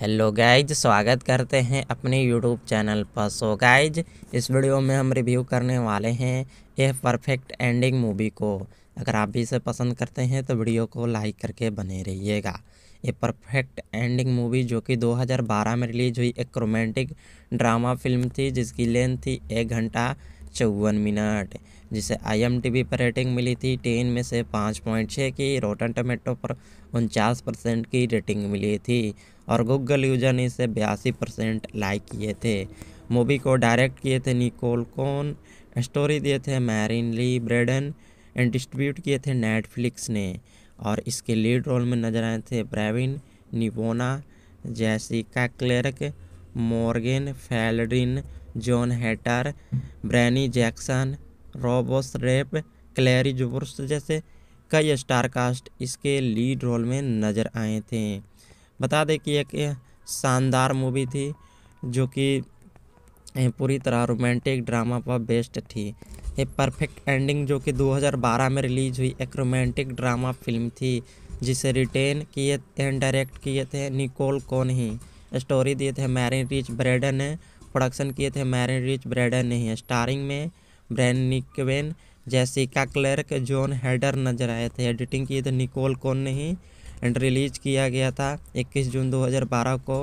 हेलो गाइज स्वागत करते हैं अपने यूट्यूब चैनल पर सो गाइज इस वीडियो में हम रिव्यू करने वाले हैं यह परफेक्ट एंडिंग मूवी को अगर आप भी इसे पसंद करते हैं तो वीडियो को लाइक करके बने रहिएगा ये परफेक्ट एंडिंग मूवी जो कि 2012 में रिलीज हुई एक रोमांटिक ड्रामा फिल्म थी जिसकी लेंथ थी एक घंटा चौवन मिनट जिसे आई पर रेटिंग मिली थी टेन में से पाँच पॉइंट छः की रोटन टमेटो पर उनचास परसेंट की रेटिंग मिली थी और गूगल यूजर ने इसे बयासी परसेंट लाइक किए थे मूवी को डायरेक्ट किए थे निकोल कौन स्टोरी दिए थे Marin Lee Braden and distribute किए थे नेटफ्लिक्स ने और इसके लीड रोल में नजर आए थे ब्रेविन निवोना Jessica Clark Morgan फेलडिन John Heder ब्रैनी Jackson रॉबोस rape क्लैरी जुबर्स जैसे कई स्टार कास्ट इसके लीड रोल में नज़र आए थे बता दें कि एक शानदार मूवी थी जो कि पूरी तरह रोमांटिक ड्रामा पर बेस्ट थी ए परफेक्ट एंडिंग जो कि 2012 में रिलीज़ हुई एक रोमांटिक ड्रामा फिल्म थी जिसे रिटेन किए थे डायरेक्ट किए थे निकोल कौन ही स्टोरी दिए थे मैरिन रिच ब्रेडन ने प्रोडक्शन किए थे मैरिन रिच ब्रेडन ने ही स्टारिंग में bran निकवेन Jessica Clark John Heder नजर आए थे एडिटिंग किए थे निकोल कौन ने ही एंड रिलीज किया गया था 21 जून 2012 को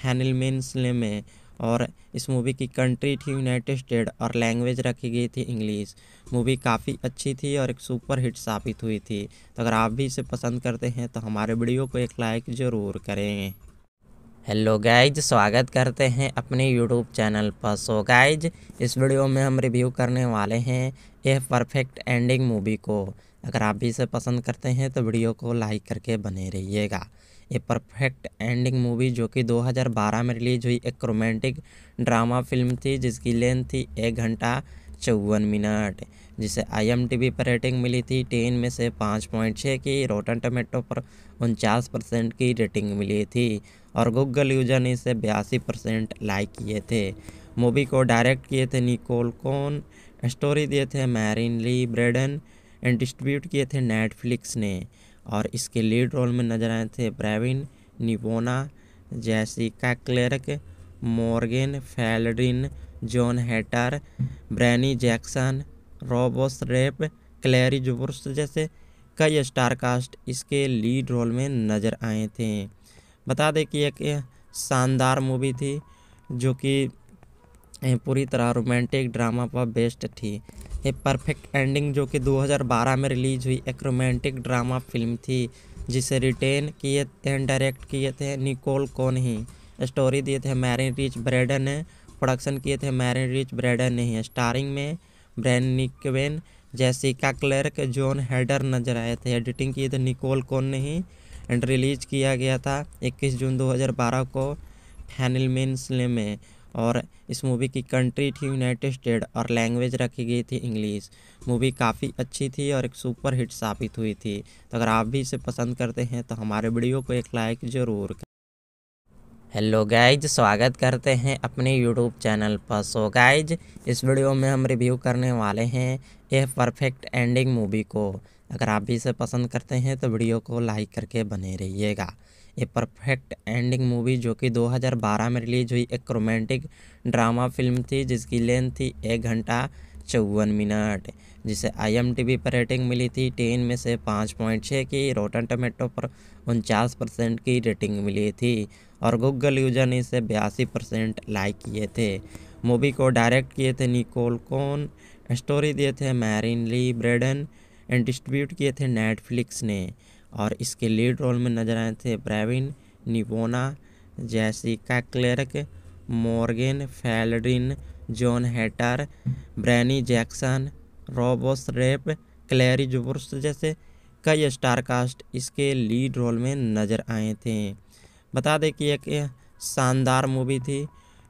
फैनिलमिन में और इस मूवी की कंट्री थी यूनाइटेड स्टेट और लैंग्वेज रखी गई थी इंग्लिश मूवी काफ़ी अच्छी थी और एक सुपर हिट साबित हुई थी तो अगर आप भी इसे पसंद करते हैं तो हमारे वीडियो को एक लाइक ज़रूर करें हेलो गाइज स्वागत करते हैं अपने यूट्यूब चैनल पर सो गाइज इस वीडियो में हम रिव्यू करने वाले हैं ए परफेक्ट एंडिंग मूवी को अगर आप भी इसे पसंद करते हैं तो वीडियो को लाइक करके बने रहिएगा ये परफेक्ट एंडिंग मूवी जो कि 2012 में रिलीज हुई एक रोमांटिक ड्रामा फिल्म थी जिसकी लेंथ थी एक घंटा चौवन मिनट जिसे आईएमटीबी पर रेटिंग मिली थी टेन में से पाँच पॉइंट छः की रोटन टमेटो पर उनचास परसेंट की रेटिंग मिली थी और गूगल यूजर ने इसे बयासी परसेंट लाइक किए थे मूवी को डायरेक्ट किए थे निकोल कॉन स्टोरी दिए थे Marin Lee Braden and distribute किए थे नेटफ्लिक्स ने और इसके लीड रोल में नजर आए थे ब्रेविन निवोना Jessica Clark Morgan फेलड्रिन John Heder ब्रैनी Jackson रॉबोस rape क्लेरी जुबर्स जैसे कई स्टार कास्ट इसके लीड रोल में नज़र आए थे बता दें कि एक शानदार मूवी थी जो कि पूरी तरह रोमांटिक ड्रामा पर बेस्ट थी ए परफेक्ट एंडिंग जो कि 2012 में रिलीज हुई एक रोमांटिक ड्रामा फिल्म थी जिसे रिटेन किए एंड डायरेक्ट किए थे निकोल कौन ही स्टोरी दिए थे मैरिन रिच ब्रेडन ने प्रोडक्शन किए थे मैरिन रिच ब्रेडन ने ही स्टारिंग में bran निकवेन Jessica Clark John Heder नजर आए थे एडिटिंग की थे निकोल कौन ने ही एंड रिलीज किया गया था 21 जून 2012 को फैनिलमिन्स में और इस मूवी की कंट्री थी यूनाइटेड स्टेट और लैंग्वेज रखी गई थी इंग्लिश मूवी काफ़ी अच्छी थी और एक सुपर हिट साबित हुई थी तो अगर आप भी इसे पसंद करते हैं तो हमारे वीडियो को एक लाइक ज़रूर करें हेलो गाइज स्वागत करते हैं अपने यूट्यूब चैनल पर सो गाइज इस वीडियो में हम रिव्यू करने वाले हैं ए परफेक्ट एंडिंग मूवी को अगर आप भी इसे पसंद करते हैं तो वीडियो को लाइक करके बने रहिएगा ये परफेक्ट एंडिंग मूवी जो कि 2012 में रिलीज हुई एक रोमांटिक ड्रामा फिल्म थी जिसकी लेंथ थी एक घंटा चौवन मिनट जिसे आई पर रेटिंग मिली थी टेन में से पाँच पॉइंट छः की रोटन टमेटो पर उनचास परसेंट की रेटिंग मिली थी और गूगल यूजर ने इसे बयासी परसेंट लाइक किए थे मूवी को डायरेक्ट किए थे निकोल कौन स्टोरी दिए थे Marin Lee Braden and distribute किए थे नेटफ्लिक्स ने और इसके लीड रोल में नजर आए थे Brevin Nipona Jessica Clark Morgan फैलरिन John Heder ब्रैनी Jackson रॉबोस rape क्लैरी जुबर्स जैसे कई स्टार कास्ट इसके लीड रोल में नज़र आए थे बता दें कि एक शानदार मूवी थी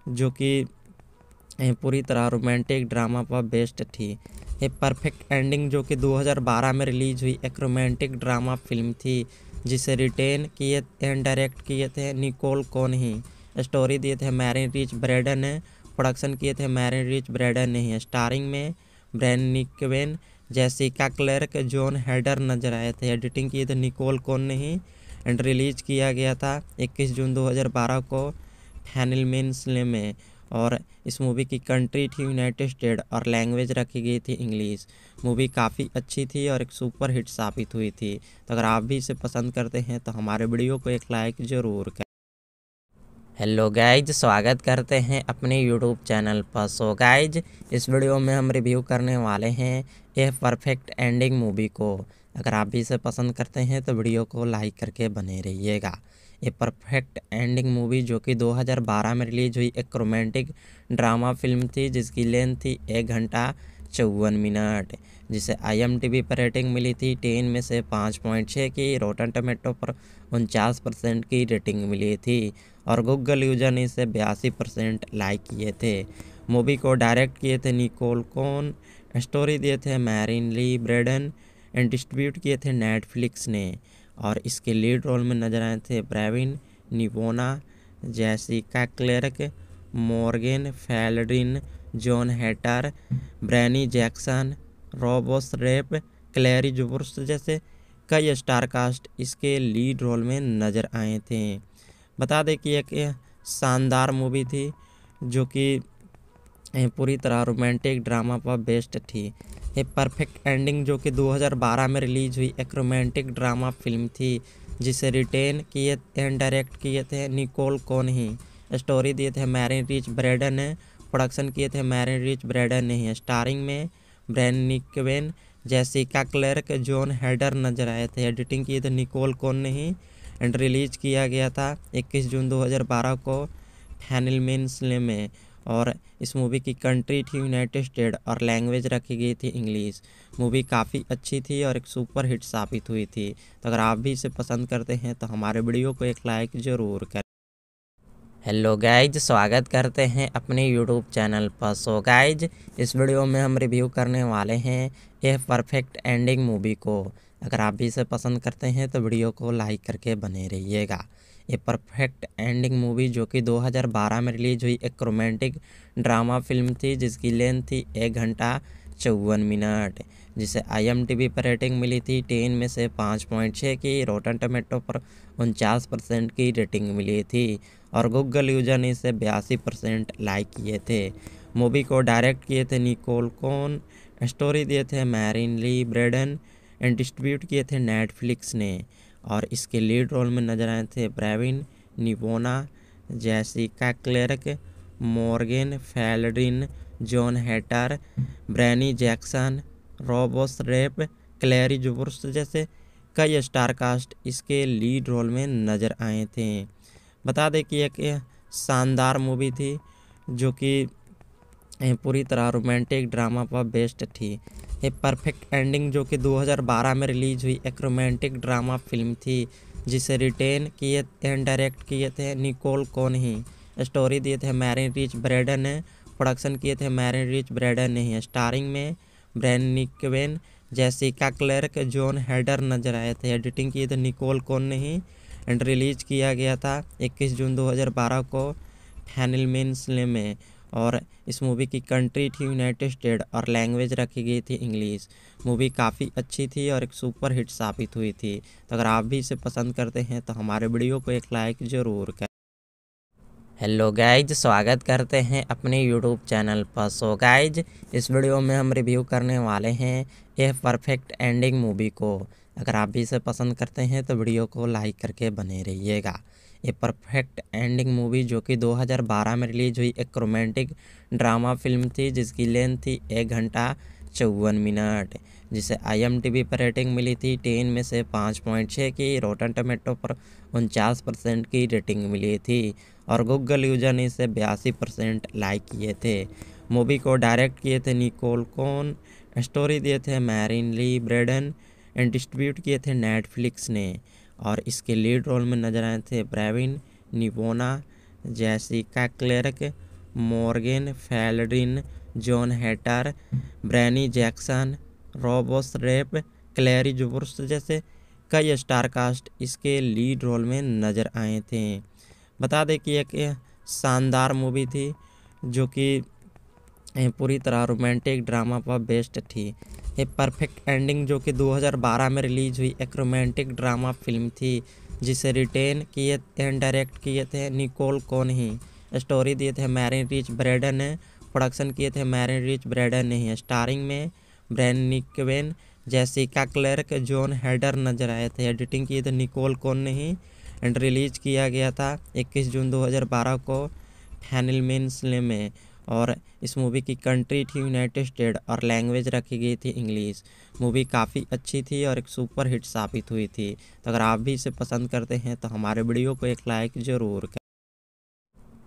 जो कि पूरी तरह रोमांटिक ड्रामा पर बेस्ट थी ये परफेक्ट एंडिंग जो कि 2012 में रिलीज हुई एक रोमांटिक ड्रामा फिल्म थी जिसे रिटेन किए एंड डायरेक्ट किए थे निकोल कौन ही स्टोरी दिए थे मैरिन रिच ब्रेडन ने प्रोडक्शन किए थे मैरिन रिच ब्रेडन ने ही स्टारिंग में bran निकवेन Jessica Clark John Heder नजर आए थे एडिटिंग किए थे निकोल कौन ने ही एंड रिलीज किया गया था 21 जून 2012 को फैनिल में और इस मूवी की कंट्री थी यूनाइटेड स्टेट और लैंग्वेज रखी गई थी इंग्लिश मूवी काफ़ी अच्छी थी और एक सुपर हिट साबित हुई थी तो अगर आप भी इसे पसंद करते हैं तो हमारे वीडियो को एक लाइक ज़रूर करें हेलो गाइज स्वागत करते हैं अपने यूट्यूब चैनल पर सो गाइज इस वीडियो में हम रिव्यू करने वाले हैं ए परफेक्ट एंडिंग मूवी को अगर आप भी इसे पसंद करते हैं तो वीडियो को लाइक करके बने रहिएगा ये परफेक्ट एंडिंग मूवी जो कि 2012 में रिलीज हुई एक रोमांटिक ड्रामा फिल्म थी जिसकी लेंथ थी एक घंटा चौवन मिनट जिसे आई पर रेटिंग मिली थी टेन में से पाँच पॉइंट छः की रोटन टमेटो पर उनचास परसेंट की रेटिंग मिली थी और गूगल यूजर ने इसे बयासी परसेंट लाइक किए थे मूवी को डायरेक्ट किए थे निकोल कौन स्टोरी दिए थे Marin Lee Braden and distribute किए थे नेटफ्लिक्स ने और इसके लीड रोल में नजर आए थे ब्रेविन निवोना Jessica Clark Morgan फेलड्रिन John Heder ब्रैनी Jackson रॉबोस rape क्लैरी जुबर्स जैसे कई स्टार कास्ट इसके लीड रोल में नज़र आए थे बता दें कि एक शानदार मूवी थी जो कि पूरी तरह रोमांटिक ड्रामा पर बेस्ट थी ए परफेक्ट एंडिंग जो कि 2012 में रिलीज हुई एक रोमांटिक ड्रामा फिल्म थी जिसे रिटेन किए एंड डायरेक्ट किए थे निकोल कौन ही स्टोरी दिए थे मैरिन रिच ब्रेडन ने प्रोडक्शन किए थे मैरिन रिच ब्रेडन ने ही स्टारिंग में bran निकवेन Jessica Clark John Heder नजर आए थे एडिटिंग किए थे निकोल कौन ने ही एंड रिलीज किया गया था 21 जून 2012 को फैनिलमिन में और इस मूवी की कंट्री थी यूनाइटेड स्टेट और लैंग्वेज रखी गई थी इंग्लिश मूवी काफ़ी अच्छी थी और एक सुपर हिट साबित हुई थी तो अगर आप भी इसे पसंद करते हैं तो हमारे वीडियो को एक लाइक ज़रूर करें हेलो गाइज स्वागत करते हैं अपने यूट्यूब चैनल पर सो गाइज इस वीडियो में हम रिव्यू करने वाले हैं यह परफेक्ट एंडिंग मूवी को अगर आप भी इसे पसंद करते हैं तो वीडियो को लाइक करके बने रहिएगा ये परफेक्ट एंडिंग मूवी जो कि 2012 में रिलीज हुई एक रोमांटिक ड्रामा फिल्म थी जिसकी लेंथ थी एक घंटा चौवन मिनट जिसे आई पर रेटिंग मिली थी टेन में से पाँच पॉइंट छः की रोटन टमेटो पर उनचास परसेंट की रेटिंग मिली थी और गूगल यूजर ने इसे बयासी परसेंट लाइक किए थे मूवी को डायरेक्ट किए थे निकोल कौन स्टोरी दिए थे Marin Lee Braden and distribute किए थे नेटफ्लिक्स ने और इसके लीड रोल में नजर आए थे ब्रेविन निवोना Jessica Clark Morgan फेलडिन John Heder ब्रैनी Jackson रॉबोस rape क्लेरी जुबर्स जैसे कई स्टार कास्ट इसके लीड रोल में नज़र आए थे बता दें कि एक शानदार मूवी थी जो कि ये पूरी तरह रोमांटिक ड्रामा पर बेस्ड थी ये परफेक्ट एंडिंग जो कि 2012 में रिलीज हुई एक रोमांटिक ड्रामा फिल्म थी जिसे रिटेन किए एंड डायरेक्ट किए थे निकोल कौन ही स्टोरी दिए थे मैरिन रिच ब्रेडन ने प्रोडक्शन किए थे मैरिन रिच ब्रेडन ने ही स्टारिंग में bran निकवेन Jessica Clark John Heder नजर आए थे एडिटिंग किए थे निकोल कौन ने ही एंड रिलीज किया गया था 21 जून 2012 को फैनिल में और इस मूवी की कंट्री थी यूनाइटेड स्टेट और लैंग्वेज रखी गई थी इंग्लिश मूवी काफ़ी अच्छी थी और एक सुपर हिट साबित हुई थी तो अगर आप भी इसे पसंद करते हैं तो हमारे वीडियो को एक लाइक ज़रूर करें हेलो गाइज स्वागत करते हैं अपने यूट्यूब चैनल पर सो गाइज इस वीडियो में हम रिव्यू करने वाले हैं ए परफेक्ट एंडिंग मूवी को अगर आप भी इसे पसंद करते हैं तो वीडियो को लाइक करके बने रहिएगा ये परफेक्ट एंडिंग मूवी जो कि 2012 में रिलीज हुई एक रोमांटिक ड्रामा फिल्म थी जिसकी लेंथ थी एक घंटा चौवन मिनट जिसे आई पर रेटिंग मिली थी टेन में से पाँच पॉइंट छः की रोटन टमेटो पर उनचास परसेंट की रेटिंग मिली थी और गूगल यूजर ने इसे बयासी परसेंट लाइक किए थे मूवी को डायरेक्ट किए थे निकोल कौन स्टोरी दिए थे Marin Lee Braden and distribute किए थे नेटफ्लिक्स ने और इसके लीड रोल में नजर आए थे ब्रेविन निवोना Jessica Clark Morgan फेलड्रिन John Heder ब्रैनी Jackson रॉबोस rape क्लैरी जुबर्स जैसे कई स्टार कास्ट इसके लीड रोल में नज़र आए थे बता दें कि एक शानदार मूवी थी जो कि पूरी तरह रोमांटिक ड्रामा पर बेस्ट थी ए परफेक्ट एंडिंग जो कि 2012 में रिलीज हुई एक रोमांटिक ड्रामा फिल्म थी जिसे रिटेन किए एंड डायरेक्ट किए थे निकोल कौन ही स्टोरी दिए थे मैरिन रिच ब्रेडन ने प्रोडक्शन किए थे मैरिन रिच ब्रेडन ने ही स्टारिंग में bran निकवेन Jessica Clark John Heder नजर आए थे एडिटिंग किए थे निकोल कौन ने ही एंड रिलीज किया गया था 21 जून 2012 को फैनिल में और इस मूवी की कंट्री थी यूनाइटेड स्टेट और लैंग्वेज रखी गई थी इंग्लिश मूवी काफ़ी अच्छी थी और एक सुपर हिट साबित हुई थी तो अगर आप भी इसे पसंद करते हैं तो हमारे वीडियो को एक लाइक ज़रूर करें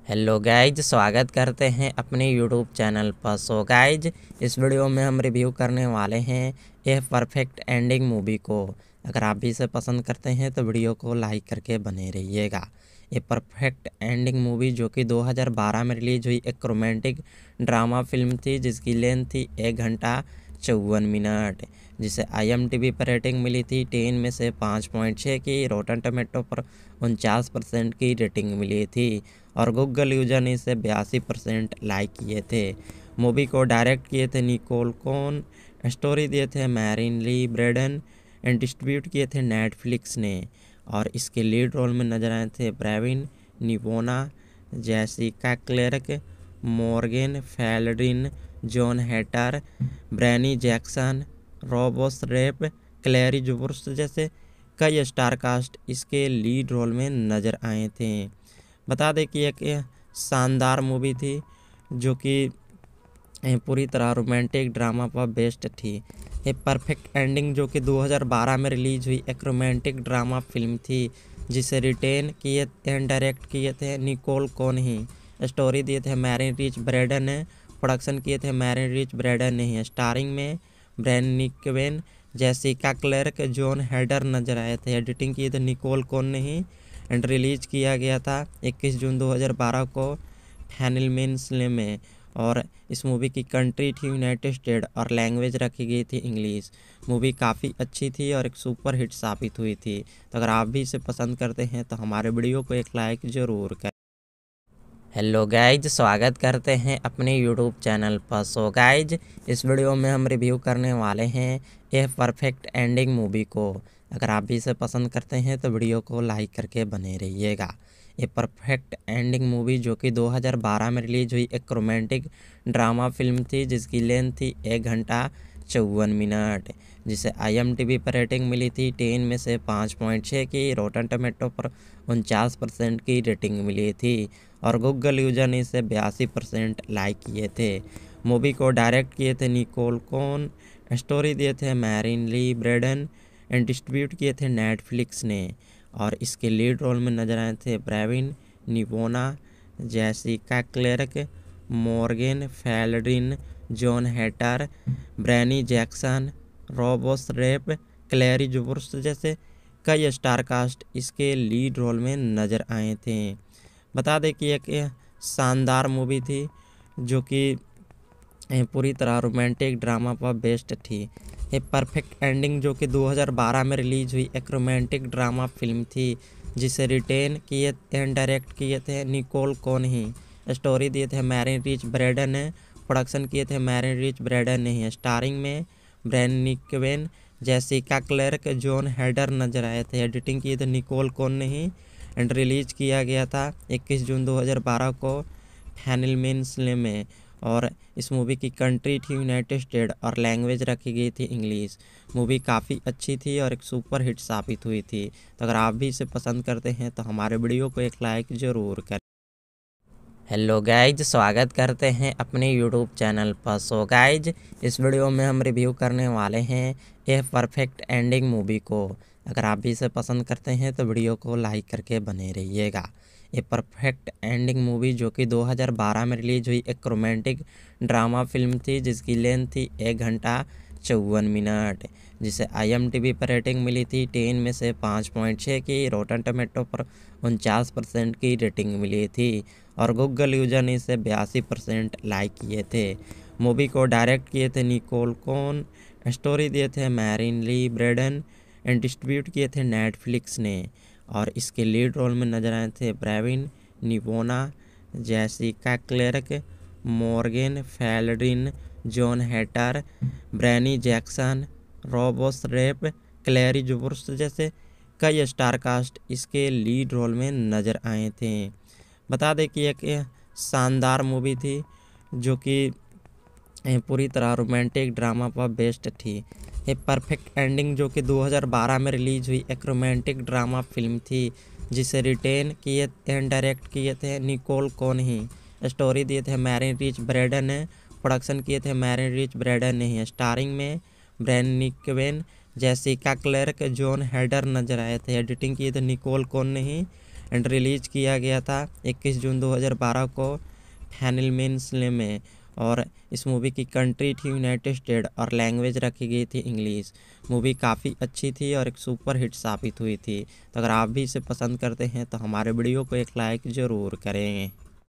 हेलो गाइज स्वागत करते हैं अपने यूट्यूब चैनल पर सो गाइज इस वीडियो में हम रिव्यू करने वाले हैं ए परफेक्ट एंडिंग मूवी को अगर आप भी इसे पसंद करते हैं तो वीडियो को लाइक करके बने रहिएगा ये परफेक्ट एंडिंग मूवी जो कि 2012 में रिलीज हुई एक रोमांटिक ड्रामा फिल्म थी जिसकी लेंथ थी एक घंटा चौवन मिनट जिसे आईएमडीबी पर रेटिंग मिली थी टेन में से पाँच पॉइंट छः की रोटन टमेटो पर उनचास परसेंट की रेटिंग मिली थी और गूगल यूजर ने इसे बयासी परसेंट लाइक किए थे मूवी को डायरेक्ट किए थे निकोल कौन स्टोरी दिए थे Marin Lee Braden and distribute किए थे नेटफ्लिक्स ने और इसके लीड रोल में नजर आए थे ब्रेविन निवोना Jessica Clark Morgan फेलरिन John Heder ब्रैनी Jackson रॉबोस rape क्लेरी जुबर्स जैसे कई स्टार कास्ट इसके लीड रोल में नज़र आए थे बता दें कि एक शानदार मूवी थी जो कि पूरी तरह रोमांटिक ड्रामा पर बेस्ट थी ये परफेक्ट एंडिंग जो कि 2012 में रिलीज हुई एक रोमांटिक ड्रामा फिल्म थी जिसे रिटेन किए एंड डायरेक्ट किए थे निकोल कौन ही स्टोरी दिए थे मैरिन रिच ब्रेडन ने प्रोडक्शन किए थे मैरिन रिच ब्रेडन ने ही स्टारिंग में bran निकवेन Jessica Clark John Heder नजर आए थे एडिटिंग किए थे निकोल कौन ने ही एंड रिलीज किया गया था 21 जून 2012 को फैनिल में और इस मूवी की कंट्री थी यूनाइटेड स्टेट और लैंग्वेज रखी गई थी इंग्लिश मूवी काफ़ी अच्छी थी और एक सुपर हिट साबित हुई थी तो अगर आप भी इसे पसंद करते हैं तो हमारे वीडियो को एक लाइक ज़रूर करें हेलो गाइज स्वागत करते हैं अपने यूट्यूब चैनल पर सो गाइज इस वीडियो में हम रिव्यू करने वाले हैं यह परफेक्ट एंडिंग मूवी को अगर आप भी इसे पसंद करते हैं तो वीडियो को लाइक करके बने रहिएगा ये परफेक्ट एंडिंग मूवी जो कि 2012 में रिलीज हुई एक रोमांटिक ड्रामा फिल्म थी जिसकी लेंथ थी एक घंटा चौवन मिनट जिसे आई पर रेटिंग मिली थी टेन में से पाँच पॉइंट छः की रोटन टमेटो पर उनचास परसेंट की रेटिंग मिली थी और गूगल यूजर ने इसे बयासी परसेंट लाइक किए थे मूवी को डायरेक्ट किए थे निकोल कौन स्टोरी दिए थे Marin Lee Braden and distribute किए थे नेटफ्लिक्स ने और इसके लीड रोल में नजर आए थे ब्रेविन निवोना Jessica Clark Morgan फेलड्रिन John Heder ब्रैनी Jackson रॉबोस rape क्लैरी जुबर्स जैसे कई स्टार कास्ट इसके लीड रोल में नज़र आए थे बता दें कि एक शानदार मूवी थी जो कि ये पूरी तरह रोमांटिक ड्रामा पर बेस्ड थी ये परफेक्ट एंडिंग जो कि 2012 में रिलीज हुई एक रोमांटिक ड्रामा फिल्म थी जिसे रिटेन किए थे डायरेक्ट किए थे निकोल कौन ही स्टोरी दिए थे मैरिन रिच ब्रेडन ने प्रोडक्शन किए थे मैरिन रिच ब्रेडन ने ही स्टारिंग में bran निकवेन Jessica Clark John Heder नजर आए थे एडिटिंग किए थे निकोल कौन ने ही एंड रिलीज किया गया था इक्कीस जून दो को फैनिलमिन में और इस मूवी की कंट्री थी यूनाइटेड स्टेट और लैंग्वेज रखी गई थी इंग्लिश मूवी काफ़ी अच्छी थी और एक सुपर हिट साबित हुई थी तो अगर आप भी इसे पसंद करते हैं तो हमारे वीडियो को एक लाइक ज़रूर करें हेलो गाइज स्वागत करते हैं अपने यूट्यूब चैनल पर सो गाइज इस वीडियो में हम रिव्यू करने वाले हैं यह परफेक्ट एंडिंग मूवी को अगर आप भी इसे पसंद करते हैं तो वीडियो को लाइक करके बने रहिएगा ये परफेक्ट एंडिंग मूवी जो कि 2012 में रिलीज हुई एक रोमांटिक ड्रामा फिल्म थी जिसकी लेंथ थी एक घंटा चौवन मिनट जिसे आई पर रेटिंग मिली थी टेन में से पाँच पॉइंट छः की रोटन टमेटो पर उनचास परसेंट की रेटिंग मिली थी और गूगल यूजर ने इसे बयासी परसेंट लाइक किए थे मूवी को डायरेक्ट किए थे निकोल कॉन स्टोरी दिए थे Marin Lee Braden and distribute किए थे नेटफ्लिक्स ने और इसके लीड रोल में नजर आए थे ब्रेविन निवोना Jessica Clark Morgan फेलरिन John Heder ब्रैनी Jackson रॉबोस rape Clary Jobers जैसे कई स्टार कास्ट इसके लीड रोल में नज़र आए थे बता दें कि एक शानदार मूवी थी जो कि ये पूरी तरह रोमांटिक ड्रामा पर बेस्ड थी ये परफेक्ट एंडिंग जो कि 2012 में रिलीज हुई एक रोमांटिक ड्रामा फिल्म थी जिसे रिटेन किए एंड डायरेक्ट किए थे निकोल कौन ही स्टोरी दिए थे मैरिन रिच ब्रेडन ने प्रोडक्शन किए थे मैरिन रिच ब्रेडन ने ही स्टारिंग में bran निकवेन Jessica Clark Jon Heder नजर आए थे एडिटिंग किए थे निकोल कौन ने ही एंड रिलीज किया गया था 21 जून 2012 को फैनिलमिन्स में और इस मूवी की कंट्री थी यूनाइटेड स्टेट और लैंग्वेज रखी गई थी इंग्लिश मूवी काफ़ी अच्छी थी और एक सुपर हिट साबित हुई थी तो अगर आप भी इसे पसंद करते हैं तो हमारे वीडियो को एक लाइक ज़रूर करें